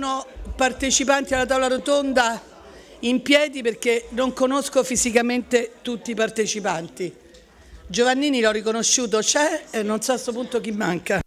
sono partecipanti alla tavola rotonda in piedi perché non conosco fisicamente tutti i partecipanti. Giovannini l'ho riconosciuto, c'è e non so a questo punto chi manca.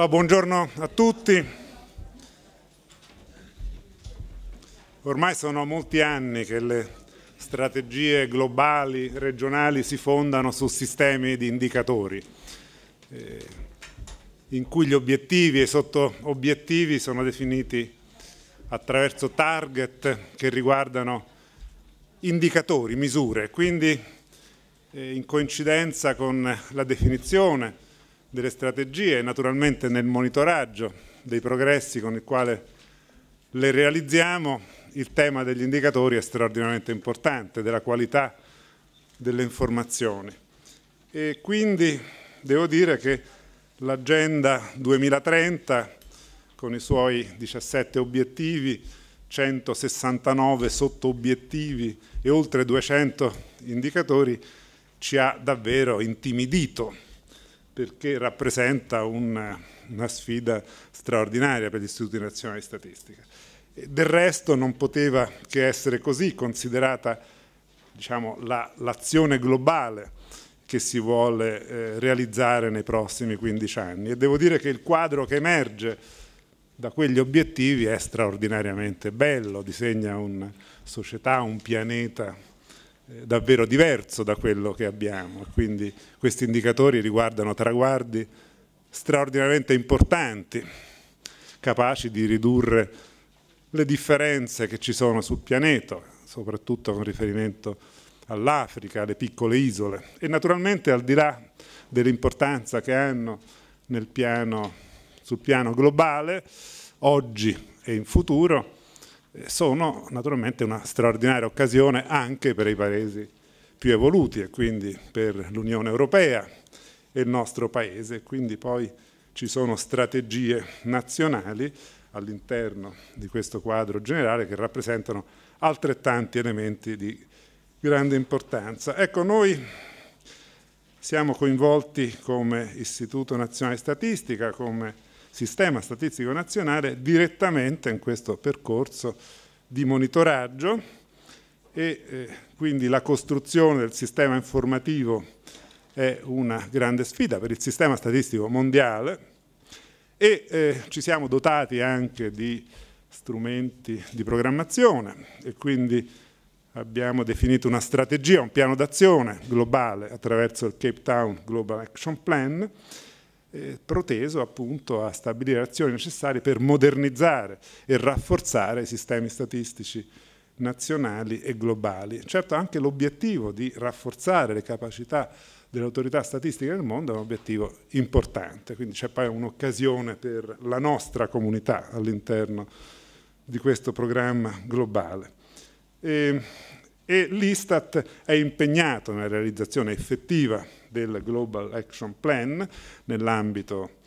Allora, ah, buongiorno a tutti. Ormai sono molti anni che le strategie globali, regionali si fondano su sistemi di indicatori eh, in cui gli obiettivi e i sottoobiettivi sono definiti attraverso target che riguardano indicatori, misure, quindi eh, in coincidenza con la definizione delle strategie e naturalmente nel monitoraggio dei progressi con il quale le realizziamo, il tema degli indicatori è straordinariamente importante, della qualità delle informazioni. E quindi devo dire che l'agenda 2030 con i suoi 17 obiettivi, 169 sottoobiettivi e oltre 200 indicatori ci ha davvero intimidito perché rappresenta una, una sfida straordinaria per gli istituti nazionali di statistica. Del resto non poteva che essere così, considerata diciamo, l'azione globale che si vuole eh, realizzare nei prossimi 15 anni. E devo dire che il quadro che emerge da quegli obiettivi è straordinariamente bello, disegna una società, un pianeta davvero diverso da quello che abbiamo. Quindi questi indicatori riguardano traguardi straordinariamente importanti, capaci di ridurre le differenze che ci sono sul pianeta, soprattutto con riferimento all'Africa, alle piccole isole e naturalmente al di là dell'importanza che hanno piano, sul piano globale, oggi e in futuro, eh, sono naturalmente una straordinaria occasione anche per i paesi più evoluti e quindi per l'Unione Europea e il nostro Paese, quindi poi ci sono strategie nazionali all'interno di questo quadro generale che rappresentano altrettanti elementi di grande importanza. Ecco, noi siamo coinvolti come Istituto Nazionale Statistica, come Sistema Statistico Nazionale direttamente in questo percorso di monitoraggio e eh, quindi la costruzione del sistema informativo è una grande sfida per il sistema statistico mondiale e eh, ci siamo dotati anche di strumenti di programmazione e quindi abbiamo definito una strategia, un piano d'azione globale attraverso il Cape Town Global Action Plan eh, proteso appunto a stabilire azioni necessarie per modernizzare e rafforzare i sistemi statistici nazionali e globali. Certo anche l'obiettivo di rafforzare le capacità delle autorità statistiche nel mondo è un obiettivo importante, quindi c'è poi un'occasione per la nostra comunità all'interno di questo programma globale. E e l'Istat è impegnato nella realizzazione effettiva del Global Action Plan nell'ambito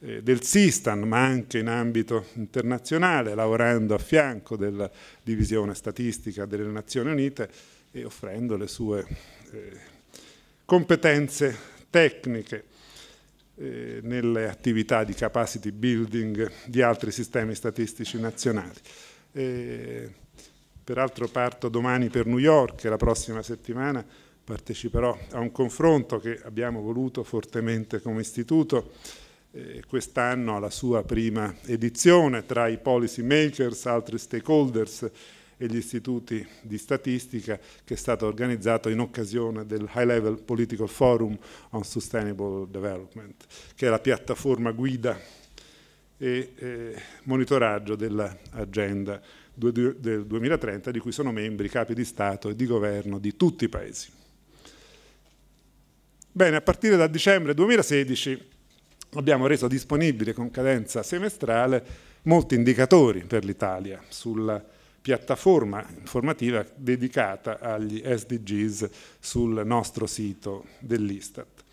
eh, del Sistan ma anche in ambito internazionale lavorando a fianco della divisione statistica delle Nazioni Unite e offrendo le sue eh, competenze tecniche eh, nelle attività di capacity building di altri sistemi statistici nazionali. Eh, Peraltro parto domani per New York e la prossima settimana parteciperò a un confronto che abbiamo voluto fortemente come istituto eh, quest'anno alla sua prima edizione tra i policy makers, altri stakeholders e gli istituti di statistica che è stato organizzato in occasione del High Level Political Forum on Sustainable Development, che è la piattaforma guida e eh, monitoraggio dell'agenda del 2030 di cui sono membri capi di Stato e di governo di tutti i paesi. Bene, a partire da dicembre 2016 abbiamo reso disponibili con cadenza semestrale molti indicatori per l'Italia sulla piattaforma informativa dedicata agli SDGs sul nostro sito dell'Istat.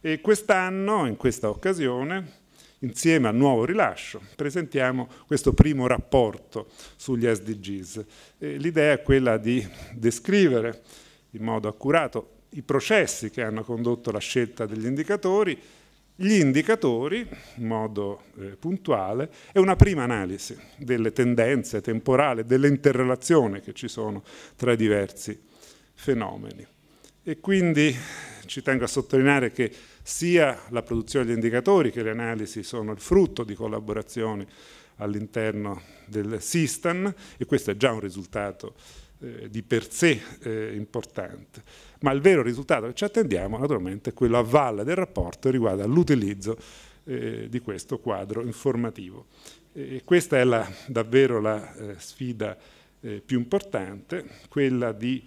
E quest'anno, in questa occasione, insieme al nuovo rilascio presentiamo questo primo rapporto sugli SDGs. L'idea è quella di descrivere in modo accurato i processi che hanno condotto la scelta degli indicatori, gli indicatori in modo eh, puntuale e una prima analisi delle tendenze temporali, delle interrelazioni che ci sono tra i diversi fenomeni. E quindi ci tengo a sottolineare che sia la produzione degli indicatori che le analisi sono il frutto di collaborazioni all'interno del Sistan e questo è già un risultato eh, di per sé eh, importante. Ma il vero risultato che ci attendiamo naturalmente è quello a valle del rapporto riguardo all'utilizzo eh, di questo quadro informativo. E questa è la, davvero la eh, sfida eh, più importante, quella di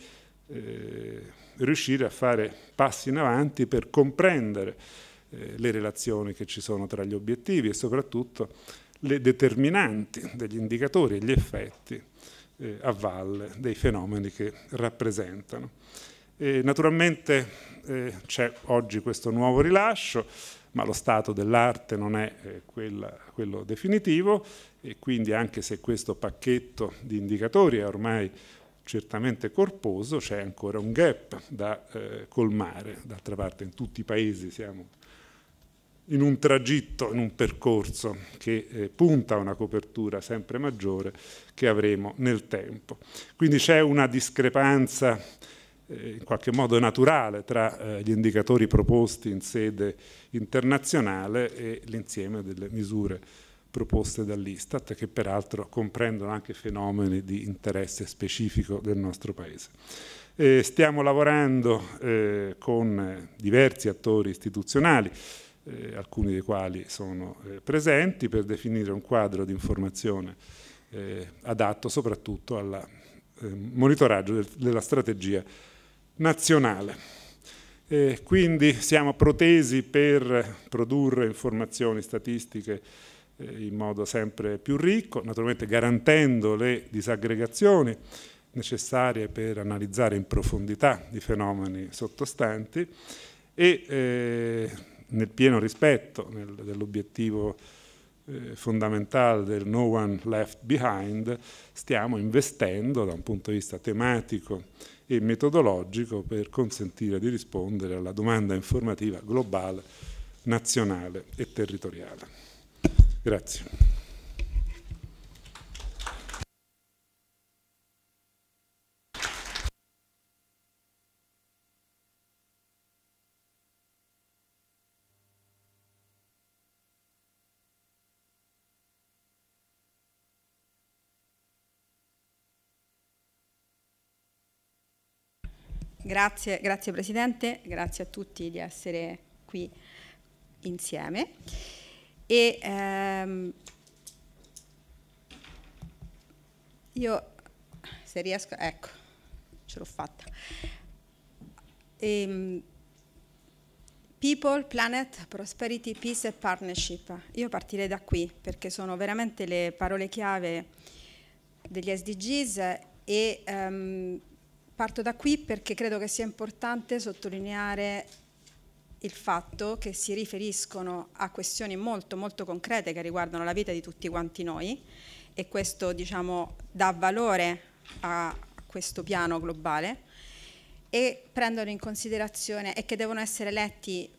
eh, riuscire a fare passi in avanti per comprendere eh, le relazioni che ci sono tra gli obiettivi e soprattutto le determinanti degli indicatori e gli effetti eh, a valle dei fenomeni che rappresentano. E naturalmente eh, c'è oggi questo nuovo rilascio, ma lo stato dell'arte non è eh, quella, quello definitivo e quindi anche se questo pacchetto di indicatori è ormai certamente corposo, c'è ancora un gap da eh, colmare. D'altra parte in tutti i paesi siamo in un tragitto, in un percorso che eh, punta a una copertura sempre maggiore che avremo nel tempo. Quindi c'è una discrepanza eh, in qualche modo naturale tra eh, gli indicatori proposti in sede internazionale e l'insieme delle misure proposte dall'Istat, che peraltro comprendono anche fenomeni di interesse specifico del nostro Paese. Eh, stiamo lavorando eh, con eh, diversi attori istituzionali, eh, alcuni dei quali sono eh, presenti, per definire un quadro di informazione eh, adatto soprattutto al monitoraggio del, della strategia nazionale. Eh, quindi siamo protesi per produrre informazioni statistiche eh, in modo sempre più ricco, naturalmente garantendo le disaggregazioni necessarie per analizzare in profondità i fenomeni sottostanti e eh, nel pieno rispetto nel, dell'obiettivo eh, fondamentale del no one left behind stiamo investendo da un punto di vista tematico e metodologico per consentire di rispondere alla domanda informativa globale, nazionale e territoriale. Grazie. Grazie, grazie Presidente, grazie a tutti di essere qui insieme e ehm, io se riesco, ecco, ce l'ho fatta. E, ehm, people, Planet, Prosperity, Peace e Partnership. Io partirei da qui perché sono veramente le parole chiave degli SDGs e ehm, parto da qui perché credo che sia importante sottolineare il fatto che si riferiscono a questioni molto molto concrete che riguardano la vita di tutti quanti noi e questo diciamo, dà valore a questo piano globale e prendono in considerazione e che devono essere letti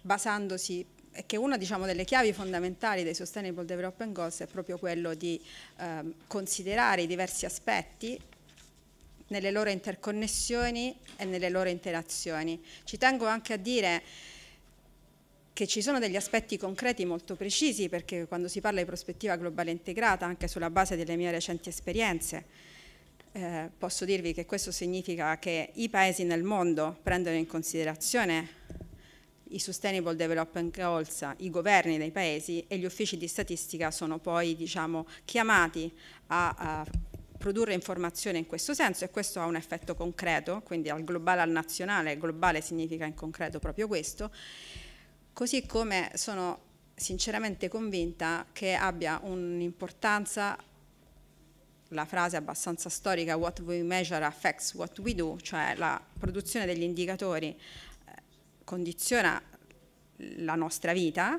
basandosi che una diciamo, delle chiavi fondamentali dei Sustainable Development Goals è proprio quello di eh, considerare i diversi aspetti nelle loro interconnessioni e nelle loro interazioni. Ci tengo anche a dire che ci sono degli aspetti concreti molto precisi, perché quando si parla di prospettiva globale integrata, anche sulla base delle mie recenti esperienze, eh, posso dirvi che questo significa che i paesi nel mondo prendono in considerazione i Sustainable Development Goals, i governi dei paesi e gli uffici di statistica sono poi diciamo, chiamati a, a produrre informazione in questo senso e questo ha un effetto concreto, quindi al globale al nazionale, globale significa in concreto proprio questo, così come sono sinceramente convinta che abbia un'importanza la frase abbastanza storica what we measure affects what we do, cioè la produzione degli indicatori eh, condiziona la nostra vita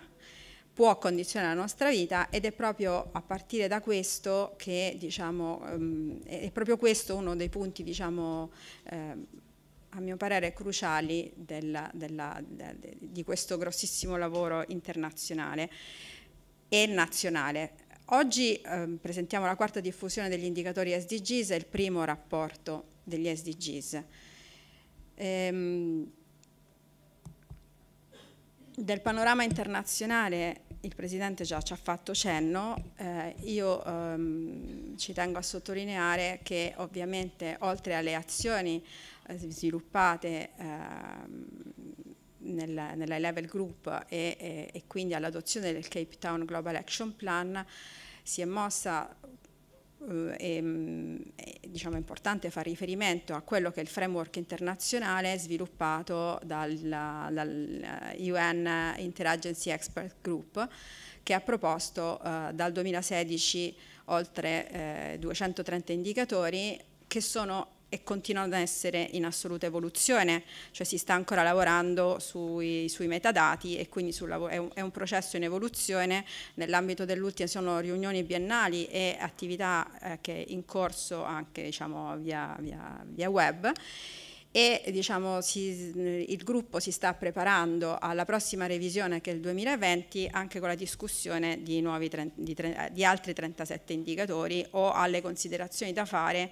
può condizionare la nostra vita ed è proprio a partire da questo che diciamo, ehm, è proprio questo uno dei punti diciamo, ehm, a mio parere cruciali della, della, de, di questo grossissimo lavoro internazionale e nazionale. Oggi eh, presentiamo la quarta diffusione degli indicatori SDGs e il primo rapporto degli SDGs. Ehm, del panorama internazionale il Presidente già ci ha fatto cenno, eh, io ehm, ci tengo a sottolineare che ovviamente oltre alle azioni eh, sviluppate ehm, nel, nella level group e, e, e quindi all'adozione del Cape Town Global Action Plan si è mossa eh, mm, eh, diciamo, è, diciamo, importante fare riferimento a quello che è il framework internazionale sviluppato dal, dal eh, UN Interagency Expert Group che ha proposto eh, dal 2016 oltre eh, 230 indicatori che sono e continuano ad essere in assoluta evoluzione, cioè si sta ancora lavorando sui, sui metadati e quindi sul, è, un, è, un, processo in evoluzione. Nell'ambito dell'ultima sono riunioni biennali e attività eh, che in corso anche diciamo, via, via, via web e diciamo, si, il gruppo si sta preparando alla prossima revisione che è il 2020 anche con la discussione di, nuovi, di, di altri 37 indicatori o alle considerazioni da fare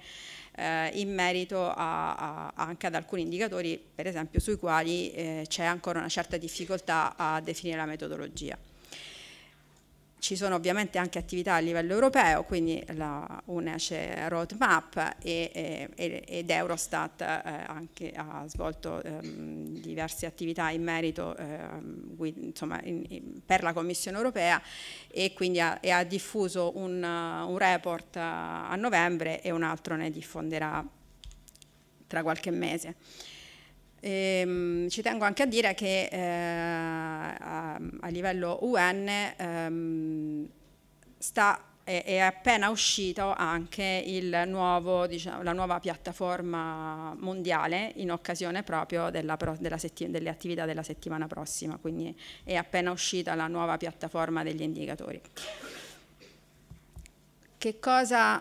eh, in merito a, a, anche ad alcuni indicatori, per esempio, sui quali eh, c'è ancora una certa difficoltà a definire la metodologia. Ci sono ovviamente anche attività a livello europeo, quindi la UNECE Roadmap e, e, ed Eurostat eh, ha svolto ehm, diverse attività in merito ehm, insomma, in, in, per la Commissione europea e quindi ha, e ha diffuso un, un report eh, a novembre e un altro ne diffonderà tra qualche mese. Ehm, ci tengo anche a dire che eh, a, a, livello UN ehm, sta è, appena uscito anche nuovo, diciamo, la nuova piattaforma mondiale in occasione proprio della, della delle attività della settimana prossima, quindi è appena uscita la nuova piattaforma degli indicatori. Che cosa,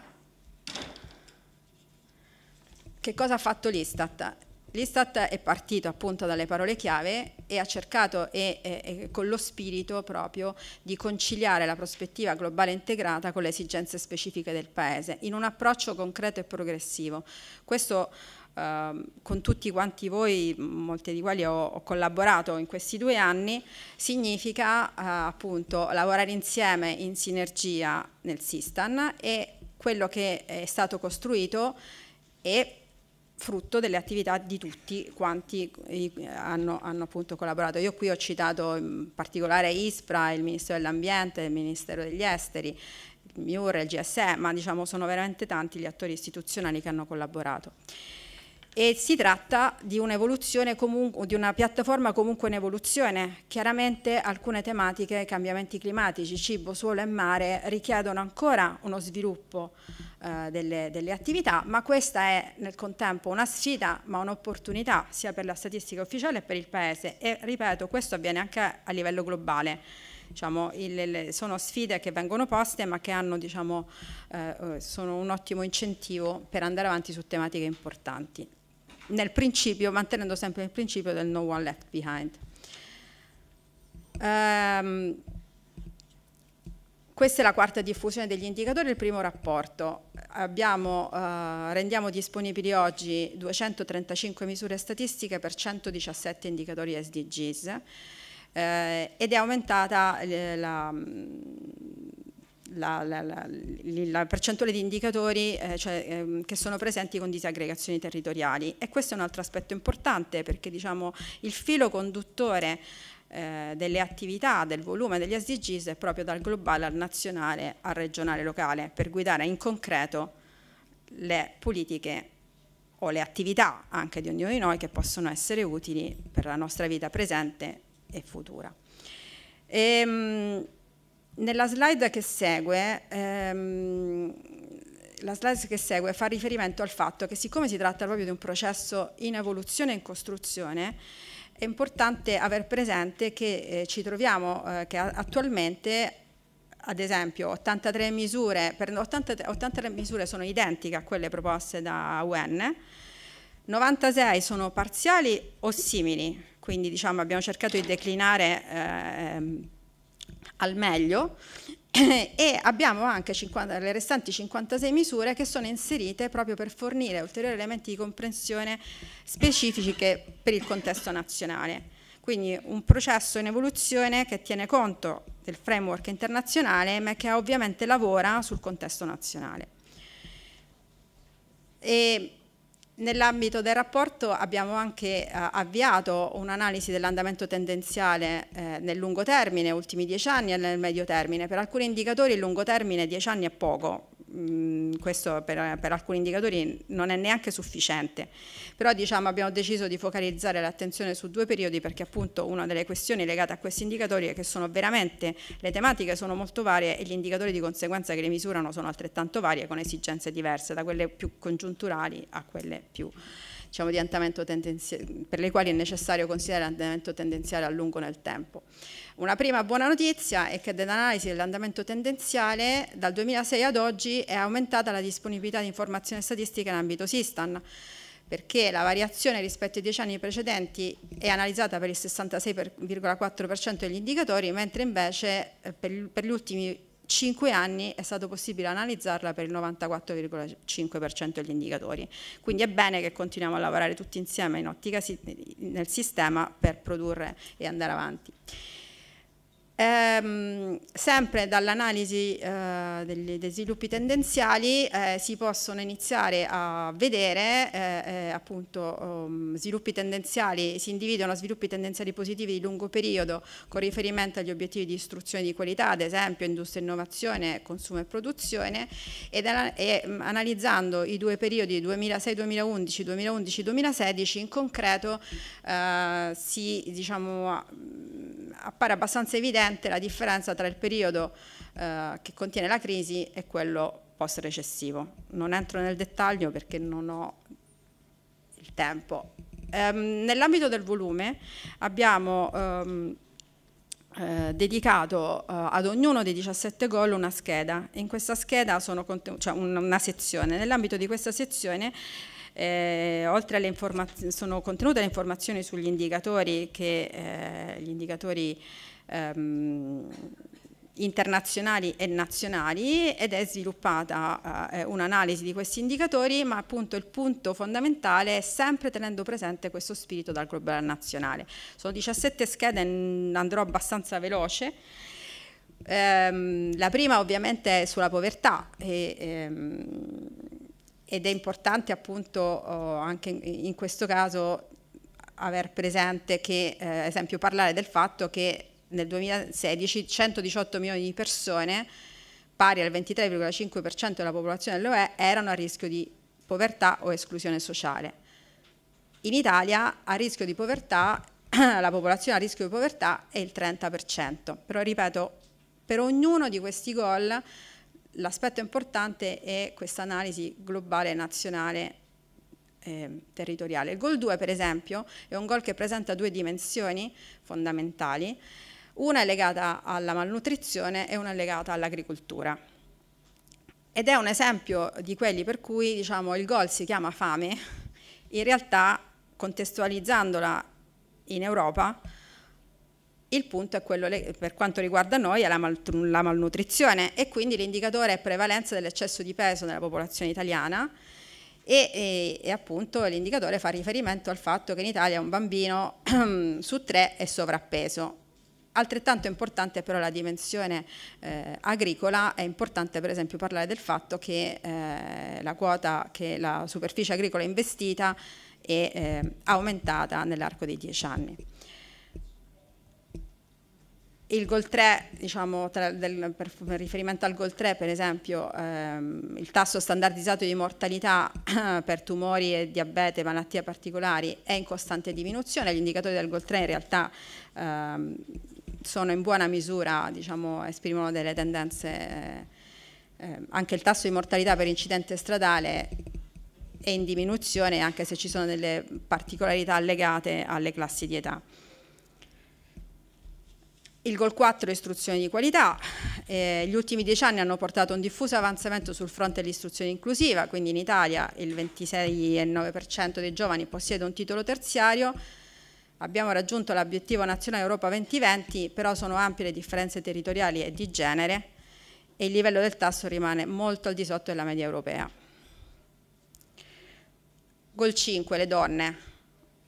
che cosa ha fatto l'Istat? L'Istat è partito appunto dalle parole chiave e ha cercato e, e, e con lo spirito proprio di conciliare la prospettiva globale integrata con le esigenze specifiche del Paese in un approccio concreto e progressivo. Questo Uh, con tutti quanti voi, molti di quali ho, ho collaborato in questi due anni, significa uh, appunto lavorare insieme in sinergia nel Sistan e quello che è stato costruito e frutto delle attività di tutti quanti eh, hanno, hanno, appunto collaborato. Io qui ho citato in particolare ISPRA, il Ministero dell'Ambiente, il Ministero degli Esteri, il MIUR, il GSE, ma diciamo sono veramente tanti gli attori istituzionali che hanno collaborato e si tratta di, comunque, di una piattaforma comunque in evoluzione. Chiaramente alcune tematiche, cambiamenti climatici, cibo, suolo e mare, richiedono ancora uno sviluppo eh, delle, delle, attività, ma questa è nel contempo una sfida, ma un'opportunità sia per la statistica ufficiale che per il Paese e ripeto, questo avviene anche a livello globale. Diciamo, il, le, sono sfide che vengono poste ma che hanno, diciamo, eh, eh, sono un ottimo incentivo per andare avanti su tematiche importanti nel principio, mantenendo sempre il principio del no one left behind. Um, questa è la quarta diffusione degli indicatori, il primo rapporto. Abbiamo, eh, rendiamo disponibili oggi 235 misure statistiche per 117 indicatori SDGs eh, ed è aumentata eh, la, la, la, la, la, percentuale di indicatori eh, cioè, ehm, che sono presenti con disaggregazioni territoriali e questo è un altro aspetto importante perché diciamo, il filo conduttore eh, delle attività, del volume degli SDGs è proprio dal globale al nazionale al regionale locale per guidare in concreto le politiche o le attività anche di ognuno di noi che possono essere utili per la nostra vita presente e futura. E, ehm, nella slide che segue, ehm, la slide che segue fa riferimento al fatto che siccome si tratta proprio di un processo in evoluzione e in costruzione, è importante aver presente che eh, ci troviamo eh, che attualmente ad esempio 83 misure, 80, 83 misure sono identiche a quelle proposte da UN, 96 sono parziali o simili, quindi diciamo, abbiamo cercato di declinare eh, ehm, al meglio e abbiamo anche 50, le restanti 56 misure che sono inserite proprio per fornire ulteriori elementi di comprensione specifiche per il contesto nazionale. Quindi un processo in evoluzione che tiene conto del framework internazionale ma che ovviamente lavora sul contesto nazionale. E Nell'ambito del rapporto abbiamo anche eh, avviato un'analisi dell'andamento tendenziale eh, nel lungo termine, ultimi dieci anni e nel medio termine. Per alcuni indicatori il lungo termine dieci anni è poco, Mm, questo per, per, alcuni indicatori non è neanche sufficiente, però diciamo, abbiamo deciso di focalizzare l'attenzione su due periodi perché appunto una delle questioni legate a questi indicatori è che sono veramente, le tematiche sono molto varie e gli indicatori di conseguenza che le misurano sono altrettanto varie con esigenze diverse, da quelle più congiunturali a quelle più diciamo, di andamento tendenziale, per le quali è necessario considerare l'andamento tendenziale a lungo nel tempo. Una prima buona notizia è che dell'analisi dell'andamento tendenziale dal 2006 ad oggi è aumentata la disponibilità di informazioni statistiche in ambito Sistan perché la variazione rispetto ai dieci anni precedenti è analizzata per il 66,4% degli indicatori, mentre invece eh, per gli ultimi 5 anni è stato possibile analizzarla per il 94,5% degli indicatori. Quindi è bene che continuiamo a lavorare tutti insieme in ottica nel sistema per produrre e andare avanti. Ehm, sempre dall'analisi eh, degli, degli, sviluppi tendenziali eh, si possono iniziare a vedere eh, eh, appunto um, sviluppi tendenziali, si individuano sviluppi tendenziali positivi di lungo periodo con riferimento agli obiettivi di istruzione di qualità, ad esempio industria e innovazione, consumo e produzione e, mm, analizzando i due periodi 2006-2011, 2011-2016 in concreto eh, si diciamo mm, appare abbastanza evidente evidente la differenza tra il periodo eh, che contiene la crisi e quello post-recessivo. Non entro nel dettaglio perché non ho il tempo. Ehm, nell'ambito del volume abbiamo ehm, eh, dedicato eh, ad ognuno dei 17 gol una scheda. In questa scheda sono cioè un, una sezione. Nell'ambito di questa sezione eh, oltre alle informazioni sono contenute le informazioni sugli indicatori che eh, gli indicatori ehm, internazionali e nazionali ed è sviluppata eh, un'analisi di questi indicatori, ma appunto il punto fondamentale è sempre tenendo presente questo spirito dal globale al nazionale. Sono 17 schede, andrò abbastanza veloce. Ehm, la prima ovviamente è sulla povertà e, ehm, ed è importante appunto oh, anche in, in questo caso aver presente che, eh, esempio, parlare del fatto che nel 2016 118 milioni di persone, pari al 23,5% della popolazione dell'OE, erano a rischio di povertà o esclusione sociale. In Italia a rischio di povertà, la popolazione a rischio di povertà è il 30%, però ripeto, per ognuno di questi gol l'aspetto importante è questa analisi globale nazionale eh, territoriale. Il gol 2 per esempio è un gol che presenta due dimensioni fondamentali. Una è legata alla malnutrizione e una è legata all'agricoltura. Ed è un esempio di quelli per cui diciamo, il gol si chiama fame, in realtà contestualizzandola in Europa, il punto è quello per quanto riguarda noi è la, mal la malnutrizione e quindi l'indicatore è prevalenza dell'eccesso di peso nella popolazione italiana e, e, e appunto l'indicatore fa riferimento al fatto che in Italia un bambino su tre è sovrappeso Altrettanto importante però la dimensione eh, agricola, è importante per esempio parlare del fatto che eh, la quota, che la superficie agricola investita è eh, aumentata nell'arco dei dieci anni. Il Goal 3, diciamo, tra, del, per, per, riferimento al Goal 3 per esempio, ehm, il tasso standardizzato di mortalità per tumori e diabete, e malattie particolari è in costante diminuzione, gli indicatori del Goal 3 in realtà ehm, sono in buona misura, diciamo, esprimono delle tendenze, eh, eh, anche il tasso di mortalità per incidente stradale è in diminuzione anche se ci sono delle particolarità legate alle classi di età. Il Gol 4 è istruzione di qualità, eh, gli ultimi dieci anni hanno portato un diffuso avanzamento sul fronte dell'istruzione inclusiva, quindi in Italia il 26,9% dei giovani possiede un titolo terziario, Abbiamo raggiunto l'obiettivo nazionale Europa 2020, però sono ampie le differenze territoriali e di genere e il livello del tasso rimane molto al di sotto della media europea. Gol 5, le donne.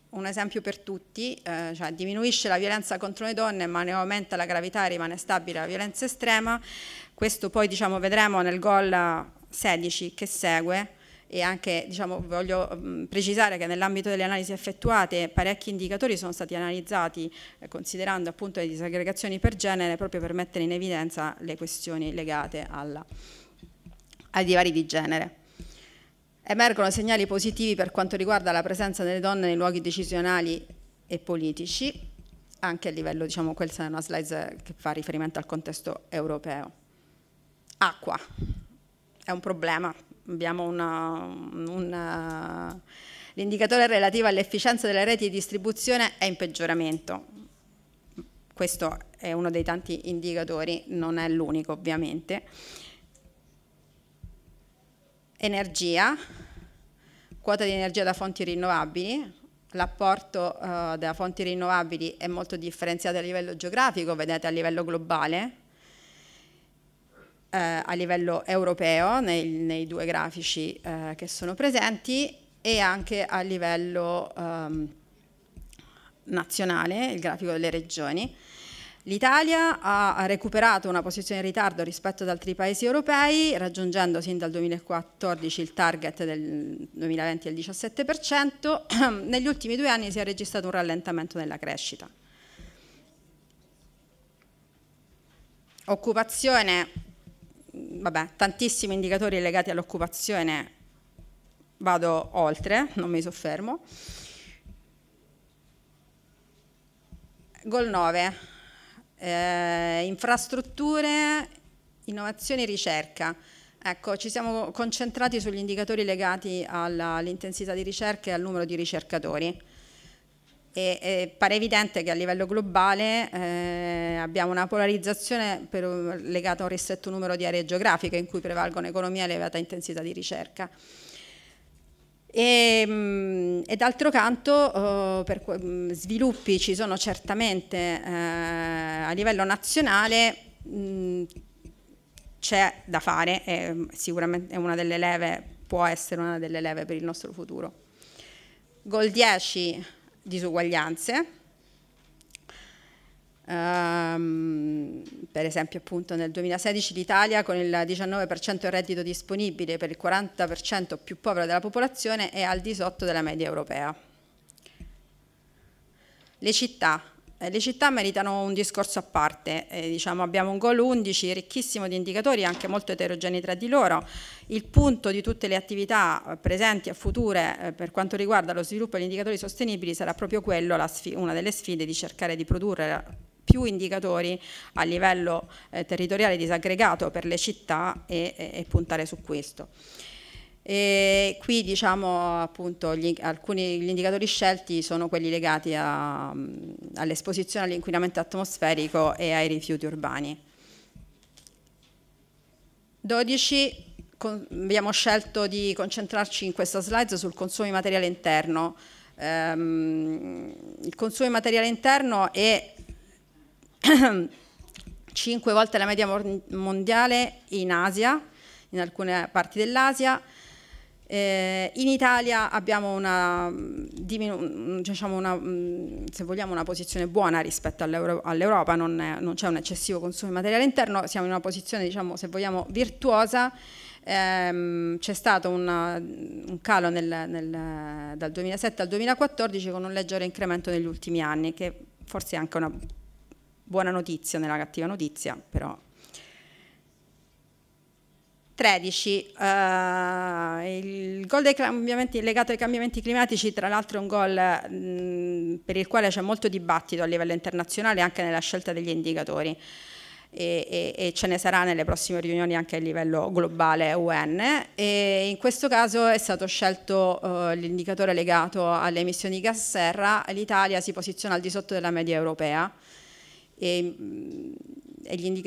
Un esempio per tutti, eh, cioè diminuisce la violenza contro le donne ma ne aumenta la gravità e rimane stabile la violenza estrema. Questo poi diciamo, vedremo nel gol 16 che segue e anche diciamo, voglio mh, mm, precisare che nell'ambito delle analisi effettuate parecchi indicatori sono stati analizzati eh, considerando appunto le disaggregazioni per genere proprio per mettere in evidenza le questioni legate alla, ai divari di genere. Emergono segnali positivi per quanto riguarda la presenza delle donne nei luoghi decisionali e politici, anche a livello, diciamo, questa è una slide che fa riferimento al contesto europeo. Acqua, è un problema abbiamo una, una L'indicatore relativo all'efficienza delle reti di distribuzione è in peggioramento. Questo è uno dei tanti indicatori, non è l'unico ovviamente. Energia, quota di energia da fonti rinnovabili, l'apporto eh, da fonti rinnovabili è molto differenziato a livello geografico, vedete a livello globale, eh, a livello europeo nei, nei due grafici eh, che sono presenti e anche a livello ehm, nazionale, il grafico delle regioni. L'Italia ha recuperato una posizione in ritardo rispetto ad altri paesi europei, raggiungendo sin dal 2014 il target del 2020 del 17%. Negli ultimi due anni si è registrato un rallentamento nella crescita. Occupazione vabbè, tantissimi indicatori legati all'occupazione, vado oltre, non mi soffermo. Gol 9, eh, infrastrutture, innovazione e ricerca. Ecco, ci siamo concentrati sugli indicatori legati all'intensità di ricerca e al numero di ricercatori. E, e pare evidente che a livello globale eh, abbiamo una polarizzazione per, legata a un ristretto numero di aree geografiche in cui prevalgono economia e elevata intensità di ricerca. E, ehm, e d'altro canto eh, per, mm, sviluppi ci sono certamente eh, a livello nazionale mm, c'è da fare e mm, sicuramente è una delle leve, può essere una delle leve per il nostro futuro. Gol 10 disuguaglianze, Um, per esempio appunto nel 2016 l'Italia con il 19% del reddito disponibile per il 40% più povero della popolazione è al di sotto della media europea. Le città eh, le città meritano un discorso a parte, eh, diciamo, abbiamo un goal 11 ricchissimo di indicatori anche molto eterogenei tra di loro, il punto di tutte le attività eh, presenti e future eh, per quanto riguarda lo sviluppo degli indicatori sostenibili sarà proprio quello, una delle sfide di cercare di produrre più indicatori a livello eh, territoriale disaggregato per le città e, e, e puntare su questo. E qui diciamo appunto gli, alcuni gli indicatori scelti sono quelli legati all'esposizione all'inquinamento atmosferico e ai rifiuti urbani. 12 con, abbiamo scelto di concentrarci in questa slide sul consumo di materiale interno. Ehm, il consumo di materiale interno è 5 volte la media mondiale in Asia, in alcune parti dell'Asia, eh, in Italia abbiamo una, mm, mm, diciamo una, mm, se vogliamo, una posizione buona rispetto all'Europa, all non, c'è un eccessivo consumo di materiale interno, siamo in una posizione diciamo, se vogliamo virtuosa, ehm, c'è stato una, un calo nel, nel, dal 2007 al 2014 con un leggero incremento negli ultimi anni che forse è anche una buona notizia nella cattiva notizia, però 13, eh, il gol legato ai cambiamenti climatici tra l'altro è un gol per il quale c'è molto dibattito a livello internazionale anche nella scelta degli indicatori e, e, e, ce ne sarà nelle prossime riunioni anche a livello globale UN e in questo caso è stato scelto eh, l'indicatore legato alle emissioni di gas serra, l'Italia si posiziona al di sotto della media europea e,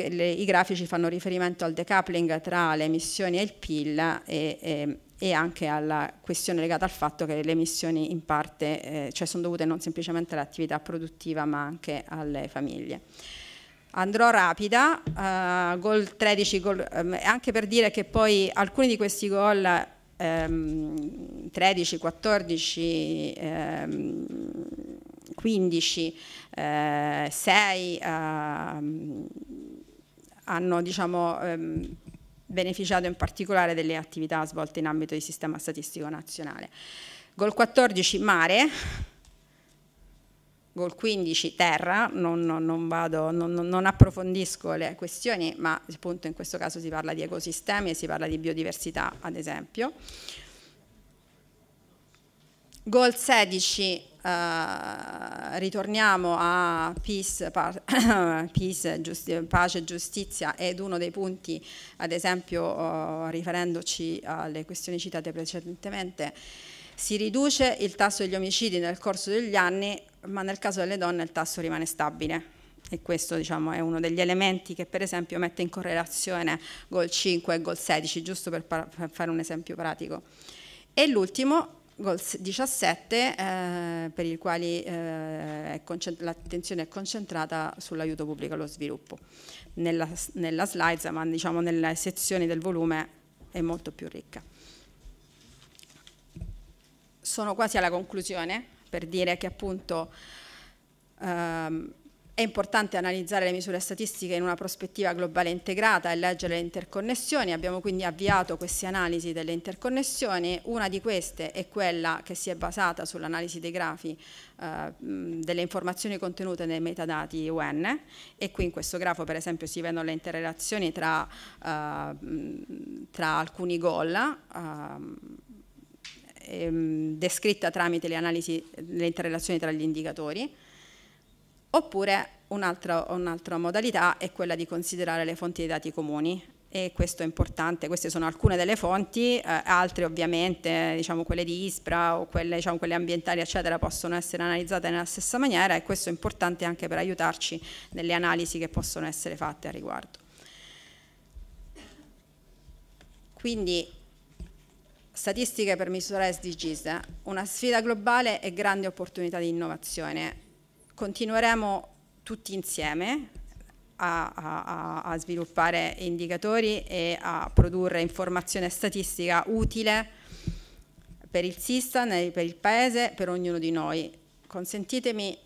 le, i grafici fanno riferimento al decoupling tra le emissioni e il PIL e, e, e anche alla questione legata al fatto che le emissioni in parte eh, cioè sono dovute non semplicemente all'attività produttiva ma anche alle famiglie. Andrò rapida, uh, gol 13, goal, um, anche per dire che poi alcuni di questi gol um, 13, 14, um, 15 eh, sei eh, hanno diciamo, ehm, beneficiato in particolare delle attività svolte in ambito di sistema statistico nazionale. Gol 14 mare, Gol 15 terra, non, non, non, vado, non, approfondisco le questioni, ma appunto in questo caso si parla di ecosistemi e si parla di biodiversità, ad esempio. Gol 16 Uh, ritorniamo a peace, peace giusti, pace e giustizia ed uno dei punti, ad esempio uh, riferendoci alle questioni citate precedentemente, si riduce il tasso degli omicidi nel corso degli anni, ma nel caso delle donne il tasso rimane stabile. E questo diciamo, è uno degli elementi che per esempio mette in correlazione gol 5 e gol 16, giusto per, per fare un esempio pratico. E l'ultimo Goals 17 eh, per i quali eh, l'attenzione è concentrata sull'aiuto pubblico allo sviluppo. Nella, nella slide, ma diciamo nelle sezioni del volume è molto più ricca. Sono quasi alla conclusione per dire che appunto ehm, è importante analizzare le misure statistiche in una prospettiva globale integrata e leggere le interconnessioni. Abbiamo quindi avviato queste analisi delle interconnessioni. Una di queste è quella che si è basata sull'analisi dei grafi eh, delle informazioni contenute nei metadati UN e qui in questo grafo per esempio si vedono le interrelazioni tra, eh, tra alcuni goal. Eh, descritta tramite le analisi, le interrelazioni tra gli indicatori Oppure un'altra, un'altra modalità è quella di considerare le fonti dei dati comuni e questo è importante, queste sono alcune delle fonti, eh, altre ovviamente, diciamo quelle di ISPRA o quelle, diciamo, quelle, ambientali eccetera possono essere analizzate nella stessa maniera e questo è importante anche per aiutarci nelle analisi che possono essere fatte a riguardo. Quindi statistiche per misurare SDGs, una sfida globale e grande opportunità di innovazione continueremo tutti insieme a, a, a, sviluppare indicatori e a produrre informazione statistica utile per il Sistan, per il Paese, per ognuno di noi. Consentitemi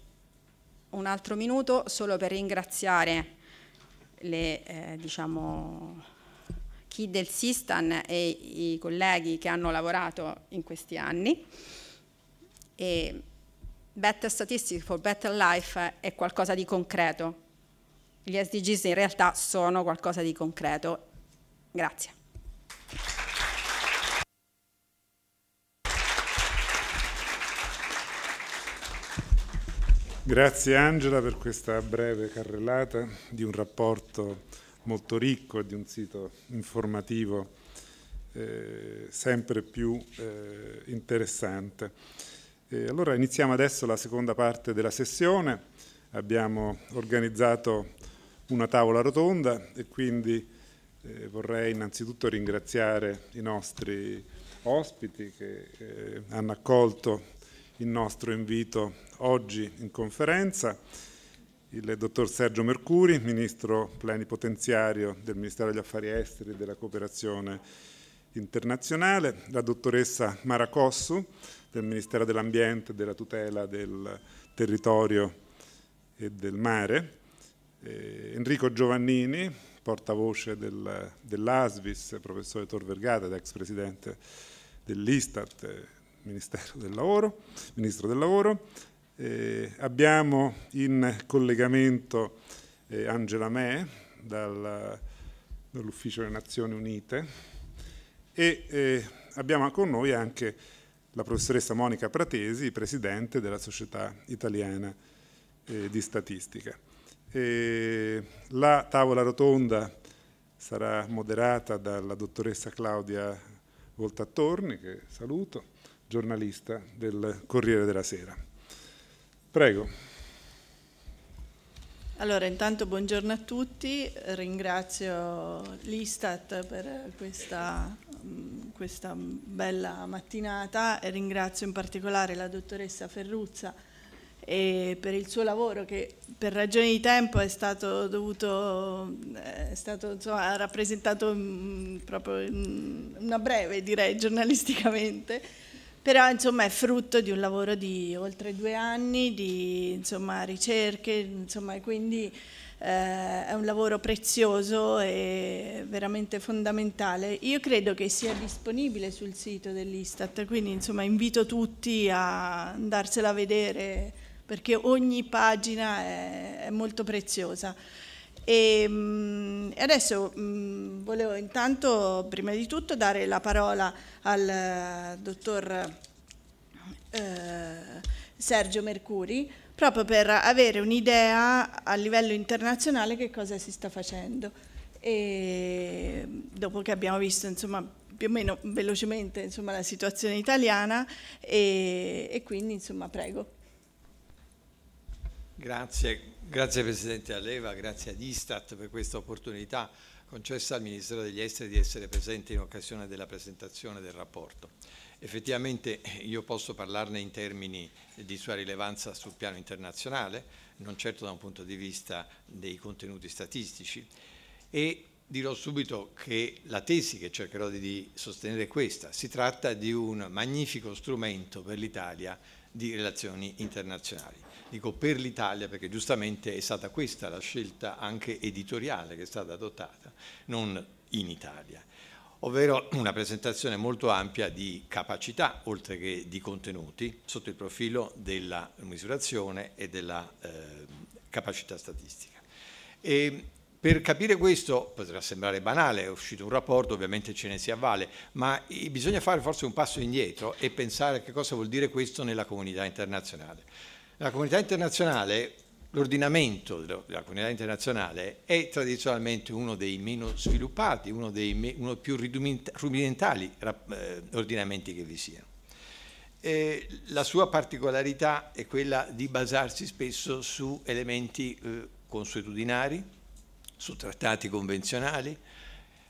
un altro minuto solo per ringraziare le, eh, diciamo, chi del Sistan e i colleghi che hanno lavorato in questi anni. E Better Statistics for Better Life è qualcosa di concreto. Gli SDGs in realtà sono qualcosa di concreto. Grazie. Grazie Angela per questa breve carrellata di un rapporto molto ricco, e di un sito informativo eh, sempre più eh, interessante. E allora iniziamo adesso la seconda parte della sessione. Abbiamo organizzato una tavola rotonda e quindi eh, vorrei innanzitutto ringraziare i nostri ospiti che eh, hanno accolto il nostro invito oggi in conferenza. Il dottor Sergio Mercuri, ministro plenipotenziario del Ministero degli Affari Esteri e della Cooperazione internazionale, la dottoressa Mara Cossu del Ministero dell'Ambiente, e della tutela del territorio e del mare, eh, Enrico Giovannini, portavoce del, dell'ASVIS, professore Tor Vergata, ex presidente dell'Istat, Ministero del Lavoro, Ministro del Lavoro. Eh, abbiamo in collegamento eh, Angela Me dal, dall'Ufficio delle Nazioni Unite, e eh, abbiamo con noi anche la professoressa Monica Pratesi, presidente della Società Italiana eh, di Statistica. E la tavola rotonda sarà moderata dalla dottoressa Claudia Voltattorni, che saluto, giornalista del Corriere della Sera. Prego. Allora, intanto buongiorno a tutti, ringrazio l'Istat per questa, mm, questa, bella mattinata e ringrazio in particolare la dottoressa Ferruzza per il suo lavoro che per ragioni di tempo è stato, dovuto, eh, è stato insomma, rappresentato mm, proprio in una breve direi giornalisticamente però insomma è frutto di un lavoro di oltre due anni, di insomma, ricerche, insomma, quindi eh, è un lavoro prezioso e veramente fondamentale. Io credo che sia disponibile sul sito dell'Istat, quindi insomma, invito tutti a andarsela a vedere perché ogni pagina è, è molto preziosa. Ehm, e adesso mm, volevo intanto, prima di tutto, dare la parola al eh, dottor eh, Sergio Mercuri, proprio per avere un'idea a livello internazionale che cosa si sta facendo. E dopo che abbiamo visto insomma, più o meno velocemente insomma, la situazione italiana e, e quindi insomma, prego. Grazie, Grazie Presidente Alleva, grazie ad Istat per questa opportunità concessa al Ministero degli Esteri di essere presente in occasione della presentazione del rapporto. Effettivamente io posso parlarne in termini di sua rilevanza sul piano internazionale, non certo da un punto di vista dei contenuti statistici, e dirò subito che la tesi che cercherò di sostenere è questa. Si tratta di un magnifico strumento per l'Italia di relazioni internazionali dico per l'Italia, perché giustamente è stata questa la scelta anche editoriale che è stata adottata, non in Italia ovvero una presentazione molto ampia di capacità oltre che di contenuti sotto il profilo della misurazione e della eh, capacità statistica. E per capire questo, potrà sembrare banale, è uscito un rapporto, ovviamente ce ne si avvale, ma bisogna fare forse un passo indietro e pensare a che cosa vuol dire questo nella comunità internazionale. La comunità internazionale, l'ordinamento della comunità internazionale è tradizionalmente uno dei meno sviluppati, uno dei uno più rudimentali eh, ordinamenti che vi siano. E la sua particolarità è quella di basarsi spesso su elementi eh, consuetudinari, su trattati convenzionali,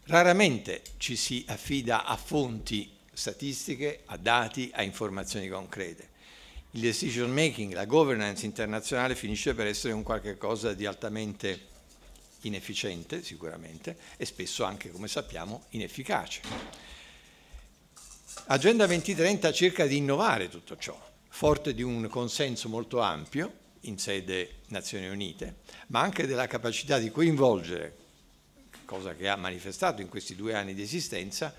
raramente ci si affida a fonti statistiche, a dati, a informazioni concrete il decision making, la governance internazionale finisce per essere un qualche cosa di altamente inefficiente sicuramente e spesso anche, come sappiamo, inefficace. Agenda 2030 cerca di innovare tutto ciò, forte di un consenso molto ampio in sede Nazioni Unite, ma anche della capacità di coinvolgere, cosa che ha manifestato in questi due anni di esistenza,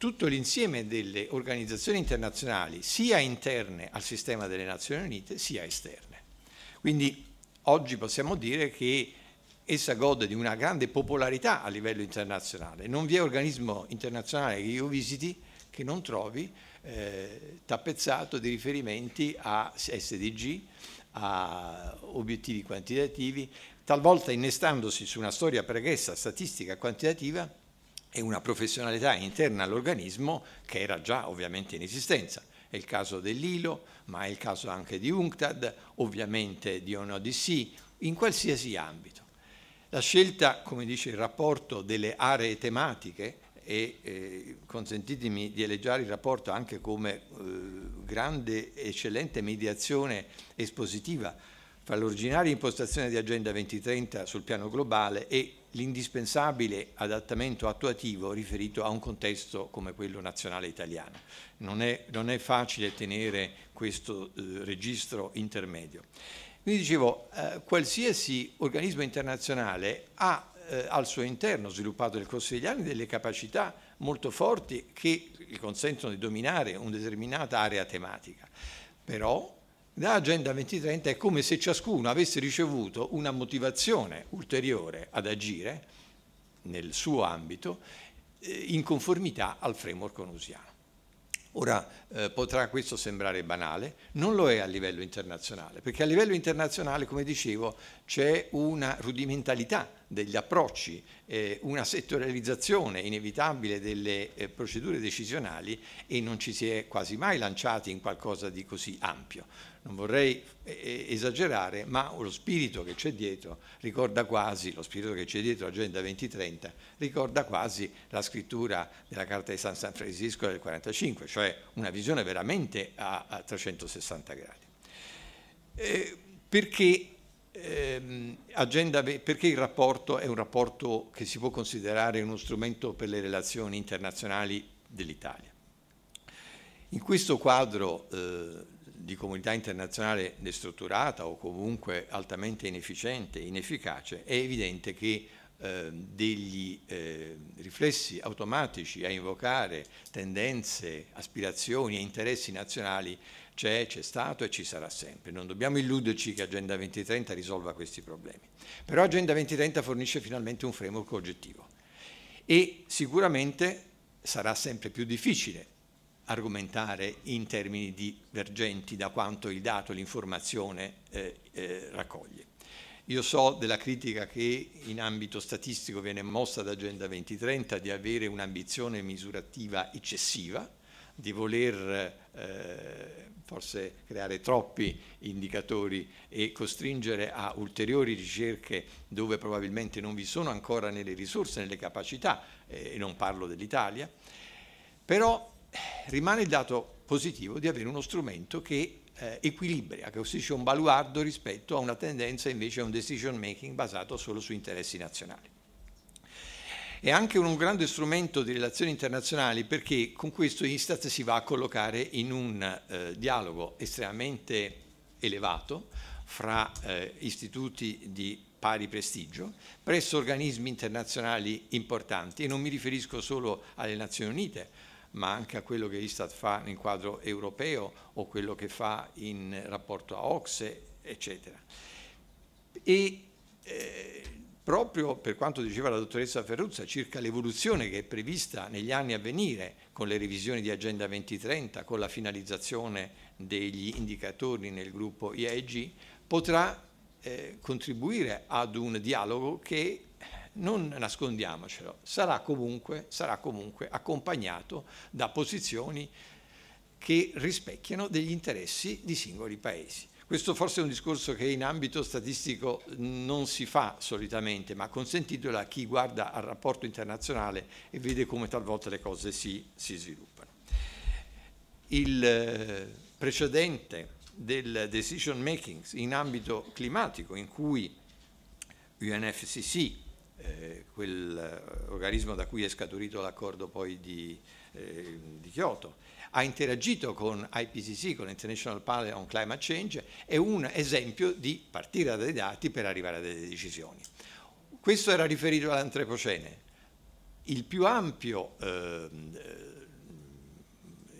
tutto l'insieme delle organizzazioni internazionali, sia interne al sistema delle Nazioni Unite, sia esterne. Quindi oggi possiamo dire che essa gode di una grande popolarità a livello internazionale. Non vi è organismo internazionale che io visiti che non trovi eh, tappezzato di riferimenti a SDG, a obiettivi quantitativi, talvolta innestandosi su una storia pregressa statistica quantitativa e una professionalità interna all'organismo che era già ovviamente in esistenza. È il caso dell'ILO, ma è il caso anche di UNCTAD, ovviamente di UNODC, in qualsiasi ambito. La scelta, come dice il rapporto, delle aree tematiche e eh, consentitemi di eleggiare il rapporto anche come eh, grande, eccellente mediazione espositiva fra l'originaria impostazione di Agenda 2030 sul piano globale e l'indispensabile adattamento attuativo riferito a un contesto come quello nazionale italiano. Non è, non è facile tenere questo eh, registro intermedio. Quindi dicevo, eh, qualsiasi organismo internazionale ha eh, al suo interno sviluppato nel corso degli anni delle capacità molto forti che gli consentono di dominare una determinata area tematica. Però L'agenda 2030 è come se ciascuno avesse ricevuto una motivazione ulteriore ad agire nel suo ambito eh, in conformità al framework onusiano. Ora eh, potrà questo sembrare banale, non lo è a livello internazionale, perché a livello internazionale, come dicevo, c'è una rudimentalità degli approcci, eh, una settorializzazione inevitabile delle eh, procedure decisionali e non ci si è quasi mai lanciati in qualcosa di così ampio non vorrei eh, eh, esagerare, ma lo spirito che c'è dietro ricorda quasi, lo spirito che c'è dietro l'Agenda 2030, ricorda quasi la scrittura della Carta di San, San Francisco del 1945, cioè una visione veramente a, 360 gradi. Eh, perché, ehm, agenda, perché il rapporto è un rapporto che si può considerare uno strumento per le relazioni internazionali dell'Italia? In questo quadro eh, di comunità internazionale destrutturata o comunque altamente inefficiente, inefficace, è evidente che eh, degli eh, riflessi automatici a invocare tendenze, aspirazioni e interessi nazionali c'è, c'è stato e ci sarà sempre. Non dobbiamo illuderci che Agenda 2030 risolva questi problemi. Però Agenda 2030 fornisce finalmente un framework oggettivo e sicuramente sarà sempre più difficile argomentare in termini divergenti da quanto il dato e l'informazione eh, eh, raccoglie. Io so della critica che in ambito statistico viene mossa da Agenda 2030 di avere un'ambizione misurativa eccessiva, di voler eh, forse creare troppi indicatori e costringere a ulteriori ricerche dove probabilmente non vi sono ancora nelle risorse, nelle capacità, eh, e non parlo dell'Italia, però rimane il dato positivo di avere uno strumento che eh, equilibria, che costituisce un baluardo rispetto a una tendenza invece a un decision making basato solo su interessi nazionali. È anche un, grande strumento di relazioni internazionali perché con questo Istat si va a collocare in un eh, dialogo estremamente elevato fra eh, istituti di pari prestigio presso organismi internazionali importanti e non mi riferisco solo alle Nazioni Unite, ma anche a quello che Istat fa nel quadro europeo o quello che fa in rapporto a Ocse, eccetera. E eh, proprio per quanto diceva la dottoressa Ferruzza circa l'evoluzione che è prevista negli anni a venire con le revisioni di Agenda 2030, con la finalizzazione degli indicatori nel gruppo IEG, potrà eh, contribuire ad un dialogo che non nascondiamocelo, sarà comunque, sarà comunque accompagnato da posizioni che rispecchiano degli interessi di singoli paesi. Questo forse è un discorso che in ambito statistico non si fa solitamente, ma consentitelo a chi guarda al rapporto internazionale e vede come talvolta le cose si, si sviluppano. Il eh, precedente del decision making in ambito climatico, in cui UNFCC eh, quell'organismo eh, da cui è scaturito l'accordo poi di, eh, di, Kyoto, ha interagito con IPCC, con l'International Panel on Climate Change, è un esempio di partire dai dati per arrivare a delle decisioni. Questo era riferito all'antropocene. Il più ampio eh,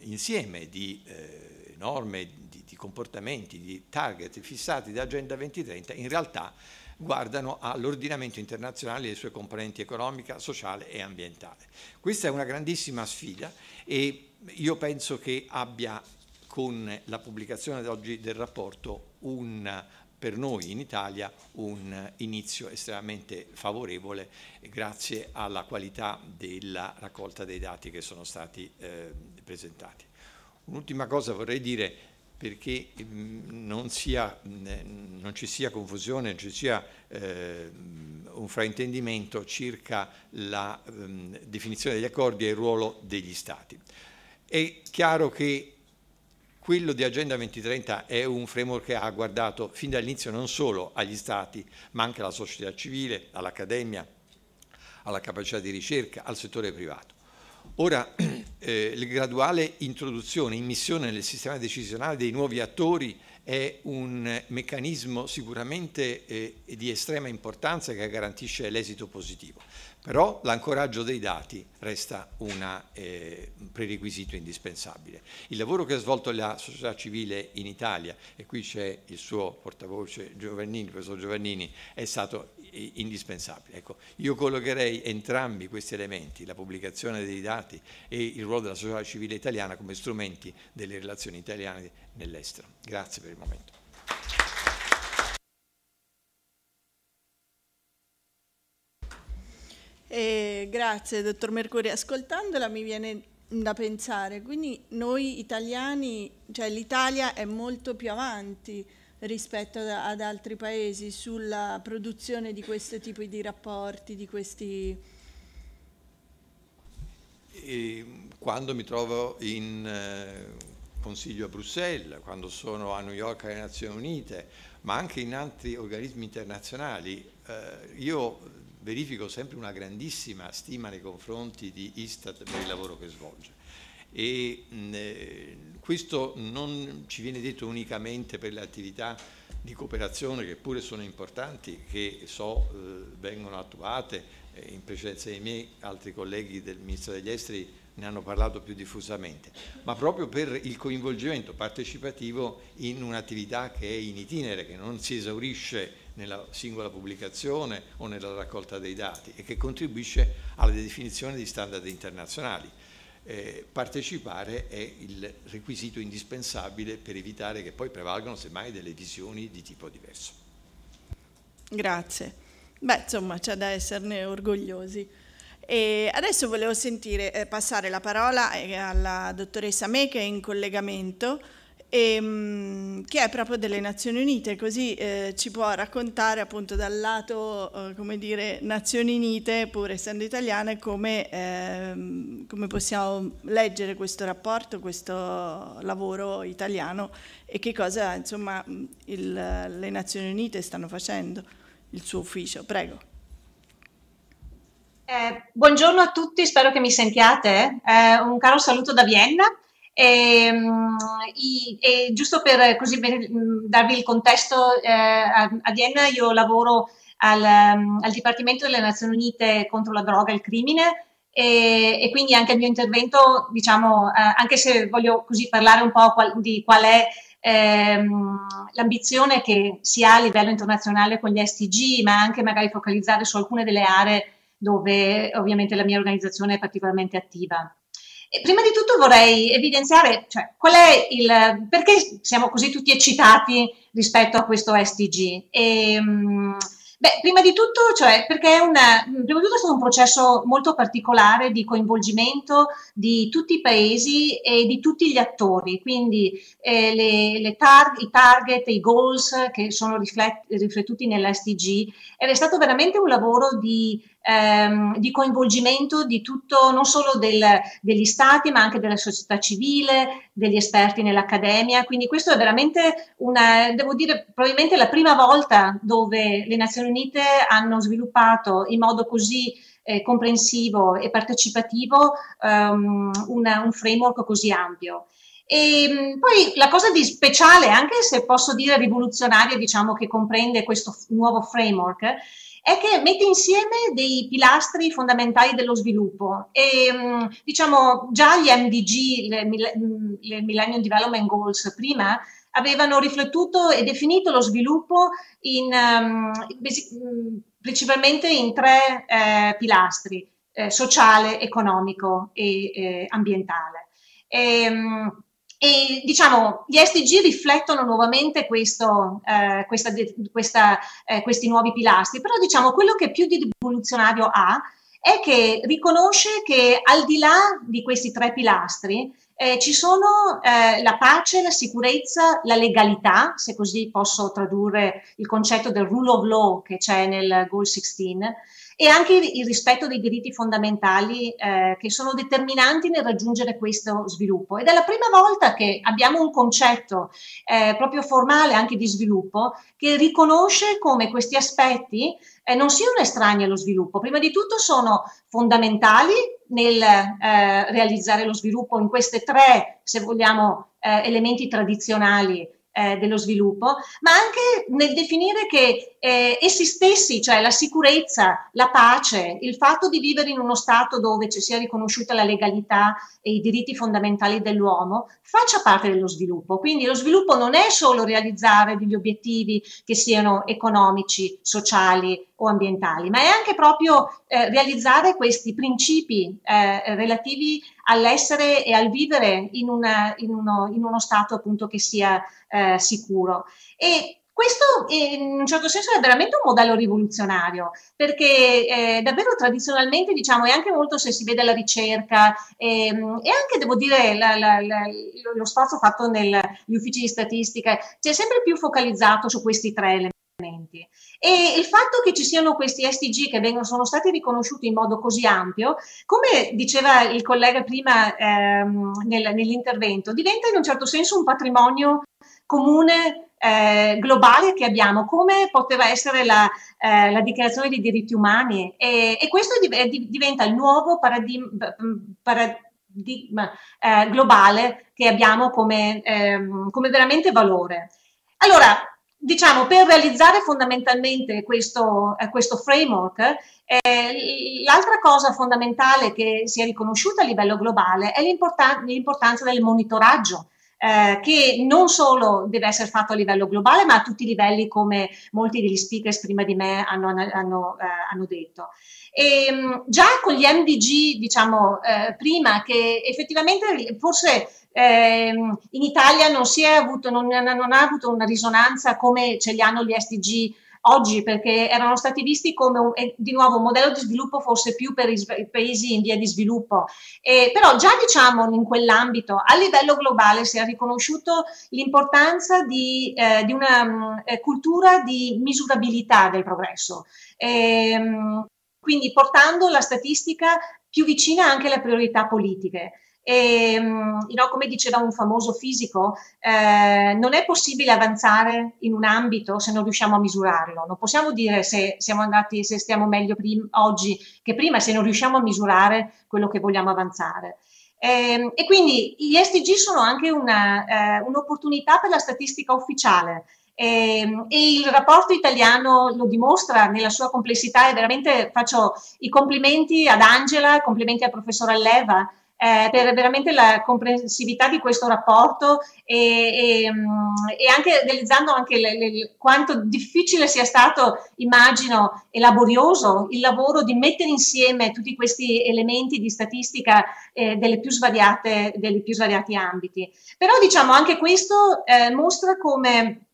insieme di eh, norme, di, di comportamenti, di target fissati da Agenda 2030 in realtà guardano all'ordinamento internazionale e alle sue componenti economica, sociale e ambientale. Questa è una grandissima sfida e io penso che abbia con la pubblicazione oggi del rapporto un, per noi in Italia un inizio estremamente favorevole grazie alla qualità della raccolta dei dati che sono stati eh, presentati. Un'ultima cosa vorrei dire perché ehm, non, sia, non, ci sia confusione, non ci sia eh, un fraintendimento circa la eh, definizione degli accordi e il ruolo degli Stati. È chiaro che quello di Agenda 2030 è un framework che ha guardato fin dall'inizio non solo agli Stati, ma anche alla società civile, all'accademia, alla capacità di ricerca, al settore privato. Ora, eh, la graduale introduzione, immissione nel sistema decisionale dei nuovi attori è un meccanismo sicuramente eh, di estrema importanza che garantisce l'esito positivo, però l'ancoraggio dei dati resta una, eh, un prerequisito indispensabile. Il lavoro che ha svolto la società civile in Italia, e qui c'è il suo portavoce Giovannini, il professor Giovannini, è stato indispensabile. Ecco, io collocherei entrambi questi elementi, la pubblicazione dei dati e il ruolo della società civile italiana come strumenti delle relazioni italiane nell'estero. Grazie per il momento. Eh, grazie dottor Mercuri, ascoltandola mi viene da pensare, quindi noi italiani, cioè l'Italia è molto più avanti rispetto ad altri paesi sulla produzione di questo tipo di rapporti, di questi... E quando mi trovo in eh, Consiglio a Bruxelles, quando sono a New York alle Nazioni Unite, ma anche in altri organismi internazionali, eh, io verifico sempre una grandissima stima nei confronti di Istat per il lavoro che svolge e mh, eh, questo non ci viene detto unicamente per le attività di cooperazione che pure sono importanti, che so eh, vengono attuate, eh, in precedenza di me altri colleghi del Ministro degli Esteri ne hanno parlato più diffusamente, ma proprio per il coinvolgimento partecipativo in un'attività che è in itinere, che non si esaurisce nella singola pubblicazione o nella raccolta dei dati e che contribuisce alla definizione di standard internazionali eh, partecipare è il requisito indispensabile per evitare che poi prevalgano semmai delle visioni di tipo diverso. Grazie. Beh, insomma, c'è da esserne orgogliosi. E adesso volevo sentire, eh, passare la parola eh, alla dottoressa Me che è in collegamento e, ehm, che è proprio delle Nazioni Unite, così eh, ci può raccontare appunto dal lato, eh, come dire, Nazioni Unite, pur essendo italiane, come, eh, come possiamo leggere questo rapporto, questo lavoro italiano e che cosa insomma il, le Nazioni Unite stanno facendo, il suo ufficio. Prego. Eh, buongiorno a tutti, spero che mi sentiate. Eh, un caro saluto da Vienna. E, ehm, e, giusto per così mhmm, darvi il contesto, eh, a, a Vienna io lavoro al, mhmm, al, Dipartimento delle Nazioni Unite contro la droga e il crimine e, e quindi anche il mio intervento, diciamo, eh, anche se voglio così parlare un po' qual, di qual è ehm, l'ambizione che si ha a livello internazionale con gli SDG, ma anche magari focalizzare su alcune delle aree dove ovviamente la mia organizzazione è particolarmente attiva prima di tutto vorrei evidenziare cioè, qual è il, perché siamo così tutti eccitati rispetto a questo SDG. E, ehm, beh, prima di tutto, cioè, perché è, una, prima di tutto è stato un processo molto particolare di coinvolgimento di tutti i paesi e di tutti gli attori, quindi eh, le, le tar- i target, i goals che sono riflet- riflettuti nell'SDG. ed è stato veramente un lavoro di ehm, di coinvolgimento di tutto, non solo del, degli stati, ma anche della società civile, degli esperti nell'accademia. Quindi questo è veramente una, eh, devo dire, probabilmente la prima volta dove le Nazioni Unite hanno sviluppato in modo così eh, comprensivo e partecipativo ehm, una, un framework così ampio. E ehm, poi la cosa di speciale, anche se posso dire rivoluzionaria, diciamo che comprende questo nuovo framework, è che mette insieme dei pilastri fondamentali dello sviluppo e mm, diciamo già gli MDG, mm, le Millennium Development Goals prima, avevano riflettuto e definito lo sviluppo in, mm, principalmente in tre eh, pilastri, eh, sociale, economico e eh, ambientale. E, e diciamo, gli SDG riflettono nuovamente questo, eh, questa, questa, eh, questi nuovi pilastri, però diciamo quello che più di rivoluzionario ha è che riconosce che al di là di questi tre pilastri eh, ci sono eh, la pace, la sicurezza, la legalità, se così posso tradurre il concetto del rule of law che c'è nel Goal 16, e anche il rispetto dei diritti fondamentali eh, che sono determinanti nel raggiungere questo sviluppo. Ed è la prima volta che abbiamo un concetto eh, proprio formale anche di sviluppo che riconosce come questi aspetti eh, non siano estranei allo sviluppo. Prima di tutto sono fondamentali nel eh, realizzare lo sviluppo in queste tre, se vogliamo, eh, elementi tradizionali eh, dello sviluppo, ma anche nel definire che eh, essi stessi, cioè la sicurezza, la pace, il fatto di vivere in uno Stato dove ci sia riconosciuta la legalità e i diritti fondamentali dell'uomo, faccia parte dello sviluppo. Quindi lo sviluppo non è solo realizzare degli obiettivi che siano economici, sociali o ambientali, ma è anche proprio eh, realizzare questi principi eh, relativi all'essere e al vivere in, una, in, uno, in uno, stato appunto che sia eh, sicuro. E questo in un certo senso è veramente un modello rivoluzionario, perché eh, davvero tradizionalmente diciamo, e anche molto se si vede la ricerca ehm, e anche, devo dire, la, la, la, lo sforzo fatto negli uffici di statistica, c'è sempre più focalizzato su questi tre elementi e il fatto che ci siano questi SDG che vengono, sono stati riconosciuti in modo così ampio, come diceva il collega prima ehm, nel, nell'intervento, diventa in un certo senso un patrimonio comune eh, globale che abbiamo, come poteva essere la, eh, la Dichiarazione dei diritti umani. E, e questo div- eh, diventa il nuovo paradigma. Parad- eh, globale che abbiamo come, ehm, come veramente valore. Allora, diciamo, per realizzare fondamentalmente questo, eh, questo framework, eh, l'altra cosa fondamentale che si è riconosciuta a livello globale è l'importan- l'importanza del monitoraggio. Eh, che non solo deve essere fatto a livello globale, ma a tutti i livelli, come molti degli speakers prima di me hanno, hanno, eh, hanno detto. E, ehm, già con gli MDG, diciamo, eh, prima che effettivamente forse eh, in Italia non, avuto, non, non ha avuto una risonanza come ce li hanno gli SDG oggi perché erano stati visti come un, eh, di nuovo un modello di sviluppo forse più per i paesi in via di sviluppo. Eh, però già diciamo in quell'ambito a livello globale si è riconosciuto l'importanza di, eh, di una mh, mm, eh, cultura di misurabilità del progresso. Eh, quindi portando la statistica più vicina anche alle priorità politiche. E, ehm, you know, come diceva un famoso fisico, eh, non è possibile avanzare in un ambito se non riusciamo a misurarlo. Non possiamo dire se siamo andati, se stiamo meglio prim- oggi che prima, se non riusciamo a misurare quello che vogliamo avanzare. E, ehm, e quindi gli SDG sono anche una, eh, un'opportunità per la statistica ufficiale, e, ehm, e il rapporto italiano lo dimostra nella sua complessità e veramente faccio i complimenti ad Angela, complimenti al professor Alleva eh, per veramente la comprensività di questo rapporto e, e, mm, e anche realizzando anche le, le, quanto difficile sia stato, immagino, e laborioso il lavoro di mettere insieme tutti questi elementi di statistica eh, delle più svariate, degli più svariati ambiti. Però diciamo anche questo eh, mostra come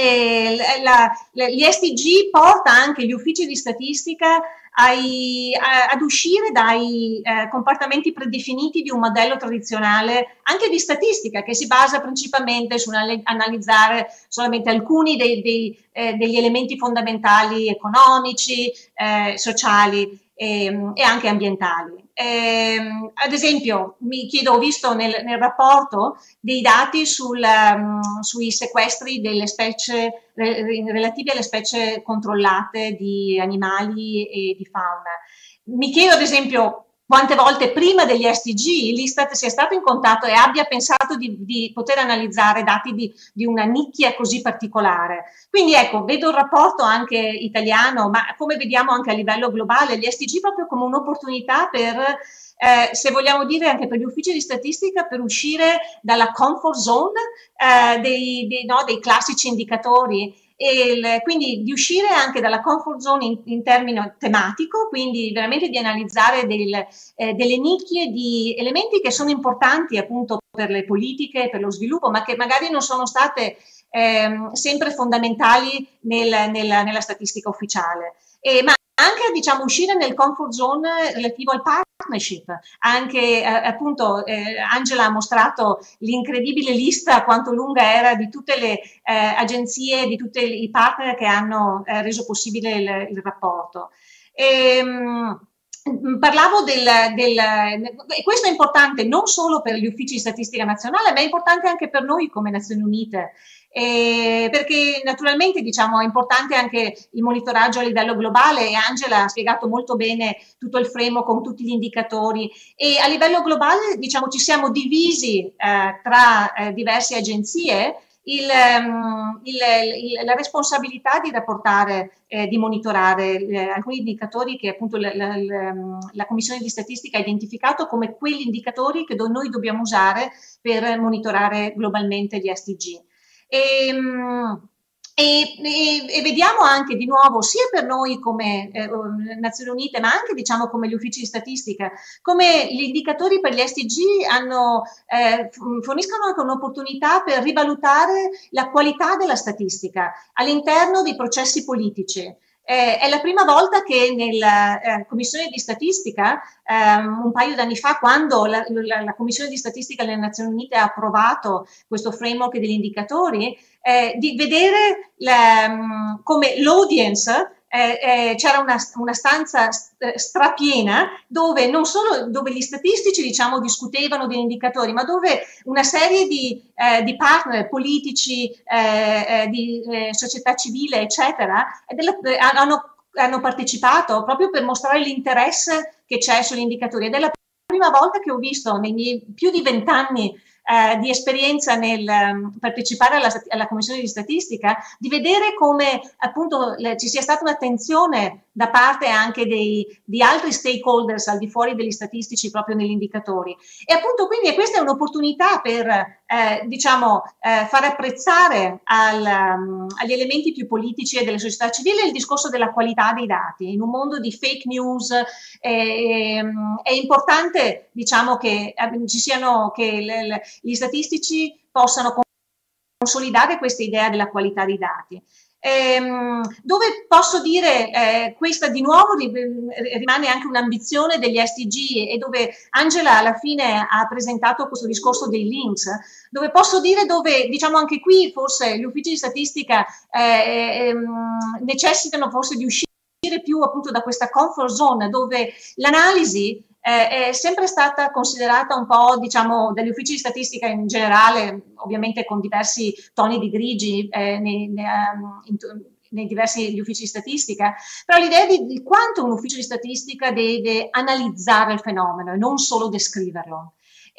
eh, la, la, gli SDG porta anche gli uffici di statistica ai, a, ad uscire dai eh, comportamenti predefiniti di un modello tradizionale anche di statistica che si basa principalmente sull'analizzare solamente alcuni dei, dei, eh, degli elementi fondamentali economici, eh, sociali e, ehm, e anche ambientali. Eh, ad esempio, mi chiedo, ho visto nel, nel rapporto dei dati sul, um, sui sequestri delle specie, re, relativi alle specie controllate di animali e di fauna. Mi chiedo, ad esempio, quante volte prima degli SDG l'Istat sia stato in contatto e abbia pensato di, di poter analizzare dati di, di, una nicchia così particolare. Quindi ecco, vedo il rapporto anche italiano, ma come vediamo anche a livello globale, gli SDG proprio come un'opportunità per, eh, se vogliamo dire, anche per gli uffici di statistica, per uscire dalla comfort zone eh, dei, dei, no, dei classici indicatori e quindi di uscire anche dalla comfort zone in, in termini tematico, quindi veramente di analizzare del, eh, delle nicchie di elementi che sono importanti appunto per le politiche, per lo sviluppo, ma che magari non sono state ehm, sempre fondamentali nel, nel, nella statistica ufficiale. E, ma anche diciamo, uscire nel comfort zone relativo al partnership. Anche eh, appunto eh, Angela ha mostrato l'incredibile lista quanto lunga era di tutte le eh, agenzie, di tutti i partner che hanno eh, reso possibile il, il rapporto. E, ehm, mm, parlavo del, del, e questo è importante non solo per gli uffici di statistica nazionale, ma è importante anche per noi come Nazioni Unite. Eh, perché naturalmente diciamo, è importante anche il monitoraggio a livello globale e Angela ha spiegato molto bene tutto il fremo con tutti gli indicatori e a livello globale diciamo, ci siamo divisi eh, tra eh, diverse agenzie il, um, il, il, la responsabilità di rapportare, eh, di monitorare eh, alcuni indicatori che appunto la, la, la, la, Commissione di Statistica ha identificato come quegli indicatori che do, noi dobbiamo usare per monitorare globalmente gli SDG. Ehm, e, e, e, vediamo anche di nuovo, sia per noi come eh, Nazioni Unite, ma anche diciamo come gli uffici di statistica, come gli indicatori per gli SDG hanno, eh, forniscono anche un'opportunità per rivalutare la qualità della statistica all'interno dei processi politici. Eh, è la prima volta che nella eh, Commissione di Statistica, ehm, un paio d'anni fa, quando la, la, la, Commissione di Statistica delle Nazioni Unite ha approvato questo framework degli indicatori, eh, di vedere la, mm, come l'audience eh, eh, c'era una, una, stanza strapiena dove non solo dove gli statistici diciamo, discutevano degli indicatori, ma dove una serie di, eh, di partner politici, eh, eh, di eh, società civile, eccetera, della, hanno, hanno, partecipato proprio per mostrare l'interesse che c'è sugli indicatori. Ed è la prima volta che ho visto nei miei più di vent'anni eh, di esperienza nel um, partecipare alla, alla, Commissione di Statistica, di vedere come appunto le, ci sia stata un'attenzione da parte anche dei, di altri stakeholders al di fuori degli statistici proprio negli indicatori. E appunto quindi questa è un'opportunità per eh, diciamo, eh, far apprezzare al, um, agli elementi più politici e delle società civili il discorso della qualità dei dati. In un mondo di fake news eh, mm, è importante diciamo, che, eh, ci siano, che le, le, gli statistici possano consolidare questa idea della qualità dei dati. Ehm, dove posso dire eh, questa di nuovo rimane anche un'ambizione degli SDG e dove Angela alla fine ha presentato questo discorso dei links, dove posso dire dove diciamo anche qui forse gli uffici di statistica eh, ehm, necessitano forse di uscire più appunto da questa comfort zone dove l'analisi eh, è sempre stata considerata un po', diciamo, dagli uffici di statistica in generale, ovviamente con diversi toni di grigi eh, nei, nei, ehm, nei diversi uffici di statistica, però l'idea di, di, quanto un ufficio di statistica deve analizzare il fenomeno e non solo descriverlo.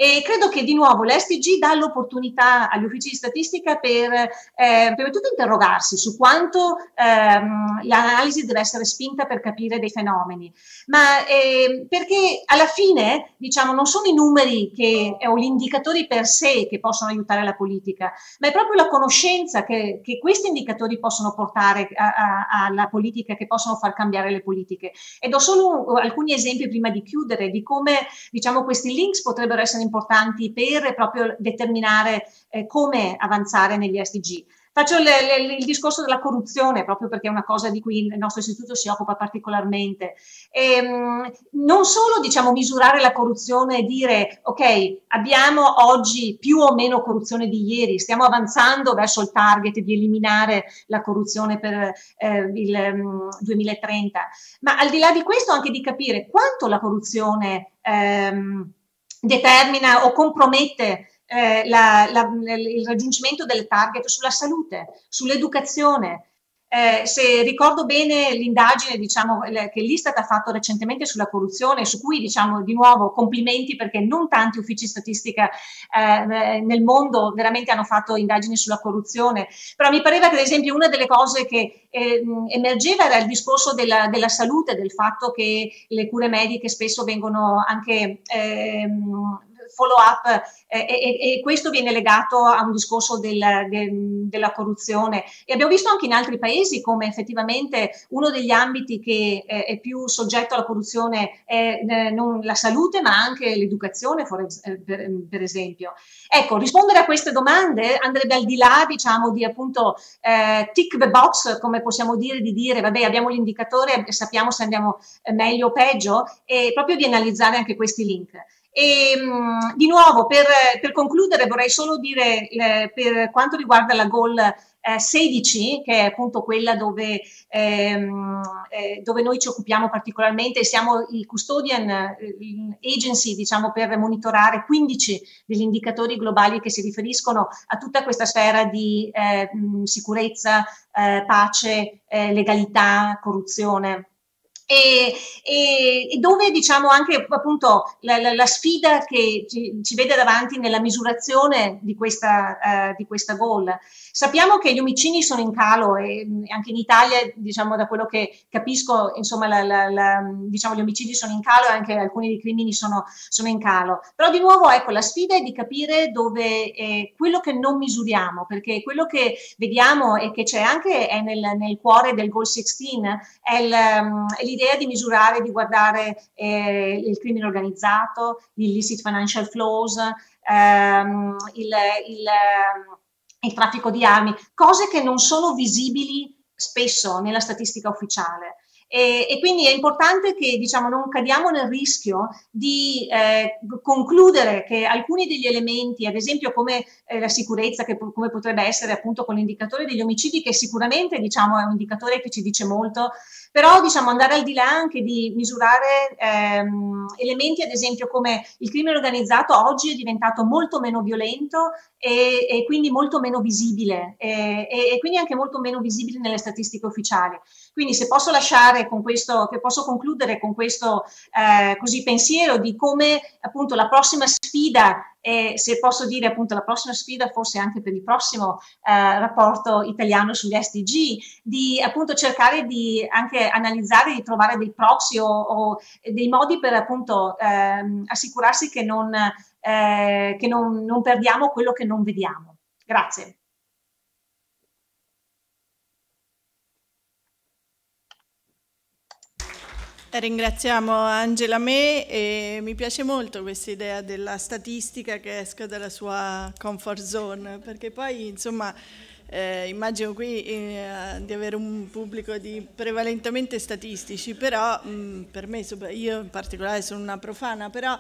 E credo che di nuovo l'SDG dà l'opportunità agli uffici di statistica per, eh, prima di tutto, interrogarsi su quanto ehm, l'analisi deve essere spinta per capire dei fenomeni, ma eh, perché alla fine, diciamo, non sono i numeri che, o gli indicatori per sé che possono aiutare la politica, ma è proprio la conoscenza che, che questi indicatori possono portare alla politica, che possono far cambiare le politiche. E do solo alcuni esempi prima di chiudere di come, diciamo, questi links potrebbero essere importanti importanti per proprio determinare eh, come avanzare negli SDG. Faccio le, le, il discorso della corruzione, proprio perché è una cosa di cui il nostro istituto si occupa particolarmente. E, ehm, non solo diciamo, misurare la corruzione e dire, ok, abbiamo oggi più o meno corruzione di ieri, stiamo avanzando verso il target di eliminare la corruzione per eh, il 2030, mm, ma al di là di questo anche di capire quanto la corruzione... Ehm, determina o compromette eh, la, la, il raggiungimento delle target sulla salute, sull'educazione, eh, se ricordo bene l'indagine diciamo, eh, che l'Istat ha fatto recentemente sulla corruzione, su cui diciamo di nuovo complimenti perché non tanti uffici statistica eh, eh, nel mondo veramente hanno fatto indagini sulla corruzione, però mi pareva che ad esempio una delle cose che eh, emergeva era il discorso della, della, salute, del fatto che le cure mediche spesso vengono anche... Ehm, follow up eh, e, e, questo viene legato a un discorso del, de, della corruzione e abbiamo visto anche in altri paesi come effettivamente uno degli ambiti che eh, è più soggetto alla corruzione è eh, non la salute ma anche l'educazione for, eh, per, per, esempio. Ecco, rispondere a queste domande andrebbe al di là diciamo di appunto eh, tick the box come possiamo dire di dire vabbè abbiamo l'indicatore e sappiamo se andiamo eh, meglio o peggio e proprio di analizzare anche questi link. E, ehm, mh, di nuovo, per, per, concludere, vorrei solo dire eh, per quanto riguarda la goal eh, 16, che è appunto quella dove, ehm, eh, dove noi ci occupiamo particolarmente, siamo il custodian eh, agency, diciamo, per monitorare 15 degli indicatori globali che si riferiscono a tutta questa sfera di eh, mh, sicurezza, eh, pace, legalità, corruzione e, e, e dove diciamo anche appunto la, la, la sfida che ci, ci, vede davanti nella misurazione di questa, uh, di questa goal. Sappiamo che gli omicini sono in calo e anche in Italia, diciamo da quello che capisco, insomma la, diciamo, gli omicidi sono in calo e anche alcuni dei crimini sono, sono, in calo. Però di nuovo ecco la sfida è di capire dove eh, quello che non misuriamo, perché quello che vediamo e che c'è anche è nel, nel cuore del goal 16 è l'idea l'idea di misurare, di guardare eh, il crimine organizzato, gli illicit financial flows, ehm, il, il, ehm, il traffico di armi, cose che non sono visibili spesso nella statistica ufficiale. E, e, quindi è importante che diciamo, non cadiamo nel rischio di eh, concludere che alcuni degli elementi, ad esempio come eh, la sicurezza, che, come potrebbe essere appunto con l'indicatore degli omicidi, che sicuramente diciamo, è un indicatore che ci dice molto, però diciamo, andare al di là anche di misurare ehm, elementi, ad esempio come il crimine organizzato oggi è diventato molto meno violento e, e quindi molto meno visibile e, e quindi anche molto meno visibile nelle statistiche ufficiali. Quindi se posso lasciare con questo, che posso concludere con questo eh, così pensiero di come appunto la prossima sfida e se posso dire appunto la prossima sfida forse anche per il prossimo eh, rapporto italiano sugli SDG, di appunto cercare di anche analizzare, di trovare dei proxy o, o dei modi per appunto ehm, assicurarsi che, non, eh, che non, non perdiamo quello che non vediamo. Grazie. Ringraziamo Angela Me e mi piace molto questa idea della statistica che esca dalla sua comfort zone, perché poi insomma eh, immagino qui eh, di avere un pubblico di prevalentemente statistici, però mh, mm, per me, io in particolare sono una profana, però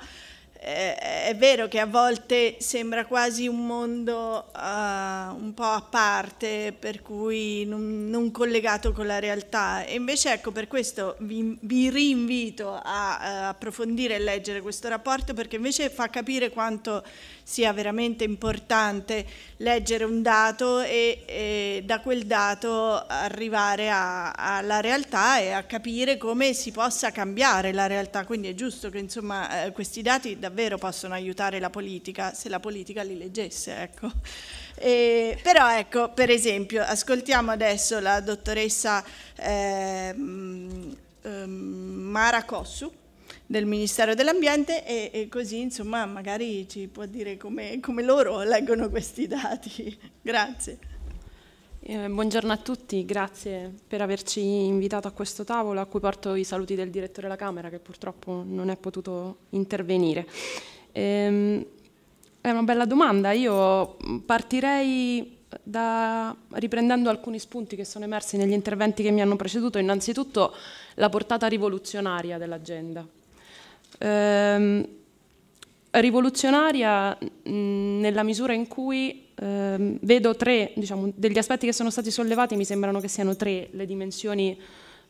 eh, è vero che a volte sembra quasi un mondo uh, un po' a parte, per cui non, non, collegato con la realtà. E invece ecco, per questo vi, vi rinvito a, a eh, approfondire e leggere questo rapporto perché invece fa capire quanto sia veramente importante leggere un dato e, e da quel dato arrivare alla realtà e a capire come si possa cambiare la realtà. Quindi è giusto che insomma, eh, questi dati davvero possono aiutare la politica se la politica li leggesse. Ecco. E, però ecco, per esempio, ascoltiamo adesso la dottoressa eh, mm, ehm, Mara Kossuk del Ministero dell'Ambiente e, e, così insomma magari ci può dire come, come loro leggono questi dati. Grazie. Eh, buongiorno a tutti, grazie per averci invitato a questo tavolo a cui porto i saluti del direttore della Camera che purtroppo non è potuto intervenire. Ehm, è una bella domanda, io partirei da, riprendendo alcuni spunti che sono emersi negli interventi che mi hanno preceduto, innanzitutto la portata rivoluzionaria dell'agenda ehm, rivoluzionaria mh, nella misura in cui ehm, vedo tre, diciamo, degli aspetti che sono stati sollevati mi sembrano che siano tre le dimensioni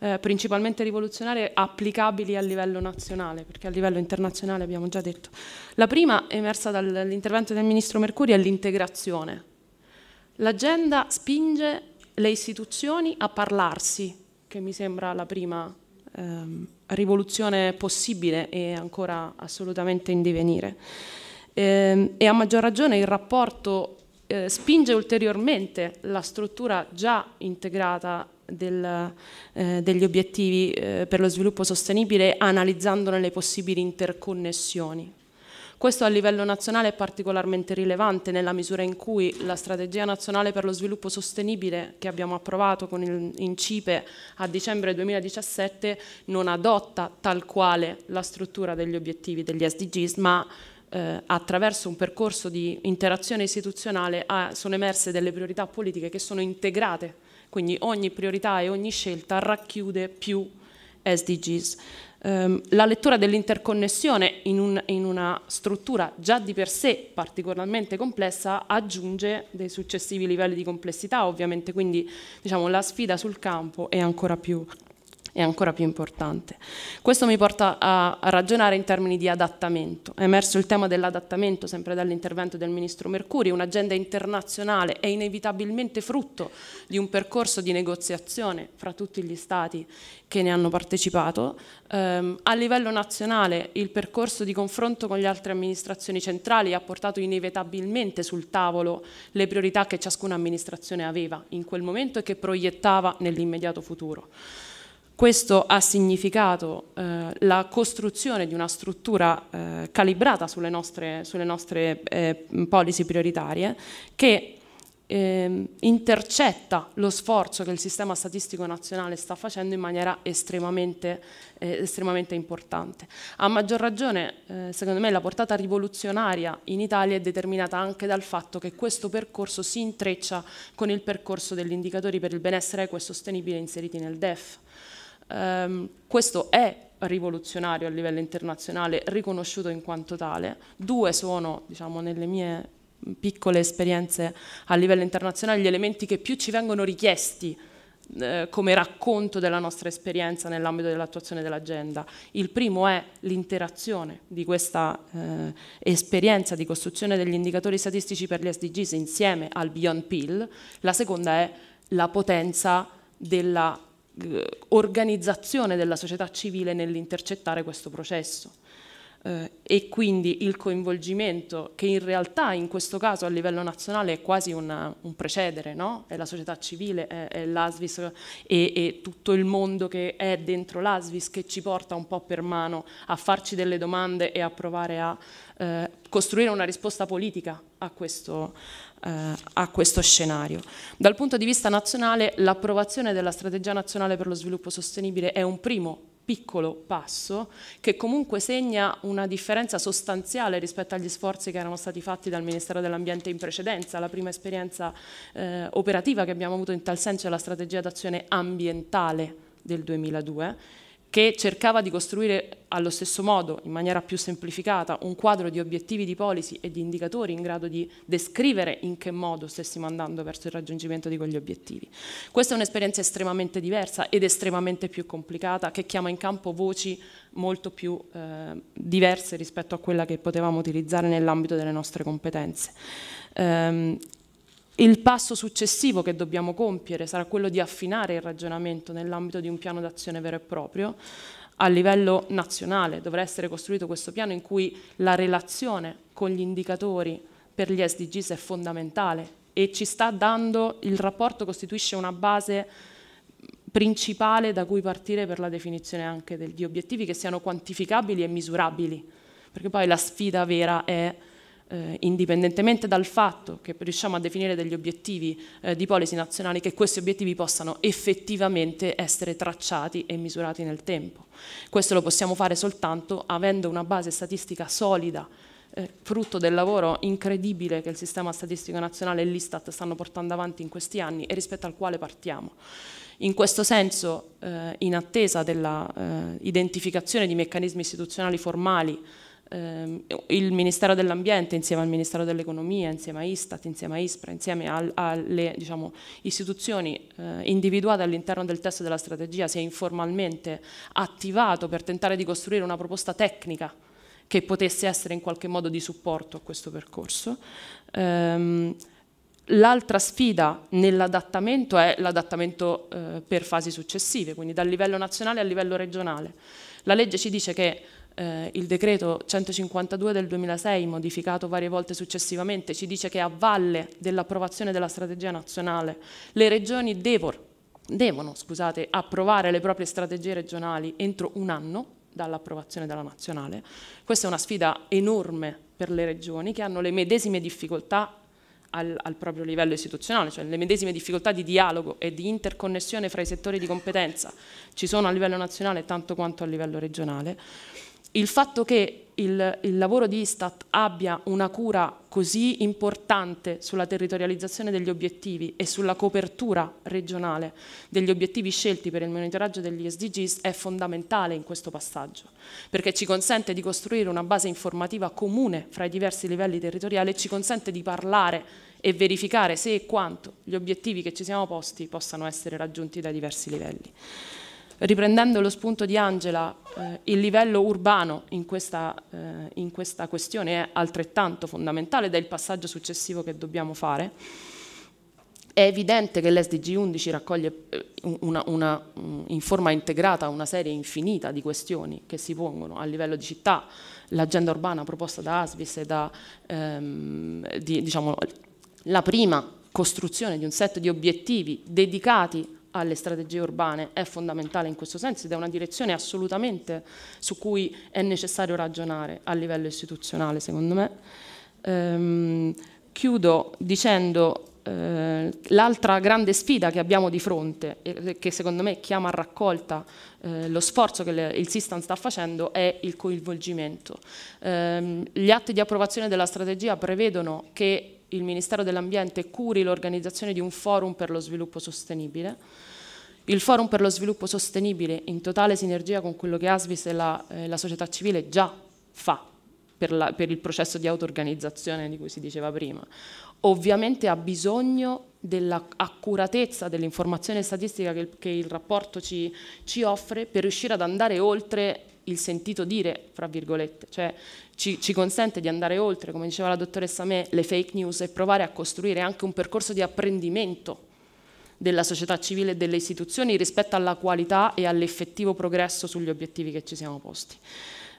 eh, principalmente rivoluzionarie applicabili a livello nazionale, perché a livello internazionale abbiamo già detto. La prima, emersa dall'intervento del Ministro Mercuri, è l'integrazione. L'agenda spinge le istituzioni a parlarsi, che mi sembra la prima ehm, rivoluzione possibile e ancora assolutamente in divenire. E, ehm, e a maggior ragione il rapporto eh, spinge ulteriormente la struttura già integrata del, eh, degli obiettivi eh, per lo sviluppo sostenibile analizzandone le possibili interconnessioni. Questo a livello nazionale è particolarmente rilevante nella misura in cui la strategia nazionale per lo sviluppo sostenibile che abbiamo approvato con il, in CIPE a dicembre 2017 non adotta tal quale la struttura degli obiettivi degli SDGs, ma eh, attraverso un percorso di interazione istituzionale ha, ah, sono emerse delle priorità politiche che sono integrate, quindi ogni priorità e ogni scelta racchiude più SDGs ehm, la lettura dell'interconnessione in, un, in una struttura già di per sé particolarmente complessa aggiunge dei successivi livelli di complessità ovviamente, quindi diciamo, la sfida sul campo è ancora più è ancora più importante. Questo mi porta a, ragionare in termini di adattamento. È emerso il tema dell'adattamento sempre dall'intervento del Ministro Mercuri, un'agenda internazionale è inevitabilmente frutto di un percorso di negoziazione fra tutti gli Stati che ne hanno partecipato. Um, a livello nazionale il percorso di confronto con le altre amministrazioni centrali ha portato inevitabilmente sul tavolo le priorità che ciascuna amministrazione aveva in quel momento e che proiettava nell'immediato futuro. Questo ha significato eh, la costruzione di una struttura eh, calibrata sulle nostre, sulle nostre eh, policy prioritarie che ehm, intercetta lo sforzo che il sistema statistico nazionale sta facendo in maniera estremamente, eh, estremamente importante. A maggior ragione, eh, secondo me, la portata rivoluzionaria in Italia è determinata anche dal fatto che questo percorso si intreccia con il percorso degli indicatori per il benessere equo e sostenibile inseriti nel DEF. Um, questo è rivoluzionario a livello internazionale, riconosciuto in quanto tale. Due sono, diciamo, nelle mie piccole esperienze a livello internazionale, gli elementi che più ci vengono richiesti eh, come racconto della nostra esperienza nell'ambito dell'attuazione dell'agenda. Il primo è l'interazione di questa eh, esperienza di costruzione degli indicatori statistici per gli SDGs insieme al Beyond Pill, la seconda è la potenza della eh, organizzazione della società civile nell'intercettare questo processo. Eh, e quindi il coinvolgimento che in realtà in questo caso a livello nazionale è quasi una, un precedere, no? è la società civile, è, è l'ASVIS e, e, tutto il mondo che è dentro l'ASVIS che ci porta un po' per mano a farci delle domande e a provare a eh, costruire una risposta politica a questo, eh, a questo scenario. Dal punto di vista nazionale l'approvazione della strategia nazionale per lo sviluppo sostenibile è un primo piccolo passo che comunque segna una differenza sostanziale rispetto agli sforzi che erano stati fatti dal Ministero dell'Ambiente in precedenza. La prima esperienza eh, operativa che abbiamo avuto in tal senso è la strategia d'azione ambientale del 2002 che cercava di costruire allo stesso modo, in maniera più semplificata, un quadro di obiettivi di policy e di indicatori in grado di descrivere in che modo stessimo andando verso il raggiungimento di quegli obiettivi. Questa è un'esperienza estremamente diversa ed estremamente più complicata che chiama in campo voci molto più eh, diverse rispetto a quella che potevamo utilizzare nell'ambito delle nostre competenze. Um, il passo successivo che dobbiamo compiere sarà quello di affinare il ragionamento nell'ambito di un piano d'azione vero e proprio a livello nazionale. Dovrà essere costruito questo piano in cui la relazione con gli indicatori per gli SDGs è fondamentale e ci sta dando, il rapporto costituisce una base principale da cui partire per la definizione anche degli obiettivi che siano quantificabili e misurabili, perché poi la sfida vera è eh, indipendentemente dal fatto che riusciamo a definire degli obiettivi eh, di policy nazionali, che questi obiettivi possano effettivamente essere tracciati e misurati nel tempo. Questo lo possiamo fare soltanto avendo una base statistica solida eh, frutto del lavoro incredibile che il sistema statistico nazionale e l'Istat stanno portando avanti in questi anni e rispetto al quale partiamo. In questo senso, eh, in attesa dell'identificazione eh, di meccanismi istituzionali formali Ehm, il Ministero dell'Ambiente insieme al Ministero dell'Economia, insieme a Istat, insieme a ISPRA, insieme alle diciamo, istituzioni eh, individuate all'interno del testo della strategia si è informalmente attivato per tentare di costruire una proposta tecnica che potesse essere in qualche modo di supporto a questo percorso. Ehm, L'altra sfida nell'adattamento è l'adattamento eh, per fasi successive, quindi dal livello nazionale al livello regionale. La legge ci dice che eh, il decreto 152 del 2006, modificato varie volte successivamente, ci dice che a valle dell'approvazione della strategia nazionale le regioni devor, devono scusate, approvare le proprie strategie regionali entro un anno dall'approvazione della nazionale. Questa è una sfida enorme per le regioni che hanno le medesime difficoltà al, al, proprio livello istituzionale, cioè le medesime difficoltà di dialogo e di interconnessione fra i settori di competenza ci sono a livello nazionale tanto quanto a livello regionale il fatto che il, il, lavoro di Istat abbia una cura così importante sulla territorializzazione degli obiettivi e sulla copertura regionale degli obiettivi scelti per il monitoraggio degli SDGs è fondamentale in questo passaggio, perché ci consente di costruire una base informativa comune fra i diversi livelli territoriali e ci consente di parlare e verificare se e quanto gli obiettivi che ci siamo posti possano essere raggiunti dai diversi livelli riprendendo lo spunto di Angela, eh, il livello urbano in questa, eh, in questa, questione è altrettanto fondamentale ed è il passaggio successivo che dobbiamo fare. È evidente che l'SDG 11 raccoglie eh, una, una, mm, in forma integrata una serie infinita di questioni che si pongono a livello di città, l'agenda urbana proposta da Asvis e da, ehm, di, diciamo, la prima costruzione di un set di obiettivi dedicati alle strategie urbane è fondamentale in questo senso ed è una direzione assolutamente su cui è necessario ragionare a livello istituzionale, secondo me. Ehm, chiudo dicendo eh, l'altra grande sfida che abbiamo di fronte, e che secondo me chiama a raccolta eh, lo sforzo che le, il Sistan sta facendo, è il coinvolgimento. Ehm, gli atti di approvazione della strategia prevedono che il Ministero dell'Ambiente curi l'organizzazione di un forum per lo sviluppo sostenibile. Il forum per lo sviluppo sostenibile in totale sinergia con quello che ASVIS e la, eh, la società civile già fa per, la, per il processo di auto-organizzazione di cui si diceva prima. Ovviamente ha bisogno dell'accuratezza dell'informazione statistica che, che il, rapporto ci, ci offre per riuscire ad andare oltre il sentito dire, fra virgolette, cioè ci, ci, consente di andare oltre, come diceva la dottoressa Me, le fake news e provare a costruire anche un percorso di apprendimento della società civile e delle istituzioni rispetto alla qualità e all'effettivo progresso sugli obiettivi che ci siamo posti.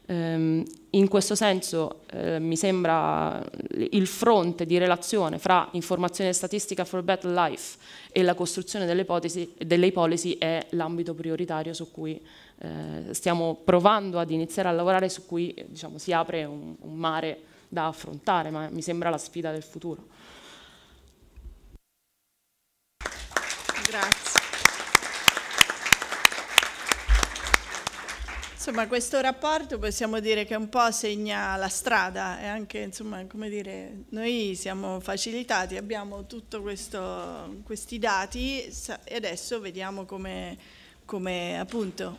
Ehm, in questo senso eh, mi sembra il fronte di relazione fra informazione statistica for better life e la costruzione delle, ipotesi, delle policy è l'ambito prioritario su cui eh, stiamo provando ad iniziare a lavorare, su cui diciamo, si apre un, un mare da affrontare, ma mi sembra la sfida del futuro. Grazie. Insomma, questo rapporto possiamo dire che un po' segna la strada e anche, insomma, come dire, noi siamo facilitati, abbiamo tutti questi dati e adesso vediamo come, come appunto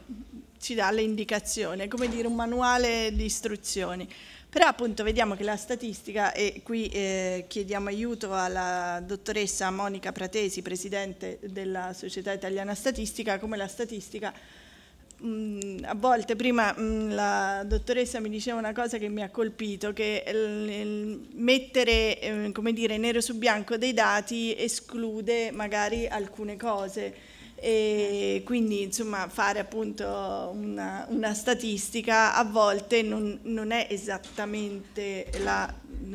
ci dà le indicazioni, come dire un manuale di istruzioni. Però appunto vediamo che la statistica, e qui eh, chiediamo aiuto alla dottoressa Monica Pratesi, presidente della Società Italiana Statistica, come la statistica Mm, a volte prima mm, la dottoressa mi diceva una cosa che mi ha colpito, che mettere eh, come dire, nero su bianco dei dati esclude magari alcune cose e quindi insomma fare appunto una, una statistica a volte non, non, è esattamente la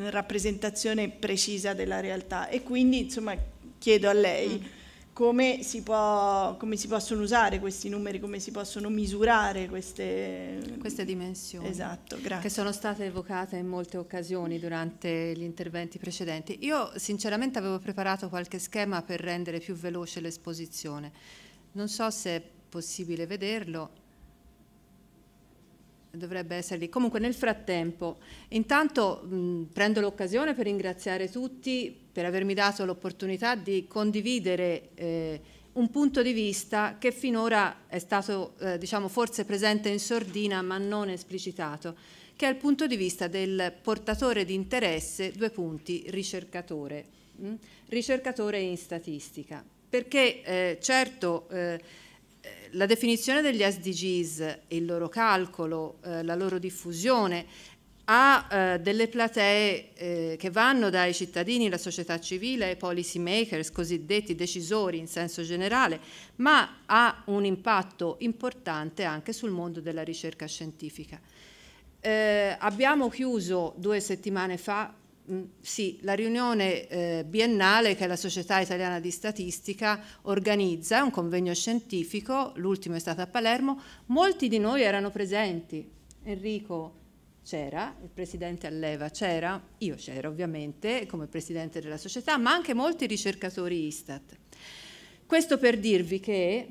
rappresentazione precisa della realtà e quindi insomma chiedo a lei mm come si, può, come si, possono usare questi numeri, come si possono misurare queste, queste dimensioni. Esatto, grazie. che sono state evocate in molte occasioni durante gli interventi precedenti. Io sinceramente avevo preparato qualche schema per rendere più veloce l'esposizione. Non so se è possibile vederlo dovrebbe essere lì. Comunque nel frattempo, intanto mh, prendo l'occasione per ringraziare tutti per avermi dato l'opportunità di condividere eh, un punto di vista che finora è stato eh, diciamo forse presente in sordina ma non esplicitato, che è il punto di vista del portatore di interesse, due punti, ricercatore, mh? ricercatore in statistica. Perché eh, certo eh, la definizione degli SDGs, il loro calcolo, eh, la loro diffusione ha eh, delle platee eh, che vanno dai cittadini, la società civile, i policy makers, cosiddetti decisori in senso generale, ma ha un impatto importante anche sul mondo della ricerca scientifica. Eh, abbiamo chiuso due settimane fa Mm, sì, la riunione eh, biennale che la Società Italiana di Statistica organizza, un convegno scientifico, l'ultimo è stato a Palermo, molti di noi erano presenti, Enrico c'era, il presidente Alleva c'era, io c'ero ovviamente come presidente della società, ma anche molti ricercatori Istat. Questo per dirvi che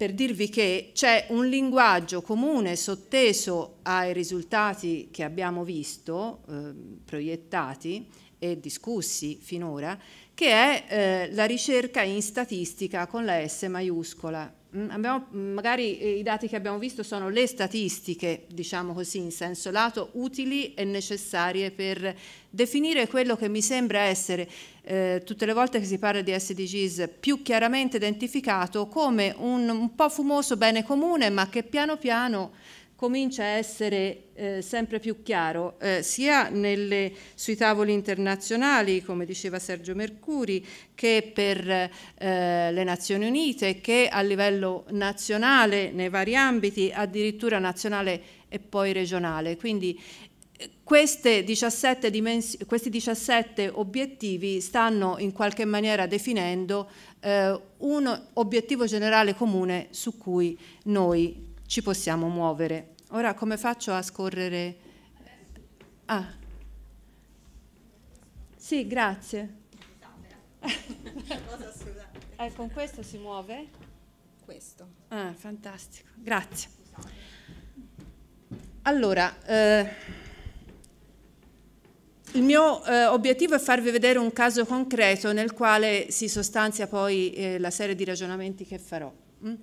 per dirvi che c'è un linguaggio comune sotteso ai risultati che abbiamo visto, eh, proiettati e discussi finora, che è eh, la ricerca in statistica con la S maiuscola. Mm, abbiamo, mm, magari eh, i dati che abbiamo visto sono le statistiche, diciamo così, in senso lato, utili e necessarie per definire quello che mi sembra essere, eh, tutte le volte che si parla di SDGs, più chiaramente identificato come un, un po' fumoso bene comune, ma che piano piano comincia a essere eh, sempre più chiaro, eh, sia nelle, sui tavoli internazionali, come diceva Sergio Mercuri, che per eh, le Nazioni Unite, che a livello nazionale, nei vari ambiti, addirittura nazionale e poi regionale. Quindi 17 eh, questi 17 obiettivi stanno in qualche maniera definendo eh, un obiettivo generale comune su cui noi ci possiamo muovere. Ora come faccio a scorrere? Ah. Sì, grazie. Eh, con questo si muove? Questo. Ah, fantastico, grazie. Allora, eh, il mio eh, obiettivo è farvi vedere un caso concreto nel quale si sostanzia poi eh, la serie di ragionamenti che farò. Mm?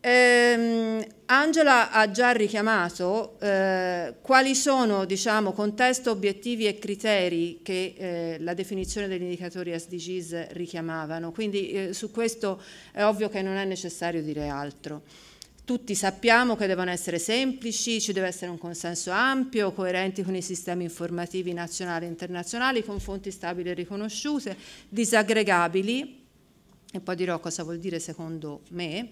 Eh, Angela ha già richiamato eh, quali sono, diciamo, contesto, obiettivi e criteri che eh, la definizione degli indicatori SDGs richiamavano, quindi eh, su questo è ovvio che non è necessario dire altro. Tutti sappiamo che devono essere semplici, ci deve essere un consenso ampio, coerenti con i sistemi informativi nazionali e internazionali, con fonti stabili e riconosciute, disaggregabili, e poi dirò cosa vuol dire secondo me,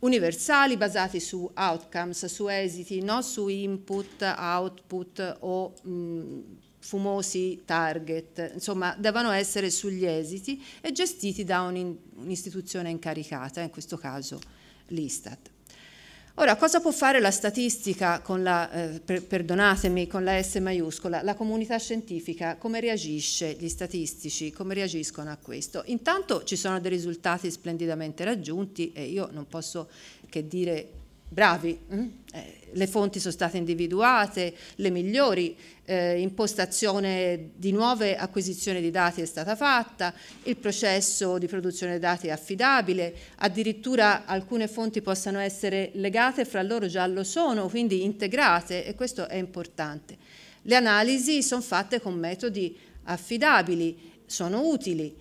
universali basati su outcomes, su esiti, non su input, output o mh, mm, fumosi target, insomma devono essere sugli esiti e gestiti da un'istituzione incaricata, in questo caso l'Istat. Ora, cosa può fare la statistica con la, eh, per, perdonatemi, con la S maiuscola, la comunità scientifica? Come reagisce gli statistici? Come reagiscono a questo? Intanto ci sono dei risultati splendidamente raggiunti e io non posso che dire bravi, mm? eh, le fonti sono state individuate, le migliori, eh, impostazione di nuove acquisizioni di dati è stata fatta, il processo di produzione dati è affidabile, addirittura alcune fonti possano essere legate fra loro, già lo sono, quindi integrate e questo è importante. Le analisi sono fatte con metodi affidabili, sono utili.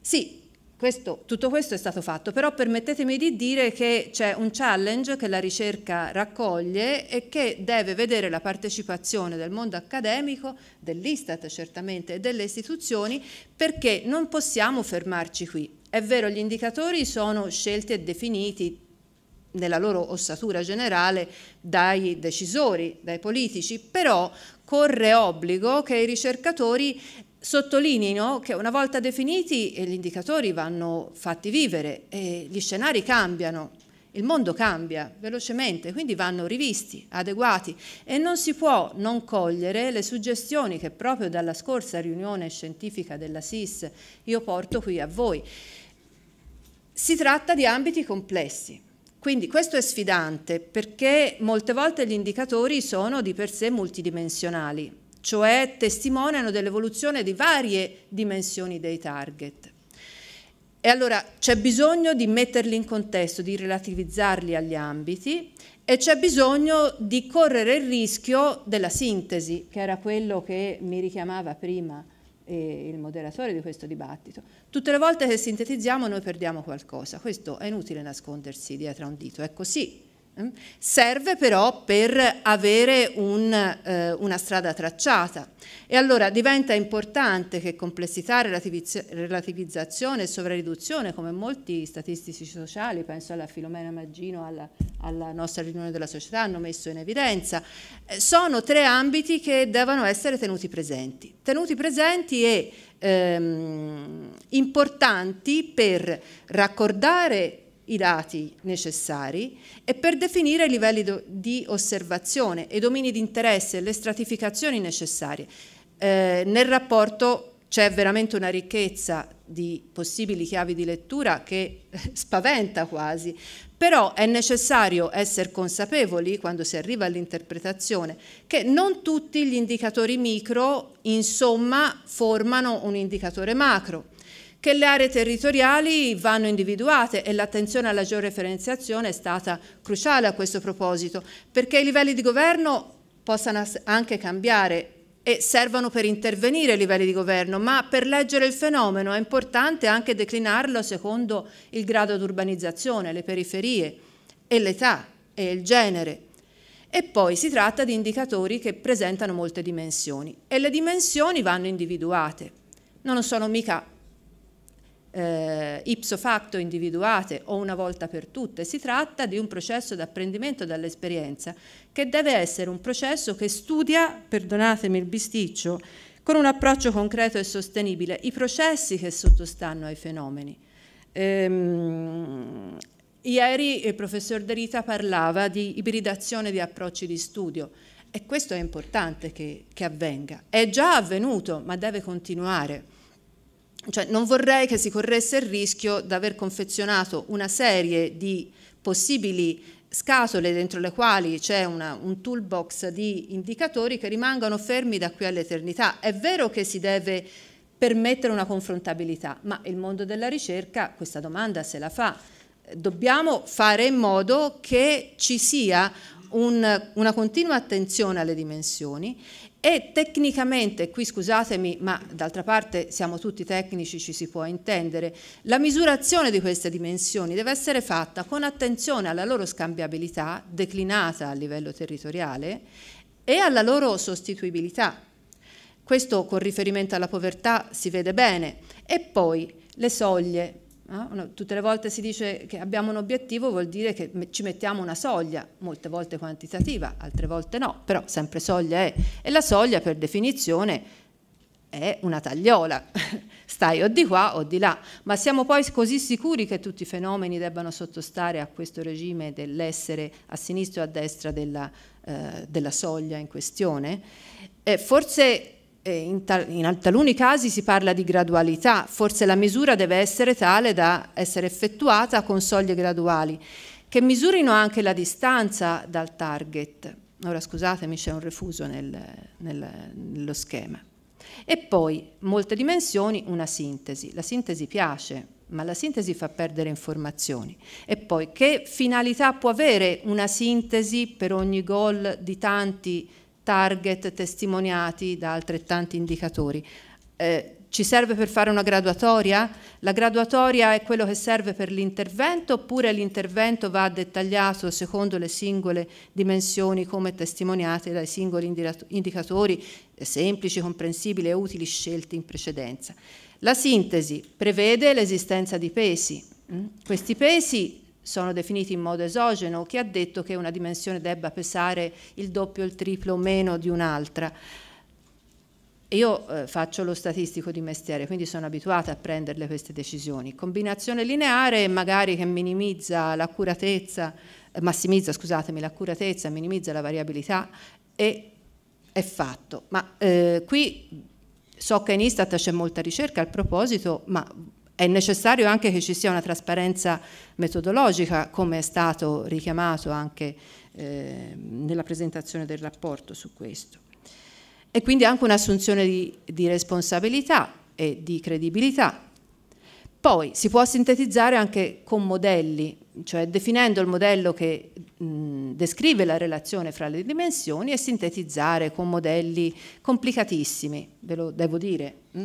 Sì, questo, tutto questo è stato fatto, però permettetemi di dire che c'è un challenge che la ricerca raccoglie e che deve vedere la partecipazione del mondo accademico, dell'Istat certamente e delle istituzioni, perché non possiamo fermarci qui. È vero, gli indicatori sono scelti e definiti nella loro ossatura generale dai decisori, dai politici, però corre obbligo che i ricercatori Sottolineo che una volta definiti eh, gli indicatori vanno fatti vivere, e gli scenari cambiano, il mondo cambia velocemente, quindi vanno rivisti, adeguati e non si può non cogliere le suggestioni che proprio dalla scorsa riunione scientifica della SIS io porto qui a voi. Si tratta di ambiti complessi, quindi questo è sfidante perché molte volte gli indicatori sono di per sé multidimensionali cioè testimoniano dell'evoluzione di varie dimensioni dei target. E allora c'è bisogno di metterli in contesto, di relativizzarli agli ambiti e c'è bisogno di correre il rischio della sintesi, che era quello che mi richiamava prima eh, il moderatore di questo dibattito. Tutte le volte che sintetizziamo noi perdiamo qualcosa, questo è inutile nascondersi dietro a un dito, è così, Mm? serve però per avere un, eh, una strada tracciata e allora diventa importante che complessità, relativizzazione e sovrariduzione, come molti statistici sociali, penso alla Filomena Maggino, alla, alla nostra riunione della società, hanno messo in evidenza, eh, sono tre ambiti che devono essere tenuti presenti, tenuti presenti e ehm, importanti per raccordare i dati necessari e per definire i livelli di osservazione, i domini di interesse e le stratificazioni necessarie. Eh, nel rapporto c'è veramente una ricchezza di possibili chiavi di lettura che spaventa quasi, però è necessario essere consapevoli quando si arriva all'interpretazione che non tutti gli indicatori micro insomma formano un indicatore macro che le aree territoriali vanno individuate e l'attenzione alla georeferenziazione è stata cruciale a questo proposito, perché i livelli di governo possano anche cambiare e servono per intervenire i livelli di governo, ma per leggere il fenomeno è importante anche declinarlo secondo il grado di urbanizzazione, le periferie e l'età e il genere. E poi si tratta di indicatori che presentano molte dimensioni e le dimensioni vanno individuate. Non sono mica eh, ipso facto individuate o una volta per tutte, si tratta di un processo d'apprendimento dall'esperienza che deve essere un processo che studia, perdonatemi il bisticcio, con un approccio concreto e sostenibile i processi che sottostanno ai fenomeni. Ehm, ieri il professor Derita parlava di ibridazione di approcci di studio e questo è importante che, che avvenga. È già avvenuto, ma deve continuare. Cioè, non vorrei che si corresse il rischio di aver confezionato una serie di possibili scatole dentro le quali c'è un toolbox di indicatori che rimangano fermi da qui all'eternità. È vero che si deve permettere una confrontabilità, ma il mondo della ricerca questa domanda se la fa. Dobbiamo fare in modo che ci sia un, una continua attenzione alle dimensioni e tecnicamente, qui scusatemi, ma d'altra parte siamo tutti tecnici, ci si può intendere, la misurazione di queste dimensioni deve essere fatta con attenzione alla loro scambiabilità declinata a livello territoriale e alla loro sostituibilità. Questo con riferimento alla povertà si vede bene. E poi le soglie Ah, no? Tutte le volte si dice che abbiamo un obiettivo vuol dire che ci mettiamo una soglia, molte volte quantitativa, altre volte no, però sempre soglia è. E la soglia per definizione è una tagliola, stai o di qua o di là, ma siamo poi così sicuri che tutti i fenomeni debbano sottostare a questo regime dell'essere a sinistra o a destra della, eh, della soglia in questione? Eh, forse in, tal in, taluni casi si parla di gradualità, forse la misura deve essere tale da essere effettuata con soglie graduali, che misurino anche la distanza dal target. Ora scusatemi, c'è un refuso nel, nel, nello schema. E poi molte dimensioni, una sintesi. La sintesi piace, ma la sintesi fa perdere informazioni. E poi che finalità può avere una sintesi per ogni gol di tanti? target testimoniati da altrettanti indicatori. Eh, ci serve per fare una graduatoria? La graduatoria è quello che serve per l'intervento oppure l'intervento va dettagliato secondo le singole dimensioni come testimoniate dai singoli indicatori eh, semplici, comprensibili e utili scelti in precedenza. La sintesi prevede l'esistenza di pesi. Mm? Questi pesi sono definiti in modo esogeno, chi ha detto che una dimensione debba pesare il doppio, il triplo o meno di un'altra. Io eh, faccio lo statistico di mestiere, quindi sono abituata a prenderle queste decisioni. Combinazione lineare magari che minimizza l'accuratezza, eh, massimizza, scusatemi, l'accuratezza, minimizza la variabilità e è fatto. Ma eh, qui so che in Istat c'è molta ricerca al proposito, ma è necessario anche che ci sia una trasparenza metodologica, come è stato richiamato anche eh, nella presentazione del rapporto su questo. E quindi anche un'assunzione di, di responsabilità e di credibilità. Poi si può sintetizzare anche con modelli, cioè definendo il modello che mh, descrive la relazione fra le dimensioni e sintetizzare con modelli complicatissimi, ve lo devo dire. Mh?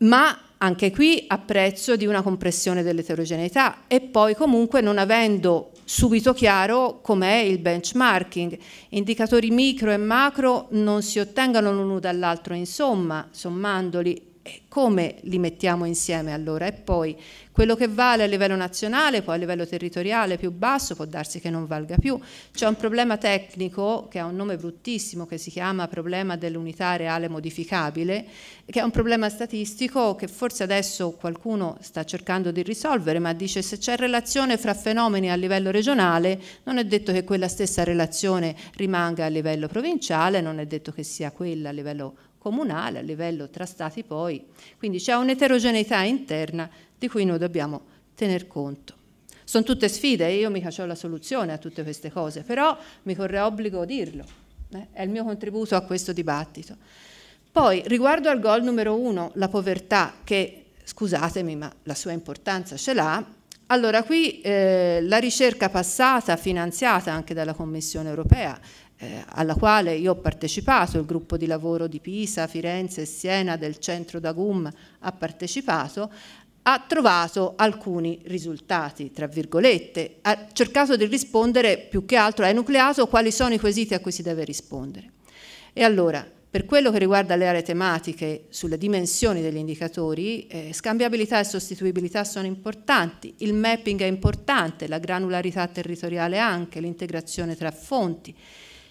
Ma anche qui a prezzo di una compressione dell'eterogeneità e poi comunque non avendo subito chiaro com'è il benchmarking. Indicatori micro e macro non si ottengono l'uno dall'altro, insomma, sommandoli come li mettiamo insieme allora? E poi quello che vale a livello nazionale, poi a livello territoriale più basso, può darsi che non valga più. C'è un problema tecnico che ha un nome bruttissimo che si chiama problema dell'unità reale modificabile, che è un problema statistico che forse adesso qualcuno sta cercando di risolvere, ma dice se c'è relazione fra fenomeni a livello regionale, non è detto che quella stessa relazione rimanga a livello provinciale, non è detto che sia quella a livello comunale, a livello tra stati poi. Quindi c'è un'eterogeneità interna di cui noi dobbiamo tener conto. Sono tutte sfide, io mica ho la soluzione a tutte queste cose, però mi corre obbligo dirlo, eh? è il mio contributo a questo dibattito. Poi, riguardo al gol numero uno, la povertà, che scusatemi ma la sua importanza ce l'ha, allora qui eh, la ricerca passata, finanziata anche dalla Commissione europea, eh, alla quale io ho partecipato, il gruppo di lavoro di Pisa, Firenze e Siena del centro Dagum ha partecipato, ha trovato alcuni risultati, tra virgolette, ha cercato di rispondere più che altro, ha nucleato quali sono i quesiti a cui si deve rispondere. E allora, per quello che riguarda le aree tematiche sulle dimensioni degli indicatori, eh, scambiabilità e sostituibilità sono importanti, il mapping è importante, la granularità territoriale anche, l'integrazione tra fonti,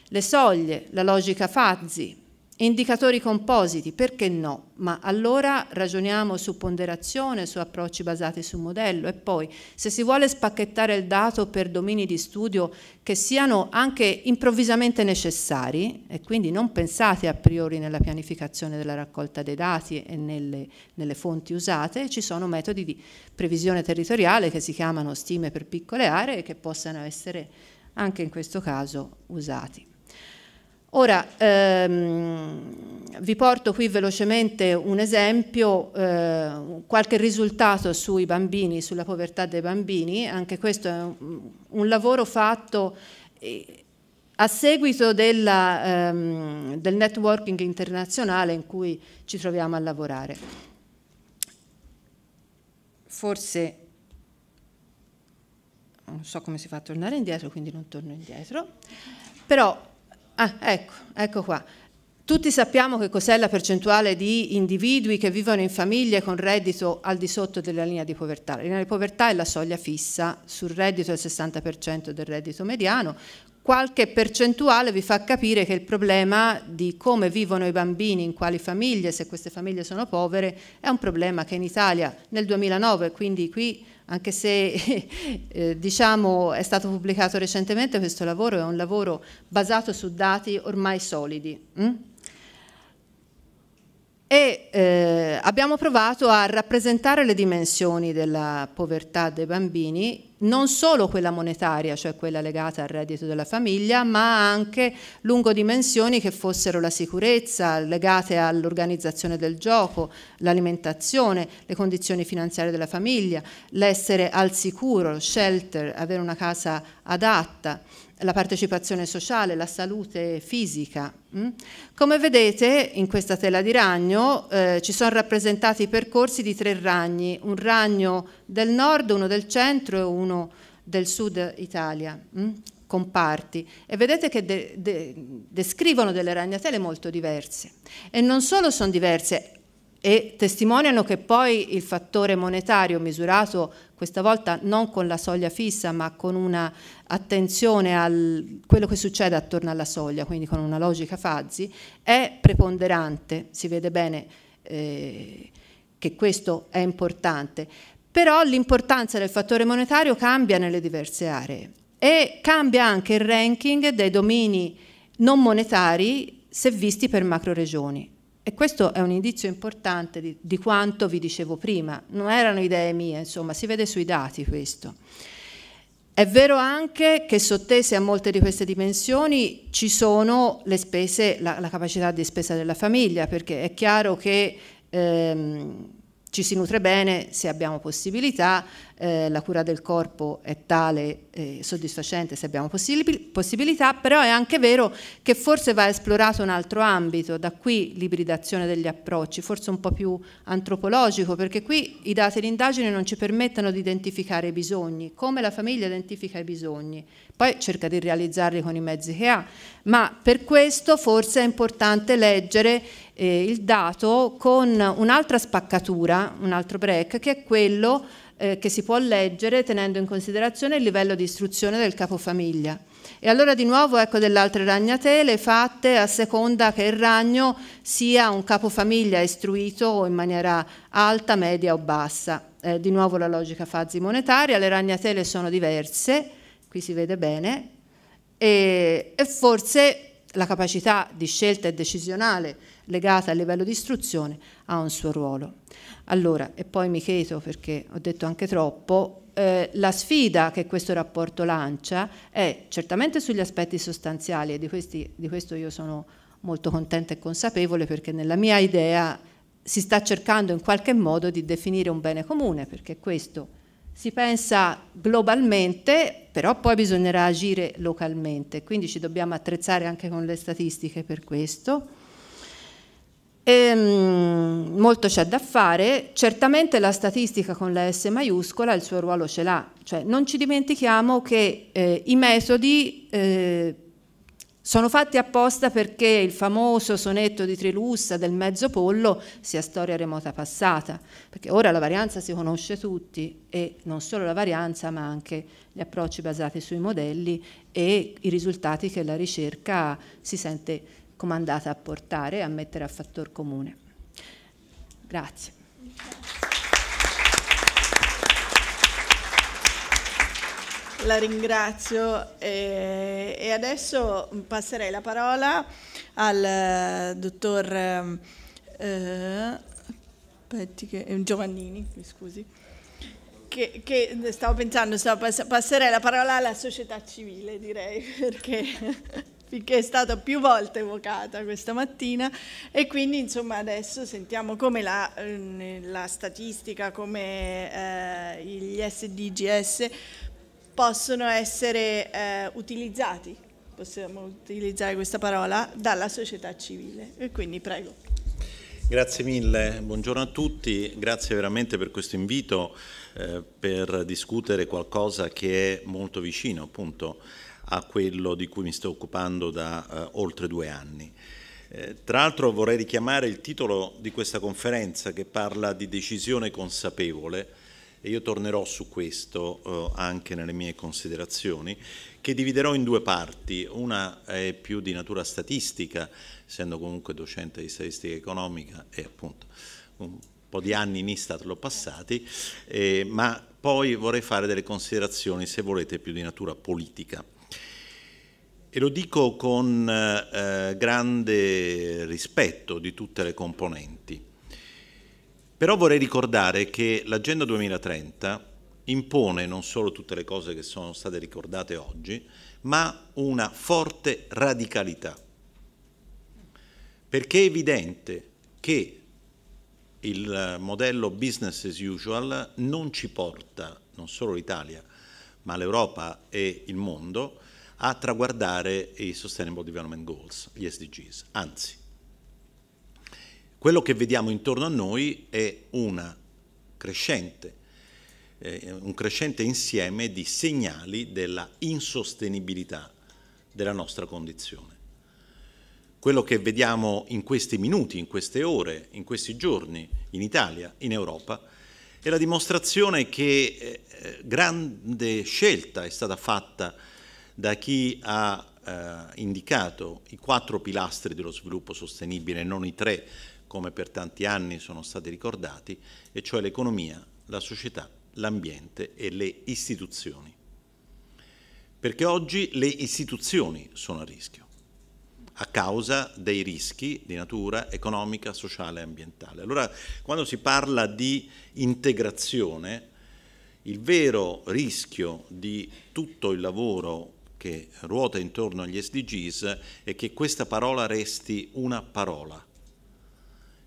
le soglie, la logica Fazzi, indicatori compositi, perché no? Ma allora ragioniamo su ponderazione, su approcci basati su modello e poi se si vuole spacchettare il dato per domini di studio che siano anche improvvisamente necessari e quindi non pensate a priori nella pianificazione della raccolta dei dati e nelle, nelle fonti usate, ci sono metodi di previsione territoriale che si chiamano stime per piccole aree e che possano essere anche in questo caso usati. Ora, ehm, vi porto qui velocemente un esempio, eh, qualche risultato sui bambini, sulla povertà dei bambini, anche questo è un, un lavoro fatto eh, a seguito della, ehm, del networking internazionale in cui ci troviamo a lavorare. Forse non so come si fa a tornare indietro, quindi non torno indietro, però Ah, ecco, ecco qua. Tutti sappiamo che cos'è la percentuale di individui che vivono in famiglie con reddito al di sotto della linea di povertà. La linea di povertà è la soglia fissa sul reddito del 60% del reddito mediano, qualche percentuale vi fa capire che il problema di come vivono i bambini, in quali famiglie, se queste famiglie sono povere, è un problema che in Italia nel 2009, quindi qui anche se eh, diciamo, è stato pubblicato recentemente questo lavoro, è un lavoro basato su dati ormai solidi. Hm? e eh, abbiamo provato a rappresentare le dimensioni della povertà dei bambini, non solo quella monetaria, cioè quella legata al reddito della famiglia, ma anche lungo dimensioni che fossero la sicurezza, legate all'organizzazione del gioco, l'alimentazione, le condizioni finanziarie della famiglia, l'essere al sicuro, shelter, avere una casa adatta la partecipazione sociale, la salute fisica. Mm? Come vedete in questa tela di ragno eh, ci sono rappresentati i percorsi di tre ragni, un ragno del nord, uno del centro e uno del sud Italia, mm? con parti. E vedete che de de descrivono delle ragnatele molto diverse. E non solo sono diverse, e testimoniano che poi il fattore monetario misurato questa volta non con la soglia fissa ma con una attenzione a quello che succede attorno alla soglia, quindi con una logica Fazzi, è preponderante, si vede bene eh, che questo è importante, però l'importanza del fattore monetario cambia nelle diverse aree e cambia anche il ranking dei domini non monetari se visti per macro regioni. E questo è un indizio importante di, di, quanto vi dicevo prima, non erano idee mie, insomma, si vede sui dati questo. È vero anche che sottese a molte di queste dimensioni ci sono le spese, la, la capacità di spesa della famiglia, perché è chiaro che ehm, ci si nutre bene se abbiamo possibilità, eh, la cura del corpo è tale e eh, soddisfacente se abbiamo possibilità, però è anche vero che forse va esplorato un altro ambito, da qui l'ibridazione degli approcci, forse un po' più antropologico, perché qui i dati di indagine non ci permettono di identificare i bisogni, come la famiglia identifica i bisogni, poi cerca di realizzarli con i mezzi che ha, ma per questo forse è importante leggere eh, il dato con un'altra spaccatura, un altro break, che è quello eh, che si può leggere tenendo in considerazione il livello di istruzione del capofamiglia. E allora di nuovo ecco delle altre ragnatele fatte a seconda che il ragno sia un capofamiglia istruito in maniera alta, media o bassa. Eh, di nuovo la logica fazi monetaria, le ragnatele sono diverse, qui si vede bene, e, e forse la capacità di scelta e decisionale legata al livello di istruzione ha un suo ruolo. Allora, e poi mi chiedo perché ho detto anche troppo, eh, la sfida che questo rapporto lancia è certamente sugli aspetti sostanziali e di, questi, di questo io sono molto contenta e consapevole perché nella mia idea si sta cercando in qualche modo di definire un bene comune, perché questo si pensa globalmente, però poi bisognerà agire localmente, quindi ci dobbiamo attrezzare anche con le statistiche per questo. Ehm, molto c'è da fare, certamente la statistica con la S maiuscola il suo ruolo ce l'ha, cioè non ci dimentichiamo che eh, i metodi eh, sono fatti apposta perché il famoso sonetto di Trilussa del mezzo pollo sia storia remota passata, perché ora la varianza si conosce tutti e non solo la varianza ma anche gli approcci basati sui modelli e i risultati che la ricerca si sente comandata a portare e a mettere a fattor comune. Grazie. La ringrazio eh, e adesso passerei la parola al eh, dottor eh, che, eh, Giovannini, mi scusi, che, che, stavo pensando, stavo pass passerei la parola alla società civile direi perché che è stata più volte evocata questa mattina e quindi insomma adesso sentiamo come la, ehm, la statistica, come eh, gli SDGS possono essere eh, utilizzati, possiamo utilizzare questa parola, dalla società civile. E quindi prego. Grazie mille, buongiorno a tutti, grazie veramente per questo invito eh, per discutere qualcosa che è molto vicino appunto a quello di cui mi sto occupando da eh, oltre due anni. Eh, tra l'altro vorrei richiamare il titolo di questa conferenza che parla di decisione consapevole e io tornerò su questo eh, anche nelle mie considerazioni, che dividerò in due parti. Una è più di natura statistica, essendo comunque docente di statistica economica e appunto un po' di anni in Istat l'ho passati, eh, ma poi vorrei fare delle considerazioni, se volete, più di natura politica. E lo dico con eh, grande rispetto di tutte le componenti. Però vorrei ricordare che l'Agenda 2030 impone non solo tutte le cose che sono state ricordate oggi, ma una forte radicalità. Perché è evidente che il modello business as usual non ci porta, non solo l'Italia, ma l'Europa e il mondo, a traguardare i Sustainable Development Goals, gli SDGs. Anzi, quello che vediamo intorno a noi è crescente, eh, un crescente insieme di segnali della insostenibilità della nostra condizione. Quello che vediamo in questi minuti, in queste ore, in questi giorni, in Italia, in Europa, è la dimostrazione che eh, eh grande scelta è stata fatta da chi ha eh, indicato i quattro pilastri dello sviluppo sostenibile, non i tre come per tanti anni sono stati ricordati, e cioè l'economia, la società, l'ambiente e le istituzioni. Perché oggi le istituzioni sono a rischio a causa dei rischi di natura economica, sociale e ambientale. Allora, quando si parla di integrazione, il vero rischio di tutto il lavoro che ruota intorno agli SDGs è che questa parola resti una parola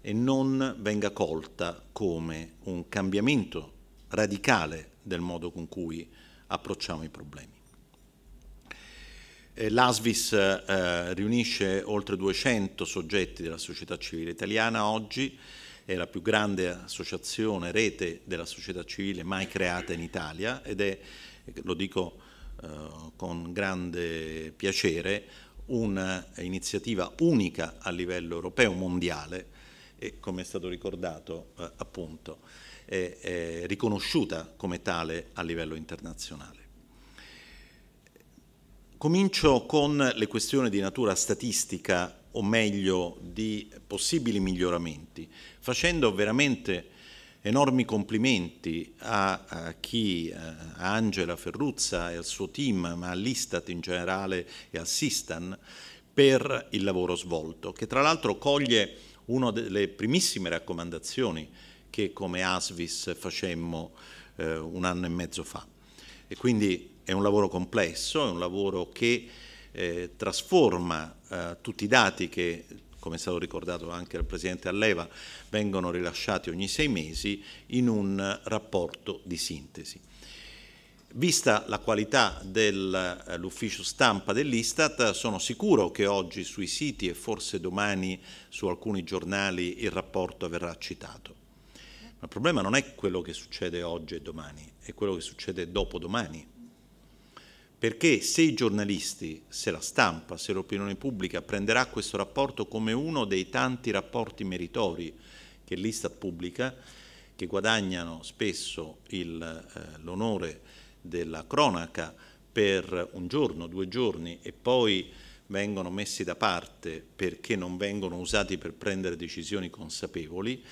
e non venga colta come un cambiamento radicale del modo con cui approcciamo i problemi. Eh, L'ASVIS eh, riunisce oltre 200 soggetti della società civile italiana oggi, è la più grande associazione, rete della società civile mai creata in Italia ed è, lo dico eh, con grande piacere un'iniziativa eh, unica a livello europeo, mondiale, e come è stato ricordato eh, appunto, è, è riconosciuta come tale a livello internazionale. Comincio con le questioni di natura statistica o meglio di possibili miglioramenti, facendo veramente enormi complimenti a, a chi, eh, a Angela Ferruzza e al suo team, ma all'Istat in generale e al Sistan, per il lavoro svolto, che tra l'altro coglie una delle primissime raccomandazioni che come ASVIS facemmo eh, un anno e mezzo fa. E quindi è un lavoro complesso, è un lavoro che eh, trasforma eh, tutti i dati che come è stato ricordato anche dal Presidente Alleva, vengono rilasciati ogni sei mesi in un rapporto di sintesi. Vista la qualità dell'ufficio eh, stampa dell'Istat, sono sicuro che oggi sui siti e forse domani su alcuni giornali il rapporto verrà citato. Ma il problema non è quello che succede oggi e domani, è quello che succede dopodomani. Perché se i giornalisti, se la stampa, se l'opinione pubblica prenderà questo rapporto come uno dei tanti rapporti meritori che l'Istat pubblica, che guadagnano spesso eh, l'onore eh, della cronaca per un giorno, due giorni e poi vengono messi da parte perché non vengono usati per prendere decisioni consapevoli,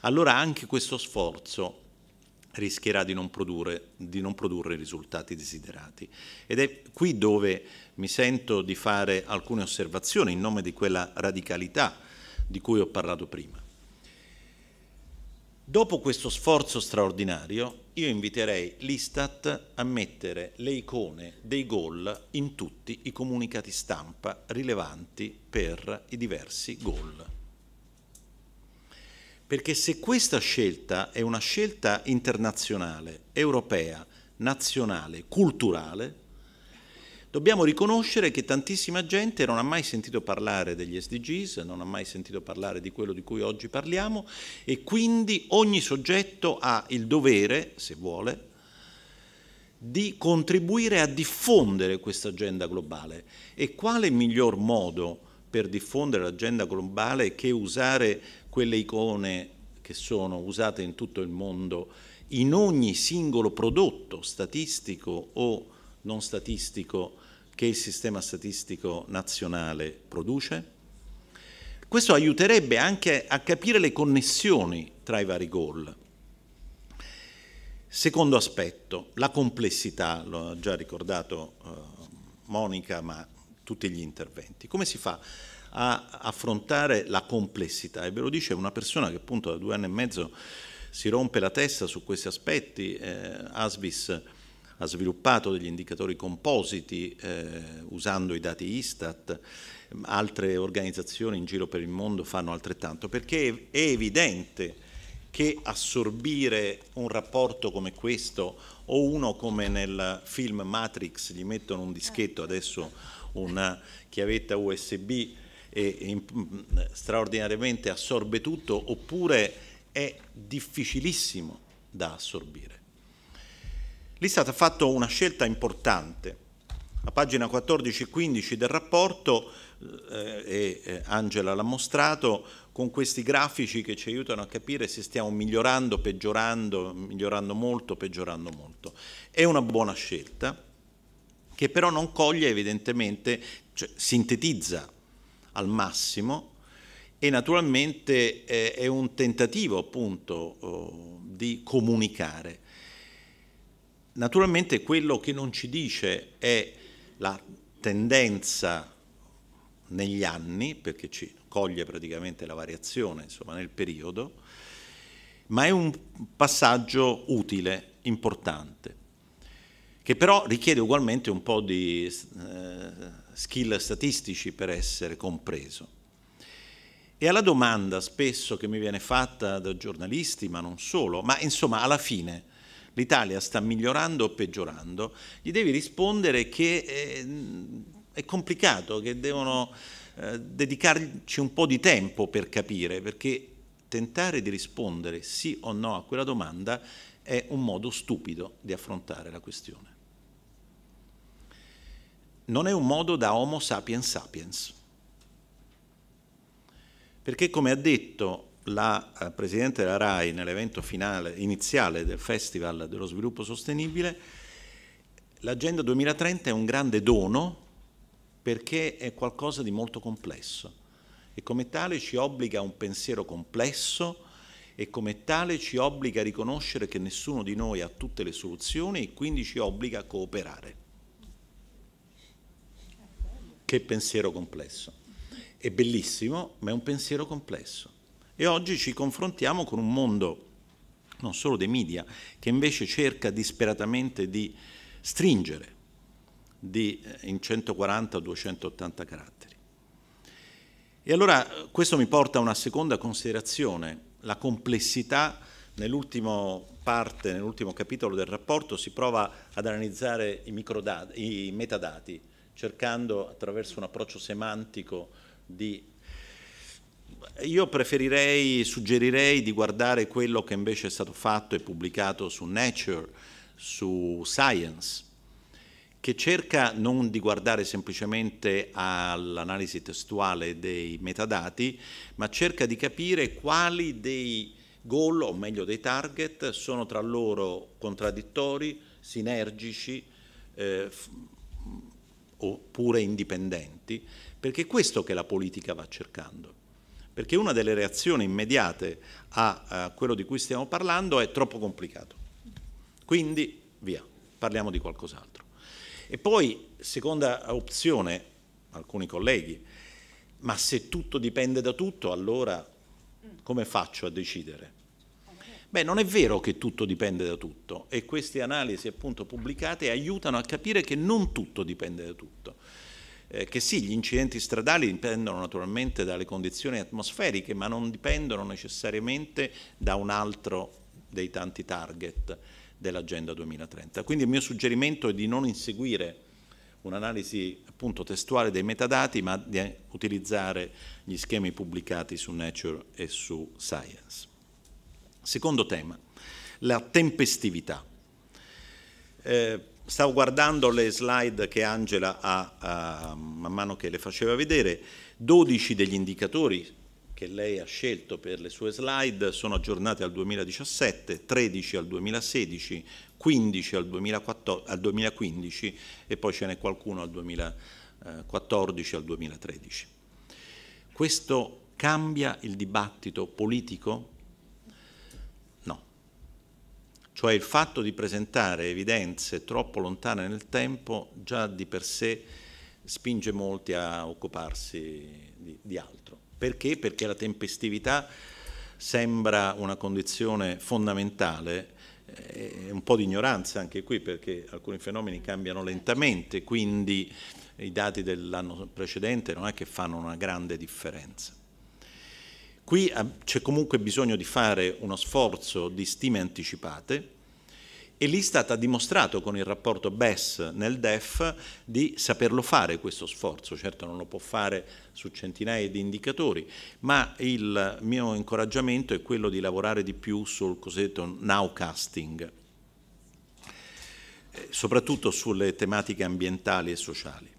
allora anche questo sforzo rischierà di non, produrre, di non produrre i risultati desiderati. Ed è qui dove mi sento di fare alcune osservazioni in nome di quella radicalità di cui ho parlato prima. Dopo questo sforzo straordinario, io inviterei l'Istat a mettere le icone dei gol in tutti i comunicati stampa rilevanti per i diversi gol perché se questa scelta è una scelta internazionale, europea, nazionale, culturale, dobbiamo riconoscere che tantissima gente non ha mai sentito parlare degli SDGs, non ha mai sentito parlare di quello di cui oggi parliamo e quindi ogni soggetto ha il dovere, se vuole, di contribuire a diffondere questa agenda globale. E quale miglior modo per diffondere l'agenda globale che usare quelle icone che sono usate in tutto il mondo, in ogni singolo prodotto statistico o non statistico che il sistema statistico nazionale produce? Questo aiuterebbe anche a capire le connessioni tra i vari goal. Secondo aspetto, la complessità, lo ha già ricordato eh, Monica, ma tutti gli interventi. Come si fa a affrontare la complessità e ve lo dice una persona che appunto da due anni e mezzo si rompe la testa su questi aspetti, eh, Asvis ha sviluppato degli indicatori compositi eh, usando i dati Istat, altre organizzazioni in giro per il mondo fanno altrettanto, perché è evidente che assorbire un rapporto come questo o uno come nel film Matrix gli mettono un dischetto adesso una chiavetta USB e mm, straordinariamente assorbe tutto oppure è difficilissimo da assorbire. Lì è stata fatta una scelta importante. A pagina 14 e 15 del rapporto, eh, e eh, Angela l'ha mostrato, con questi grafici che ci aiutano a capire se stiamo migliorando, peggiorando, migliorando molto, peggiorando molto. È una buona scelta che però non coglie evidentemente, cioè, sintetizza al massimo e naturalmente eh, è un tentativo appunto oh, di comunicare. Naturalmente quello che non ci dice è la tendenza negli anni, perché ci coglie praticamente la variazione insomma, nel periodo, ma è un passaggio utile, importante, che però richiede ugualmente un po' di eh, skill statistici per essere compreso. E alla domanda spesso che mi viene fatta da giornalisti, ma non solo, ma insomma alla fine l'Italia sta migliorando o peggiorando, gli devi rispondere che è, eh, è complicato, che devono eh, dedicarci un po' di tempo per capire, perché tentare di rispondere sì o no a quella domanda è un modo stupido di affrontare la questione non è un modo da Homo sapiens sapiens. Perché come ha detto la eh, Presidente della RAI nell'evento finale, iniziale del Festival dello Sviluppo Sostenibile, l'Agenda 2030 è un grande dono perché è qualcosa di molto complesso e come tale ci obbliga a un pensiero complesso e come tale ci obbliga a riconoscere che nessuno di noi ha tutte le soluzioni e quindi ci obbliga a cooperare. Che pensiero complesso. È bellissimo, ma è un pensiero complesso. E oggi ci confrontiamo con un mondo, non solo dei media, che invece cerca disperatamente di stringere di, eh, in 140 o 280 caratteri. E allora eh, questo mi porta a una seconda considerazione, la complessità nell'ultima parte, nell'ultimo capitolo del rapporto si prova ad analizzare i, i metadati, cercando attraverso un approccio semantico di... Io preferirei, suggerirei di guardare quello che invece è stato fatto e pubblicato su Nature, su Science, che cerca non di guardare semplicemente all'analisi testuale dei metadati, ma cerca di capire quali dei goal, o meglio dei target, sono tra loro contraddittori, sinergici, eh, oppure indipendenti, perché è questo che la politica va cercando. Perché una delle reazioni immediate a, a quello di cui stiamo parlando è troppo complicato. Quindi via, parliamo di qualcos'altro. E poi, seconda opzione, alcuni colleghi, ma se tutto dipende da tutto, allora come faccio a decidere? Beh, non è vero che tutto dipende da tutto e queste analisi appunto pubblicate aiutano a capire che non tutto dipende da tutto. Eh, che sì, gli incidenti stradali dipendono naturalmente dalle condizioni atmosferiche, ma non dipendono necessariamente da un altro dei tanti target dell'Agenda 2030. Quindi il mio suggerimento è di non inseguire un'analisi appunto testuale dei metadati, ma di utilizzare gli schemi pubblicati su Nature e su Science. Secondo tema, la tempestività. Eh, stavo guardando le slide che Angela ha, ha, ehm, man mano che le faceva vedere, 12 degli indicatori che lei ha scelto per le sue slide sono aggiornati al 2017, 13 al 2016, 15 al, 2014, al 2015 e poi ce n'è qualcuno al 2014 al 2013. Questo cambia il dibattito politico cioè il fatto di presentare evidenze troppo lontane nel tempo già di per sé spinge molti a occuparsi di, di altro. Perché? Perché la tempestività sembra una condizione fondamentale eh, un po' di ignoranza anche qui perché alcuni fenomeni cambiano lentamente, quindi i dati dell'anno precedente non è che fanno una grande differenza. Qui eh, c'è comunque bisogno di fare uno sforzo di stime anticipate e l'Istat ha dimostrato con il rapporto BES nel DEF di saperlo fare questo sforzo, certo non lo può fare su centinaia di indicatori, ma il mio incoraggiamento è quello di lavorare di più sul cosiddetto nowcasting, eh, soprattutto sulle tematiche ambientali e sociali.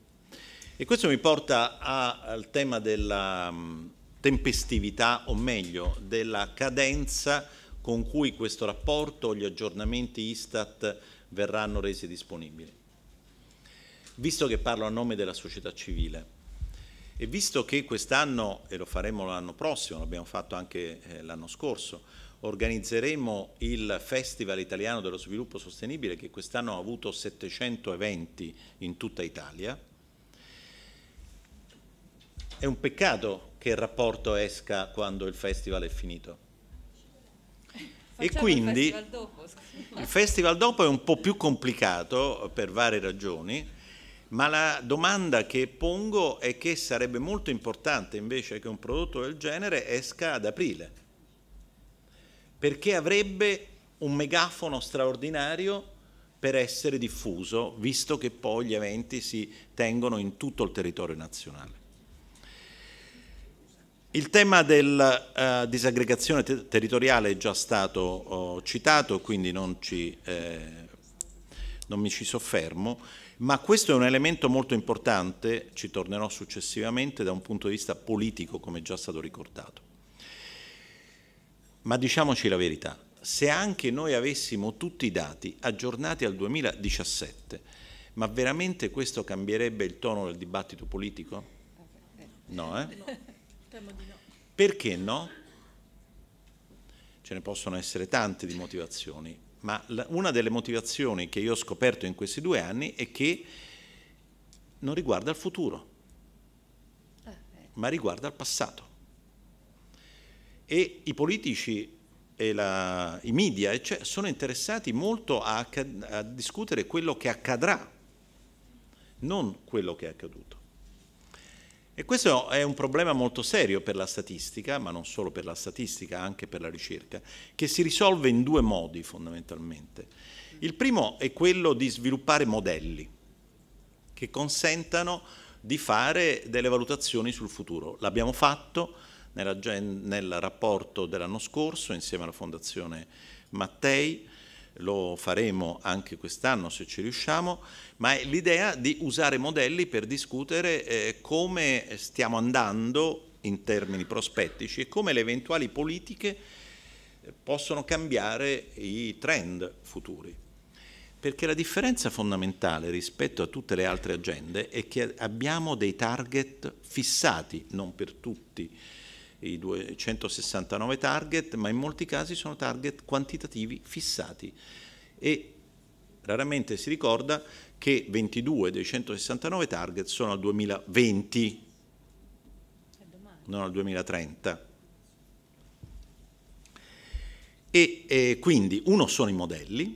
E questo mi porta al tema della mm, tempestività, o meglio, della cadenza con cui questo rapporto o gli aggiornamenti Istat verranno resi disponibili. Visto che parlo a nome della società civile e visto che quest'anno, e lo faremo l'anno prossimo, l'abbiamo fatto anche eh, l'anno scorso, organizzeremo il Festival Italiano dello Sviluppo Sostenibile che quest'anno ha avuto 700 eventi in tutta Italia, è un peccato che il rapporto esca quando il festival è finito. Facciamo e quindi il festival, dopo. il festival dopo è un po' più complicato per varie ragioni, ma la domanda che pongo è che sarebbe molto importante invece che un prodotto del genere esca ad aprile, perché avrebbe un megafono straordinario per essere diffuso, visto che poi gli eventi si tengono in tutto il territorio nazionale. Il tema della uh, eh, disaggregazione te territoriale è già stato uh, citato, quindi non, ci, eh, non, mi ci soffermo, ma questo è un elemento molto importante, ci tornerò successivamente, da un punto di vista politico, come è già stato ricordato. Ma diciamoci la verità, se anche noi avessimo tutti i dati aggiornati al 2017, ma veramente questo cambierebbe il tono del dibattito politico? No, eh? Temo di no. Perché no? Ce ne possono essere tante di motivazioni, ma una delle motivazioni che io ho scoperto in questi due anni è che non riguarda il futuro, eh, eh. ma riguarda il passato. E i politici e la, i media cioè, sono interessati molto a, a discutere quello che accadrà, non quello che è accaduto. E questo è un problema molto serio per la statistica, ma non solo per la statistica, anche per la ricerca, che si risolve in due modi fondamentalmente. Il primo è quello di sviluppare modelli che consentano di fare delle valutazioni sul futuro. L'abbiamo fatto nella, nel rapporto dell'anno scorso insieme alla Fondazione Mattei, lo faremo anche quest'anno se ci riusciamo, ma è l'idea di usare modelli per discutere eh, come stiamo andando in termini prospettici e come le eventuali politiche eh, possono cambiare i trend futuri. Perché la differenza fondamentale rispetto a tutte le altre agende è che abbiamo dei target fissati, non per tutti, i 269 target, ma in molti casi sono target quantitativi fissati e raramente si ricorda che 22 dei 169 target sono al 2020, non al 2030. E eh, quindi uno sono i modelli,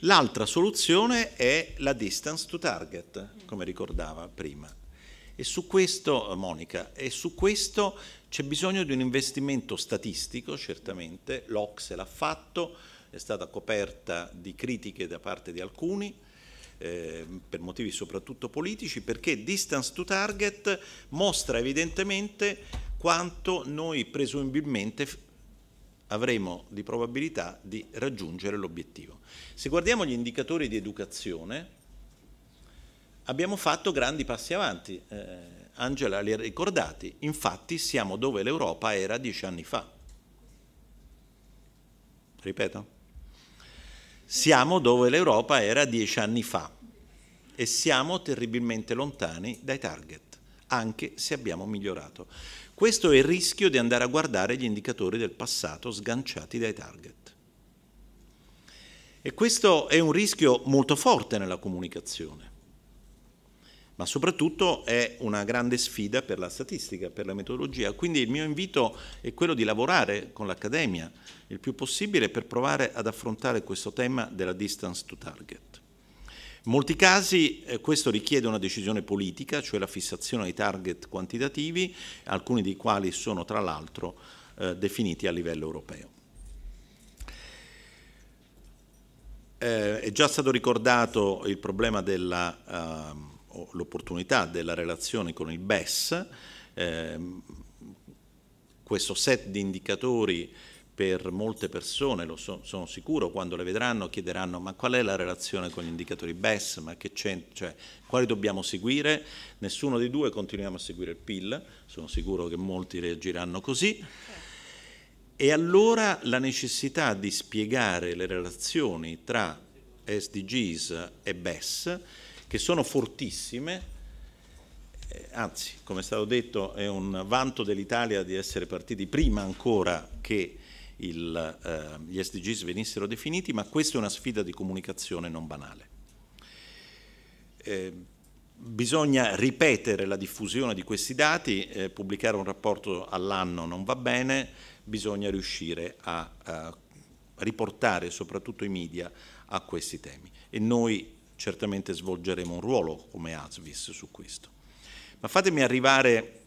l'altra soluzione è la distance to target, come ricordava prima. E su questo, Monica, e su questo c'è bisogno di un investimento statistico, certamente, l'Ox l'ha fatto, è stata coperta di critiche da parte di alcuni, eh, per motivi soprattutto politici, perché Distance to Target mostra evidentemente quanto noi presumibilmente avremo di probabilità di raggiungere l'obiettivo. Se guardiamo gli indicatori di educazione, abbiamo fatto grandi passi avanti. Eh, Angela li ha ricordati, infatti siamo dove l'Europa era dieci anni fa. Ripeto, siamo dove l'Europa era dieci anni fa e siamo terribilmente lontani dai target, anche se abbiamo migliorato. Questo è il rischio di andare a guardare gli indicatori del passato sganciati dai target. E questo è un rischio molto forte nella comunicazione ma soprattutto è una grande sfida per la statistica, per la metodologia. Quindi il mio invito è quello di lavorare con l'Accademia il più possibile per provare ad affrontare questo tema della distance to target. In molti casi eh, questo richiede una decisione politica, cioè la fissazione dei target quantitativi, alcuni dei quali sono tra l'altro eh, definiti a livello europeo. Eh, è già stato ricordato il problema della... Uh, l'opportunità della relazione con il BES, eh, questo set di indicatori per molte persone, lo so, sono sicuro, quando le vedranno chiederanno ma qual è la relazione con gli indicatori BES, ma che cioè, quali dobbiamo seguire, nessuno dei due continuiamo a seguire il PIL, sono sicuro che molti reagiranno così. E allora la necessità di spiegare le relazioni tra SDGs e BES che sono fortissime, eh, anzi, come è stato detto, è un vanto dell'Italia di essere partiti prima ancora che il, eh, gli SDGs venissero definiti, ma questa è una sfida di comunicazione non banale. Eh, bisogna ripetere la diffusione di questi dati, eh, pubblicare un rapporto all'anno non va bene, bisogna riuscire a, a riportare soprattutto i media a questi temi. E noi certamente svolgeremo un ruolo come ASVIS su questo. Ma fatemi arrivare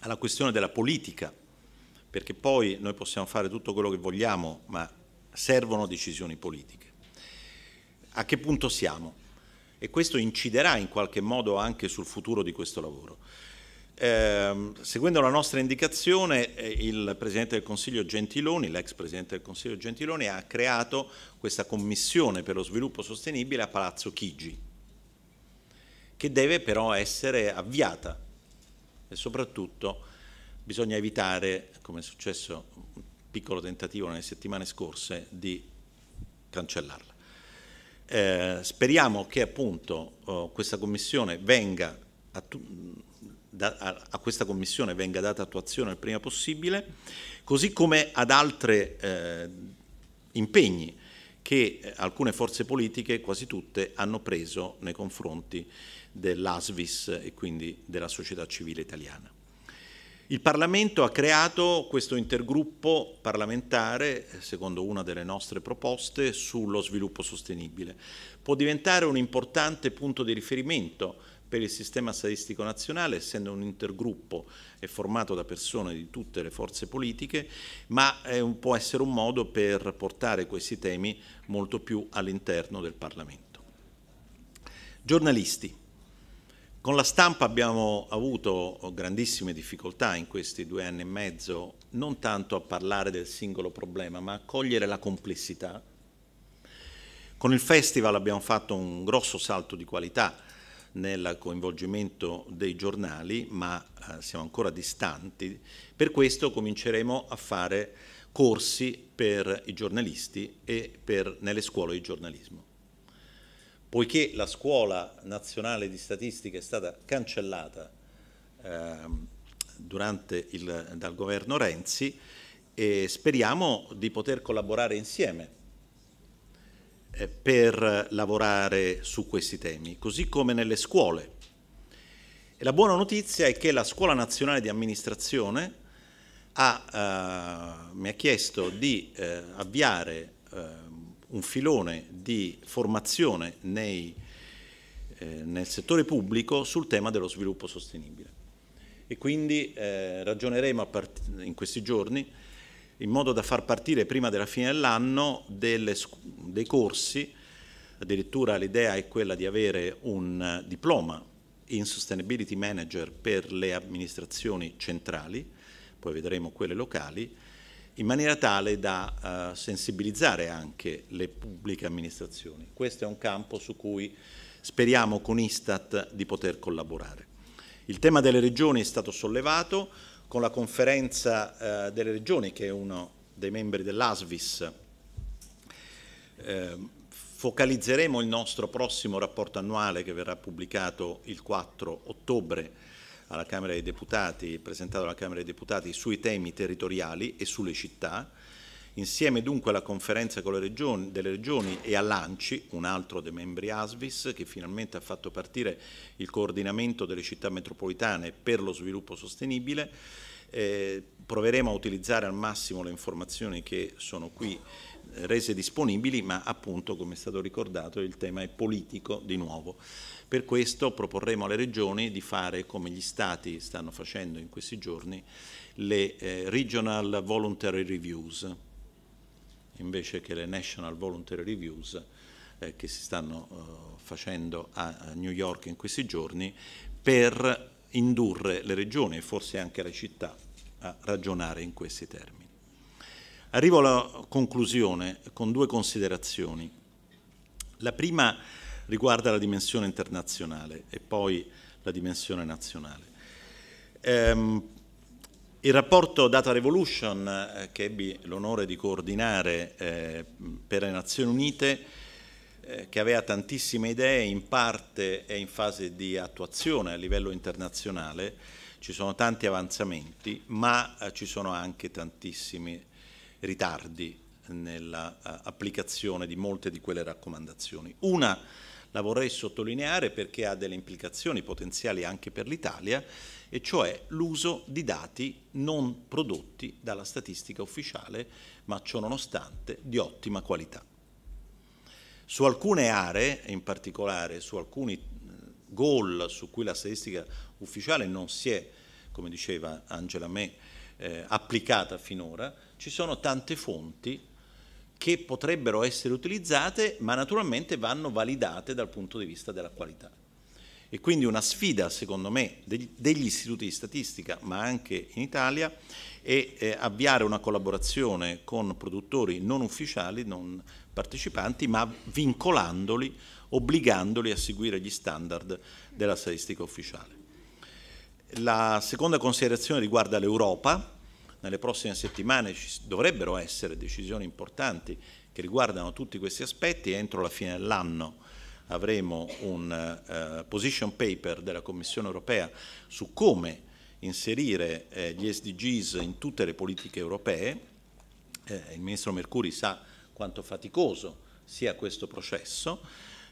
alla questione della politica, perché poi noi possiamo fare tutto quello che vogliamo, ma servono decisioni politiche. A che punto siamo? E questo inciderà in qualche modo anche sul futuro di questo lavoro. Eh, seguendo la nostra indicazione, eh, il Presidente del Consiglio Gentiloni, l'ex Presidente del Consiglio Gentiloni, ha creato questa commissione per lo sviluppo sostenibile a Palazzo Chigi, che deve però essere avviata e soprattutto bisogna evitare, come è successo un piccolo tentativo nelle settimane scorse, di cancellarla. Eh, speriamo che appunto oh, questa commissione venga a da, a, a, questa commissione venga data attuazione il prima possibile, così come ad altri eh, impegni che eh, alcune forze politiche, quasi tutte, hanno preso nei confronti dell'ASVIS e quindi della società civile italiana. Il Parlamento ha creato questo intergruppo parlamentare, secondo una delle nostre proposte, sullo sviluppo sostenibile. Può diventare un importante punto di riferimento per il sistema statistico nazionale, essendo un intergruppo è formato da persone di tutte le forze politiche, ma un, può essere un modo per portare questi temi molto più all'interno del Parlamento. Giornalisti. Con la stampa abbiamo avuto grandissime difficoltà in questi due anni e mezzo, non tanto a parlare del singolo problema, ma a cogliere la complessità. Con il festival abbiamo fatto un grosso salto di qualità, nel coinvolgimento dei giornali, ma eh, siamo ancora distanti. Per questo cominceremo a fare corsi per i giornalisti e per, nelle scuole di giornalismo. Poiché la scuola nazionale di statistica è stata cancellata eh, il, dal governo Renzi, eh, speriamo di poter collaborare insieme eh, per lavorare su questi temi, così come nelle scuole. E la buona notizia è che la Scuola Nazionale di Amministrazione ha, eh, mi ha chiesto di eh, avviare eh, un filone di formazione nei, eh, nel settore pubblico sul tema dello sviluppo sostenibile. E quindi eh, ragioneremo in questi giorni in modo da far partire prima della fine dell'anno dei corsi, addirittura l'idea è quella di avere un diploma in Sustainability Manager per le amministrazioni centrali, poi vedremo quelle locali, in maniera tale da uh, sensibilizzare anche le pubbliche amministrazioni. Questo è un campo su cui speriamo con Istat di poter collaborare. Il tema delle regioni è stato sollevato, con la conferenza eh, delle regioni, che è uno dei membri dell'ASVIS. Eh, focalizzeremo il nostro prossimo rapporto annuale che verrà pubblicato il 4 ottobre alla Camera dei Deputati, presentato alla Camera dei Deputati sui temi territoriali e sulle città, Insieme dunque alla conferenza regioni, delle regioni e all'ANCI, un altro dei membri ASVIS, che finalmente ha fatto partire il coordinamento delle città metropolitane per lo sviluppo sostenibile, eh, proveremo a utilizzare al massimo le informazioni che sono qui eh, rese disponibili, ma appunto, come è stato ricordato, il tema è politico di nuovo. Per questo proporremo alle regioni di fare, come gli stati stanno facendo in questi giorni, le eh, regional voluntary reviews, invece che le National Voluntary Reviews eh, che si stanno eh, facendo a, a New York in questi giorni per indurre le regioni e forse anche le città a ragionare in questi termini. Arrivo alla conclusione con due considerazioni. La prima riguarda la dimensione internazionale e poi la dimensione nazionale. Ehm, il rapporto Data Revolution, eh, che ebbi l'onore di coordinare eh, per le Nazioni Unite, eh, che aveva tantissime idee, in parte è in fase di attuazione a livello internazionale, ci sono tanti avanzamenti, ma ci sono anche tantissimi ritardi nell'applicazione di molte di quelle raccomandazioni. Una la vorrei sottolineare perché ha delle implicazioni potenziali anche per l'Italia, e cioè l'uso di dati non prodotti dalla statistica ufficiale, ma ciononostante di ottima qualità. Su alcune aree, in particolare su alcuni eh, goal su cui la statistica ufficiale non si è, come diceva Angela Me, eh, applicata finora, ci sono tante fonti che potrebbero essere utilizzate, ma naturalmente vanno validate dal punto di vista della qualità. E quindi una sfida, secondo me, degli, degli istituti di statistica, ma anche in Italia, è eh, avviare una collaborazione con produttori non ufficiali, non partecipanti, ma vincolandoli, obbligandoli a seguire gli standard della statistica ufficiale. La seconda considerazione riguarda l'Europa. Nelle prossime settimane ci dovrebbero essere decisioni importanti che riguardano tutti questi aspetti entro la fine dell'anno avremo un eh, position paper della Commissione europea su come inserire eh, gli SDGs in tutte le politiche europee. Eh, il Ministro Mercuri sa quanto faticoso sia questo processo.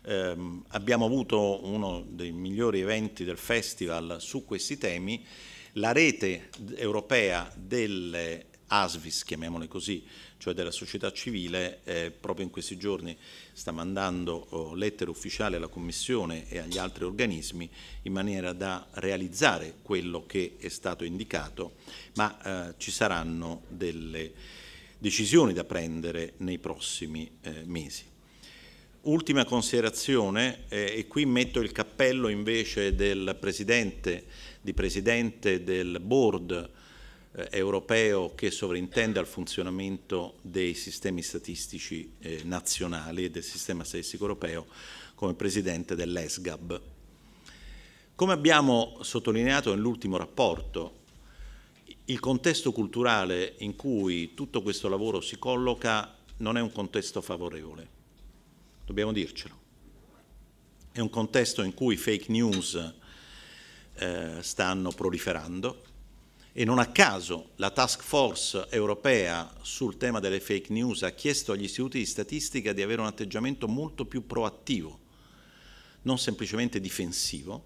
Eh, abbiamo avuto uno dei migliori eventi del festival su questi temi, la rete europea delle ASVIS, chiamiamole così, cioè della società civile, eh, proprio in questi giorni sta mandando oh, lettere ufficiali alla Commissione e agli altri organismi in maniera da realizzare quello che è stato indicato, ma eh, ci saranno delle decisioni da prendere nei prossimi eh, mesi. Ultima considerazione, eh, e qui metto il cappello invece del Presidente, di Presidente del Board eh, europeo che sovrintende al funzionamento dei sistemi statistici eh, nazionali e del sistema statistico europeo come presidente dell'ESGAB. Come abbiamo sottolineato nell'ultimo rapporto, il contesto culturale in cui tutto questo lavoro si colloca non è un contesto favorevole, dobbiamo dircelo. È un contesto in cui fake news eh, stanno proliferando, e non a caso la task force europea sul tema delle fake news ha chiesto agli istituti di statistica di avere un atteggiamento molto più proattivo, non semplicemente difensivo,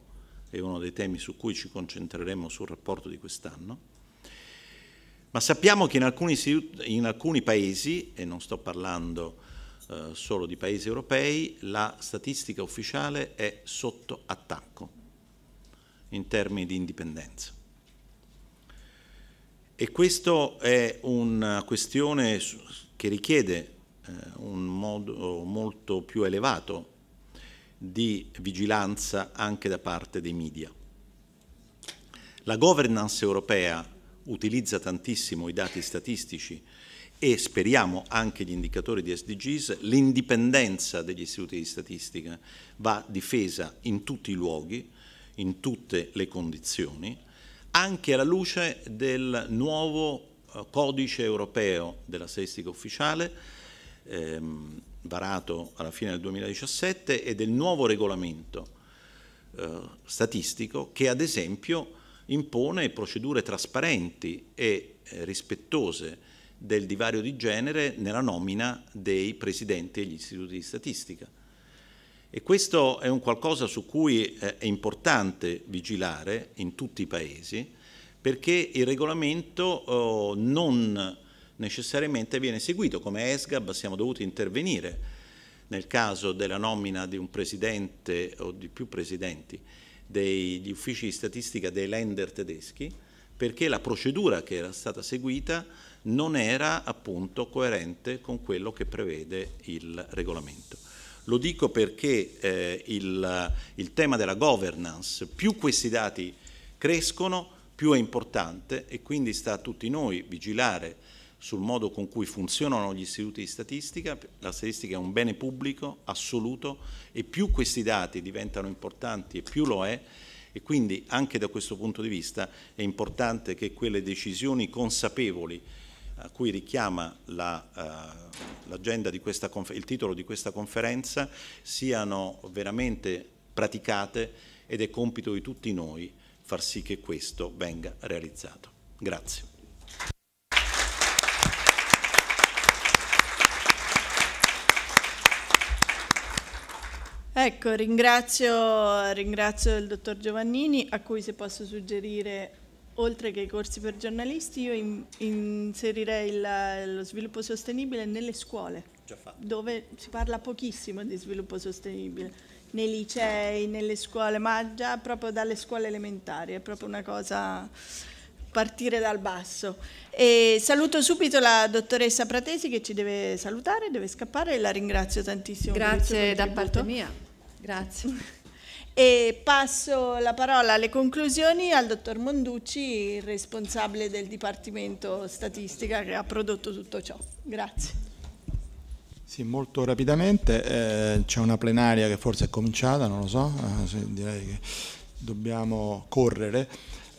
è uno dei temi su cui ci concentreremo sul rapporto di quest'anno, ma sappiamo che in alcuni, in alcuni, paesi, e non sto parlando eh, solo di paesi europei, la statistica ufficiale è sotto attacco in termini di indipendenza. E questa è una eh, questione che richiede eh, un modo molto più elevato di vigilanza anche da parte dei media. La governance europea utilizza tantissimo i dati statistici e speriamo anche gli indicatori di SDGs, l'indipendenza degli istituti di statistica va difesa in tutti i luoghi, in tutte le condizioni anche alla luce del nuovo eh, codice europeo della statistica ufficiale ehm, varato alla fine del 2017 e del nuovo regolamento eh, statistico che ad esempio impone procedure trasparenti e eh, rispettose del divario di genere nella nomina dei presidenti degli istituti di statistica. E questo è un qualcosa su cui è importante vigilare in tutti i paesi, perché il regolamento oh, non necessariamente viene seguito. Come ESGAB siamo dovuti intervenire nel caso della nomina di un presidente o di più presidenti degli uffici di statistica dei lender tedeschi, perché la procedura che era stata seguita non era appunto coerente con quello che prevede il regolamento. Lo dico perché eh, il, il, tema della governance, più questi dati crescono, più è importante e quindi sta a tutti noi vigilare sul modo con cui funzionano gli istituti di statistica. La statistica è un bene pubblico assoluto e più questi dati diventano importanti e più lo è, e quindi anche da questo punto di vista è importante che quelle decisioni consapevoli a cui richiama eh, l'agenda la, uh, il titolo di questa conferenza, siano veramente praticate ed è compito di tutti noi far sì che questo venga realizzato. Grazie. Ecco, ringrazio, ringrazio il dottor Giovannini, a cui se posso suggerire oltre che i corsi per giornalisti, io in, inserirei la, lo sviluppo sostenibile nelle scuole, dove si parla pochissimo di sviluppo sostenibile, nei licei, nelle scuole, ma già proprio dalle scuole elementari, è proprio una cosa partire dal basso. E saluto subito la dottoressa Pratesi che ci deve salutare, deve scappare e la ringrazio tantissimo. Grazie da parte mia. Grazie. E passo la parola alle conclusioni al dottor Monducci, responsabile del Dipartimento Statistica che ha prodotto tutto ciò. Grazie. Sì, molto rapidamente, eh, c'è una plenaria che forse è cominciata, non lo so, eh, direi che dobbiamo correre.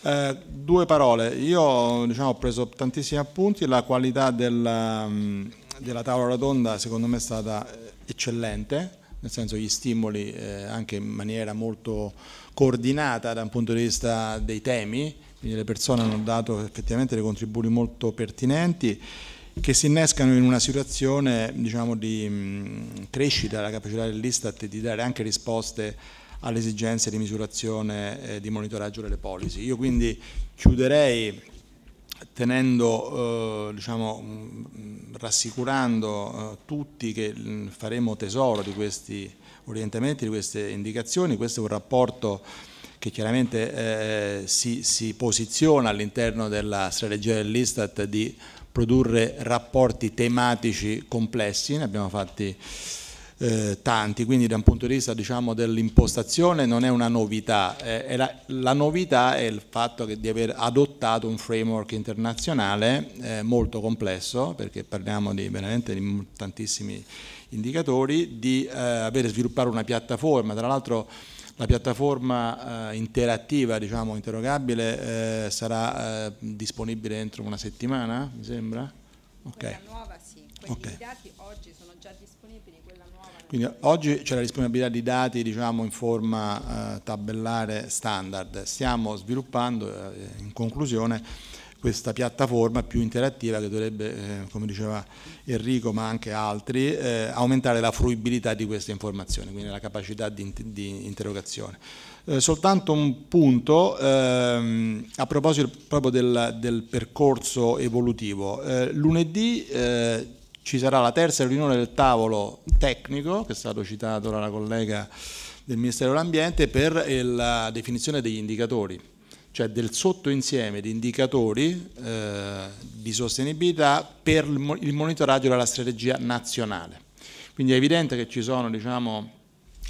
Eh, due parole, io diciamo, ho preso tantissimi appunti, la qualità della, mm, della tavola rotonda secondo me è stata eh, eccellente, nel senso gli stimoli eh, anche in maniera molto coordinata da un punto di vista dei temi, quindi le persone hanno dato effettivamente dei contributi molto pertinenti che si innescano in una situazione diciamo, di mh, mm, crescita della capacità dell'Istat di dare anche risposte alle esigenze di misurazione e eh, di monitoraggio delle policy. Io quindi chiuderei tenendo, eh, diciamo, mm, rassicurando eh, tutti che mm, faremo tesoro di questi orientamenti, di queste indicazioni. Questo è un rapporto che chiaramente eh, si, si, posiziona all'interno della strategia dell'Istat di produrre rapporti tematici complessi, ne abbiamo fatti eh, tanti, quindi da un punto di vista diciamo, dell'impostazione non è una novità, eh, la, la, novità è il fatto di aver adottato un framework internazionale eh, molto complesso, perché parliamo di, veramente di tantissimi indicatori, di eh, avere sviluppato una piattaforma, tra l'altro la piattaforma eh, interattiva, diciamo, interrogabile, eh, sarà eh, disponibile entro una settimana, mi sembra? Ok. Quella nuova sì, quelli okay. dati quindi oggi c'è la disponibilità di dati diciamo, in forma eh, tabellare standard. Stiamo sviluppando, eh, in conclusione, questa piattaforma più interattiva che dovrebbe, eh, come diceva Enrico ma anche altri, eh, aumentare la fruibilità di queste informazioni, quindi la capacità di, di interrogazione. Eh, soltanto un punto ehm, a proposito proprio del, del percorso evolutivo. Eh, lunedì ci sarà la terza riunione del tavolo tecnico, che è stato citato dalla collega del Ministero dell'Ambiente, per la definizione degli indicatori, cioè del sottoinsieme di indicatori eh, di sostenibilità per il monitoraggio della strategia nazionale. Quindi è evidente che ci sono diciamo,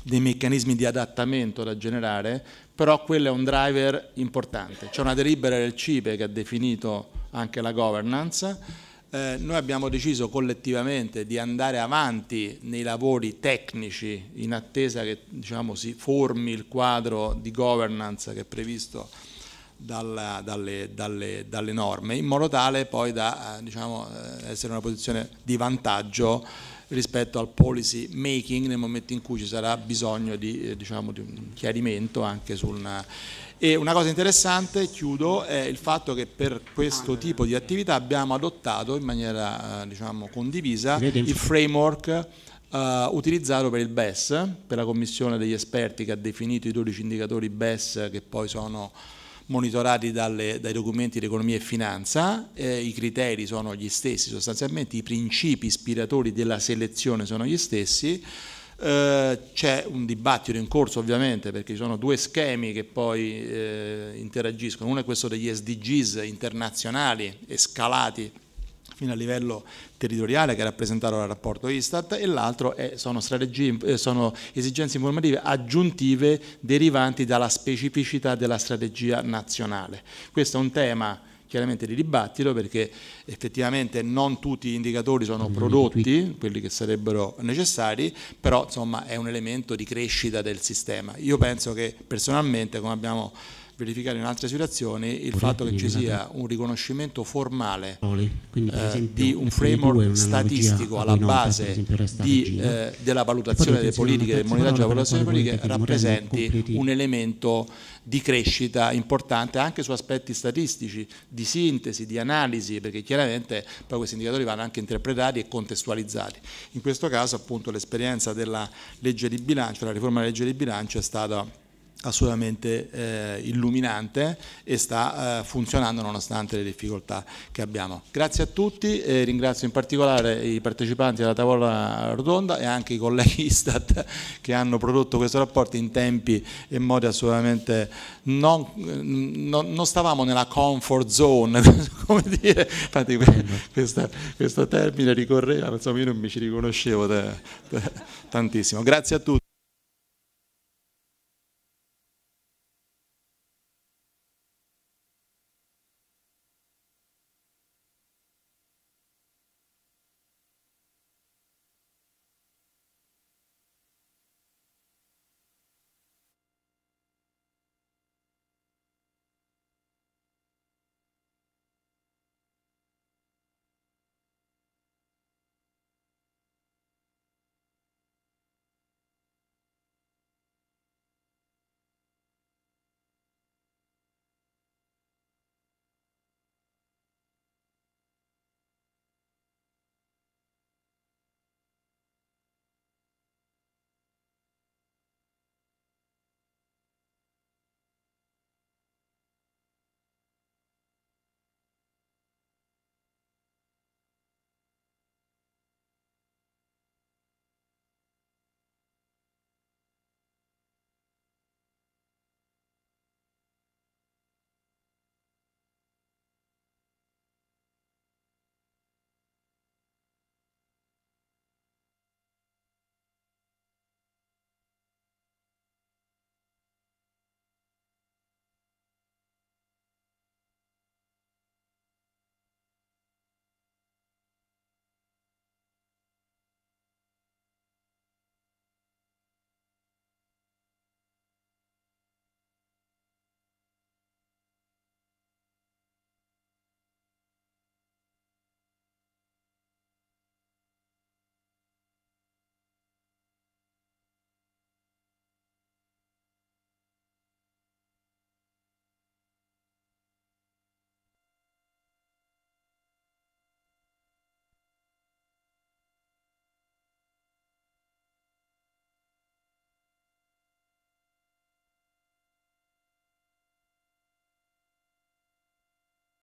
dei meccanismi di adattamento da generare, però quello è un driver importante. C'è una delibera del CIPE che ha definito anche la governance, eh, noi abbiamo deciso collettivamente di andare avanti nei lavori tecnici in attesa che diciamo, si formi il quadro di governance che è previsto dalla, dalle, dalle, dalle, norme, in modo tale poi da eh, diciamo, eh, essere in una posizione di vantaggio rispetto al policy making nel momento in cui ci sarà bisogno di, eh, diciamo, di un chiarimento anche su una... E una cosa interessante, chiudo, è il fatto che per questo tipo di attività abbiamo adottato in maniera eh, diciamo, condivisa il framework Uh, utilizzato per il BES, per la commissione degli esperti che ha definito i 12 indicatori BES che poi sono monitorati dalle, dai documenti di economia e finanza, eh, i criteri sono gli stessi sostanzialmente, i principi ispiratori della selezione sono gli stessi, eh, c'è un dibattito in corso ovviamente perché ci sono due schemi che poi eh, interagiscono, uno è questo degli SDGs internazionali e scalati fino a livello territoriale che rappresentato dal rapporto Istat e l'altro sono, eh, sono esigenze informative aggiuntive derivanti dalla specificità della strategia nazionale. Questo è un tema chiaramente di dibattito perché effettivamente non tutti gli indicatori sono prodotti, quelli che sarebbero necessari, però insomma è un elemento di crescita del sistema. Io penso che personalmente, come abbiamo verificare in altre situazioni il fatto che ci sia un riconoscimento formale eh, di un framework statistico alla base di, eh, della valutazione delle politiche, del monitoraggio della valutazione delle politiche rappresenti un elemento di crescita importante anche su aspetti statistici, di sintesi, di analisi, perché chiaramente poi questi indicatori vanno anche interpretati e contestualizzati. In questo caso appunto l'esperienza della legge di bilancio, la riforma della legge di bilancio è stata assolutamente eh, illuminante e sta eh, funzionando nonostante le difficoltà che abbiamo. Grazie a tutti, eh, ringrazio in particolare i partecipanti alla tavola rotonda e anche i colleghi Istat che hanno prodotto questo rapporto in tempi e modi assolutamente non, non, non stavamo nella comfort zone, come dire, infatti questa, questo termine ricorreva, insomma io non mi ci riconoscevo tantissimo. Grazie a tutti.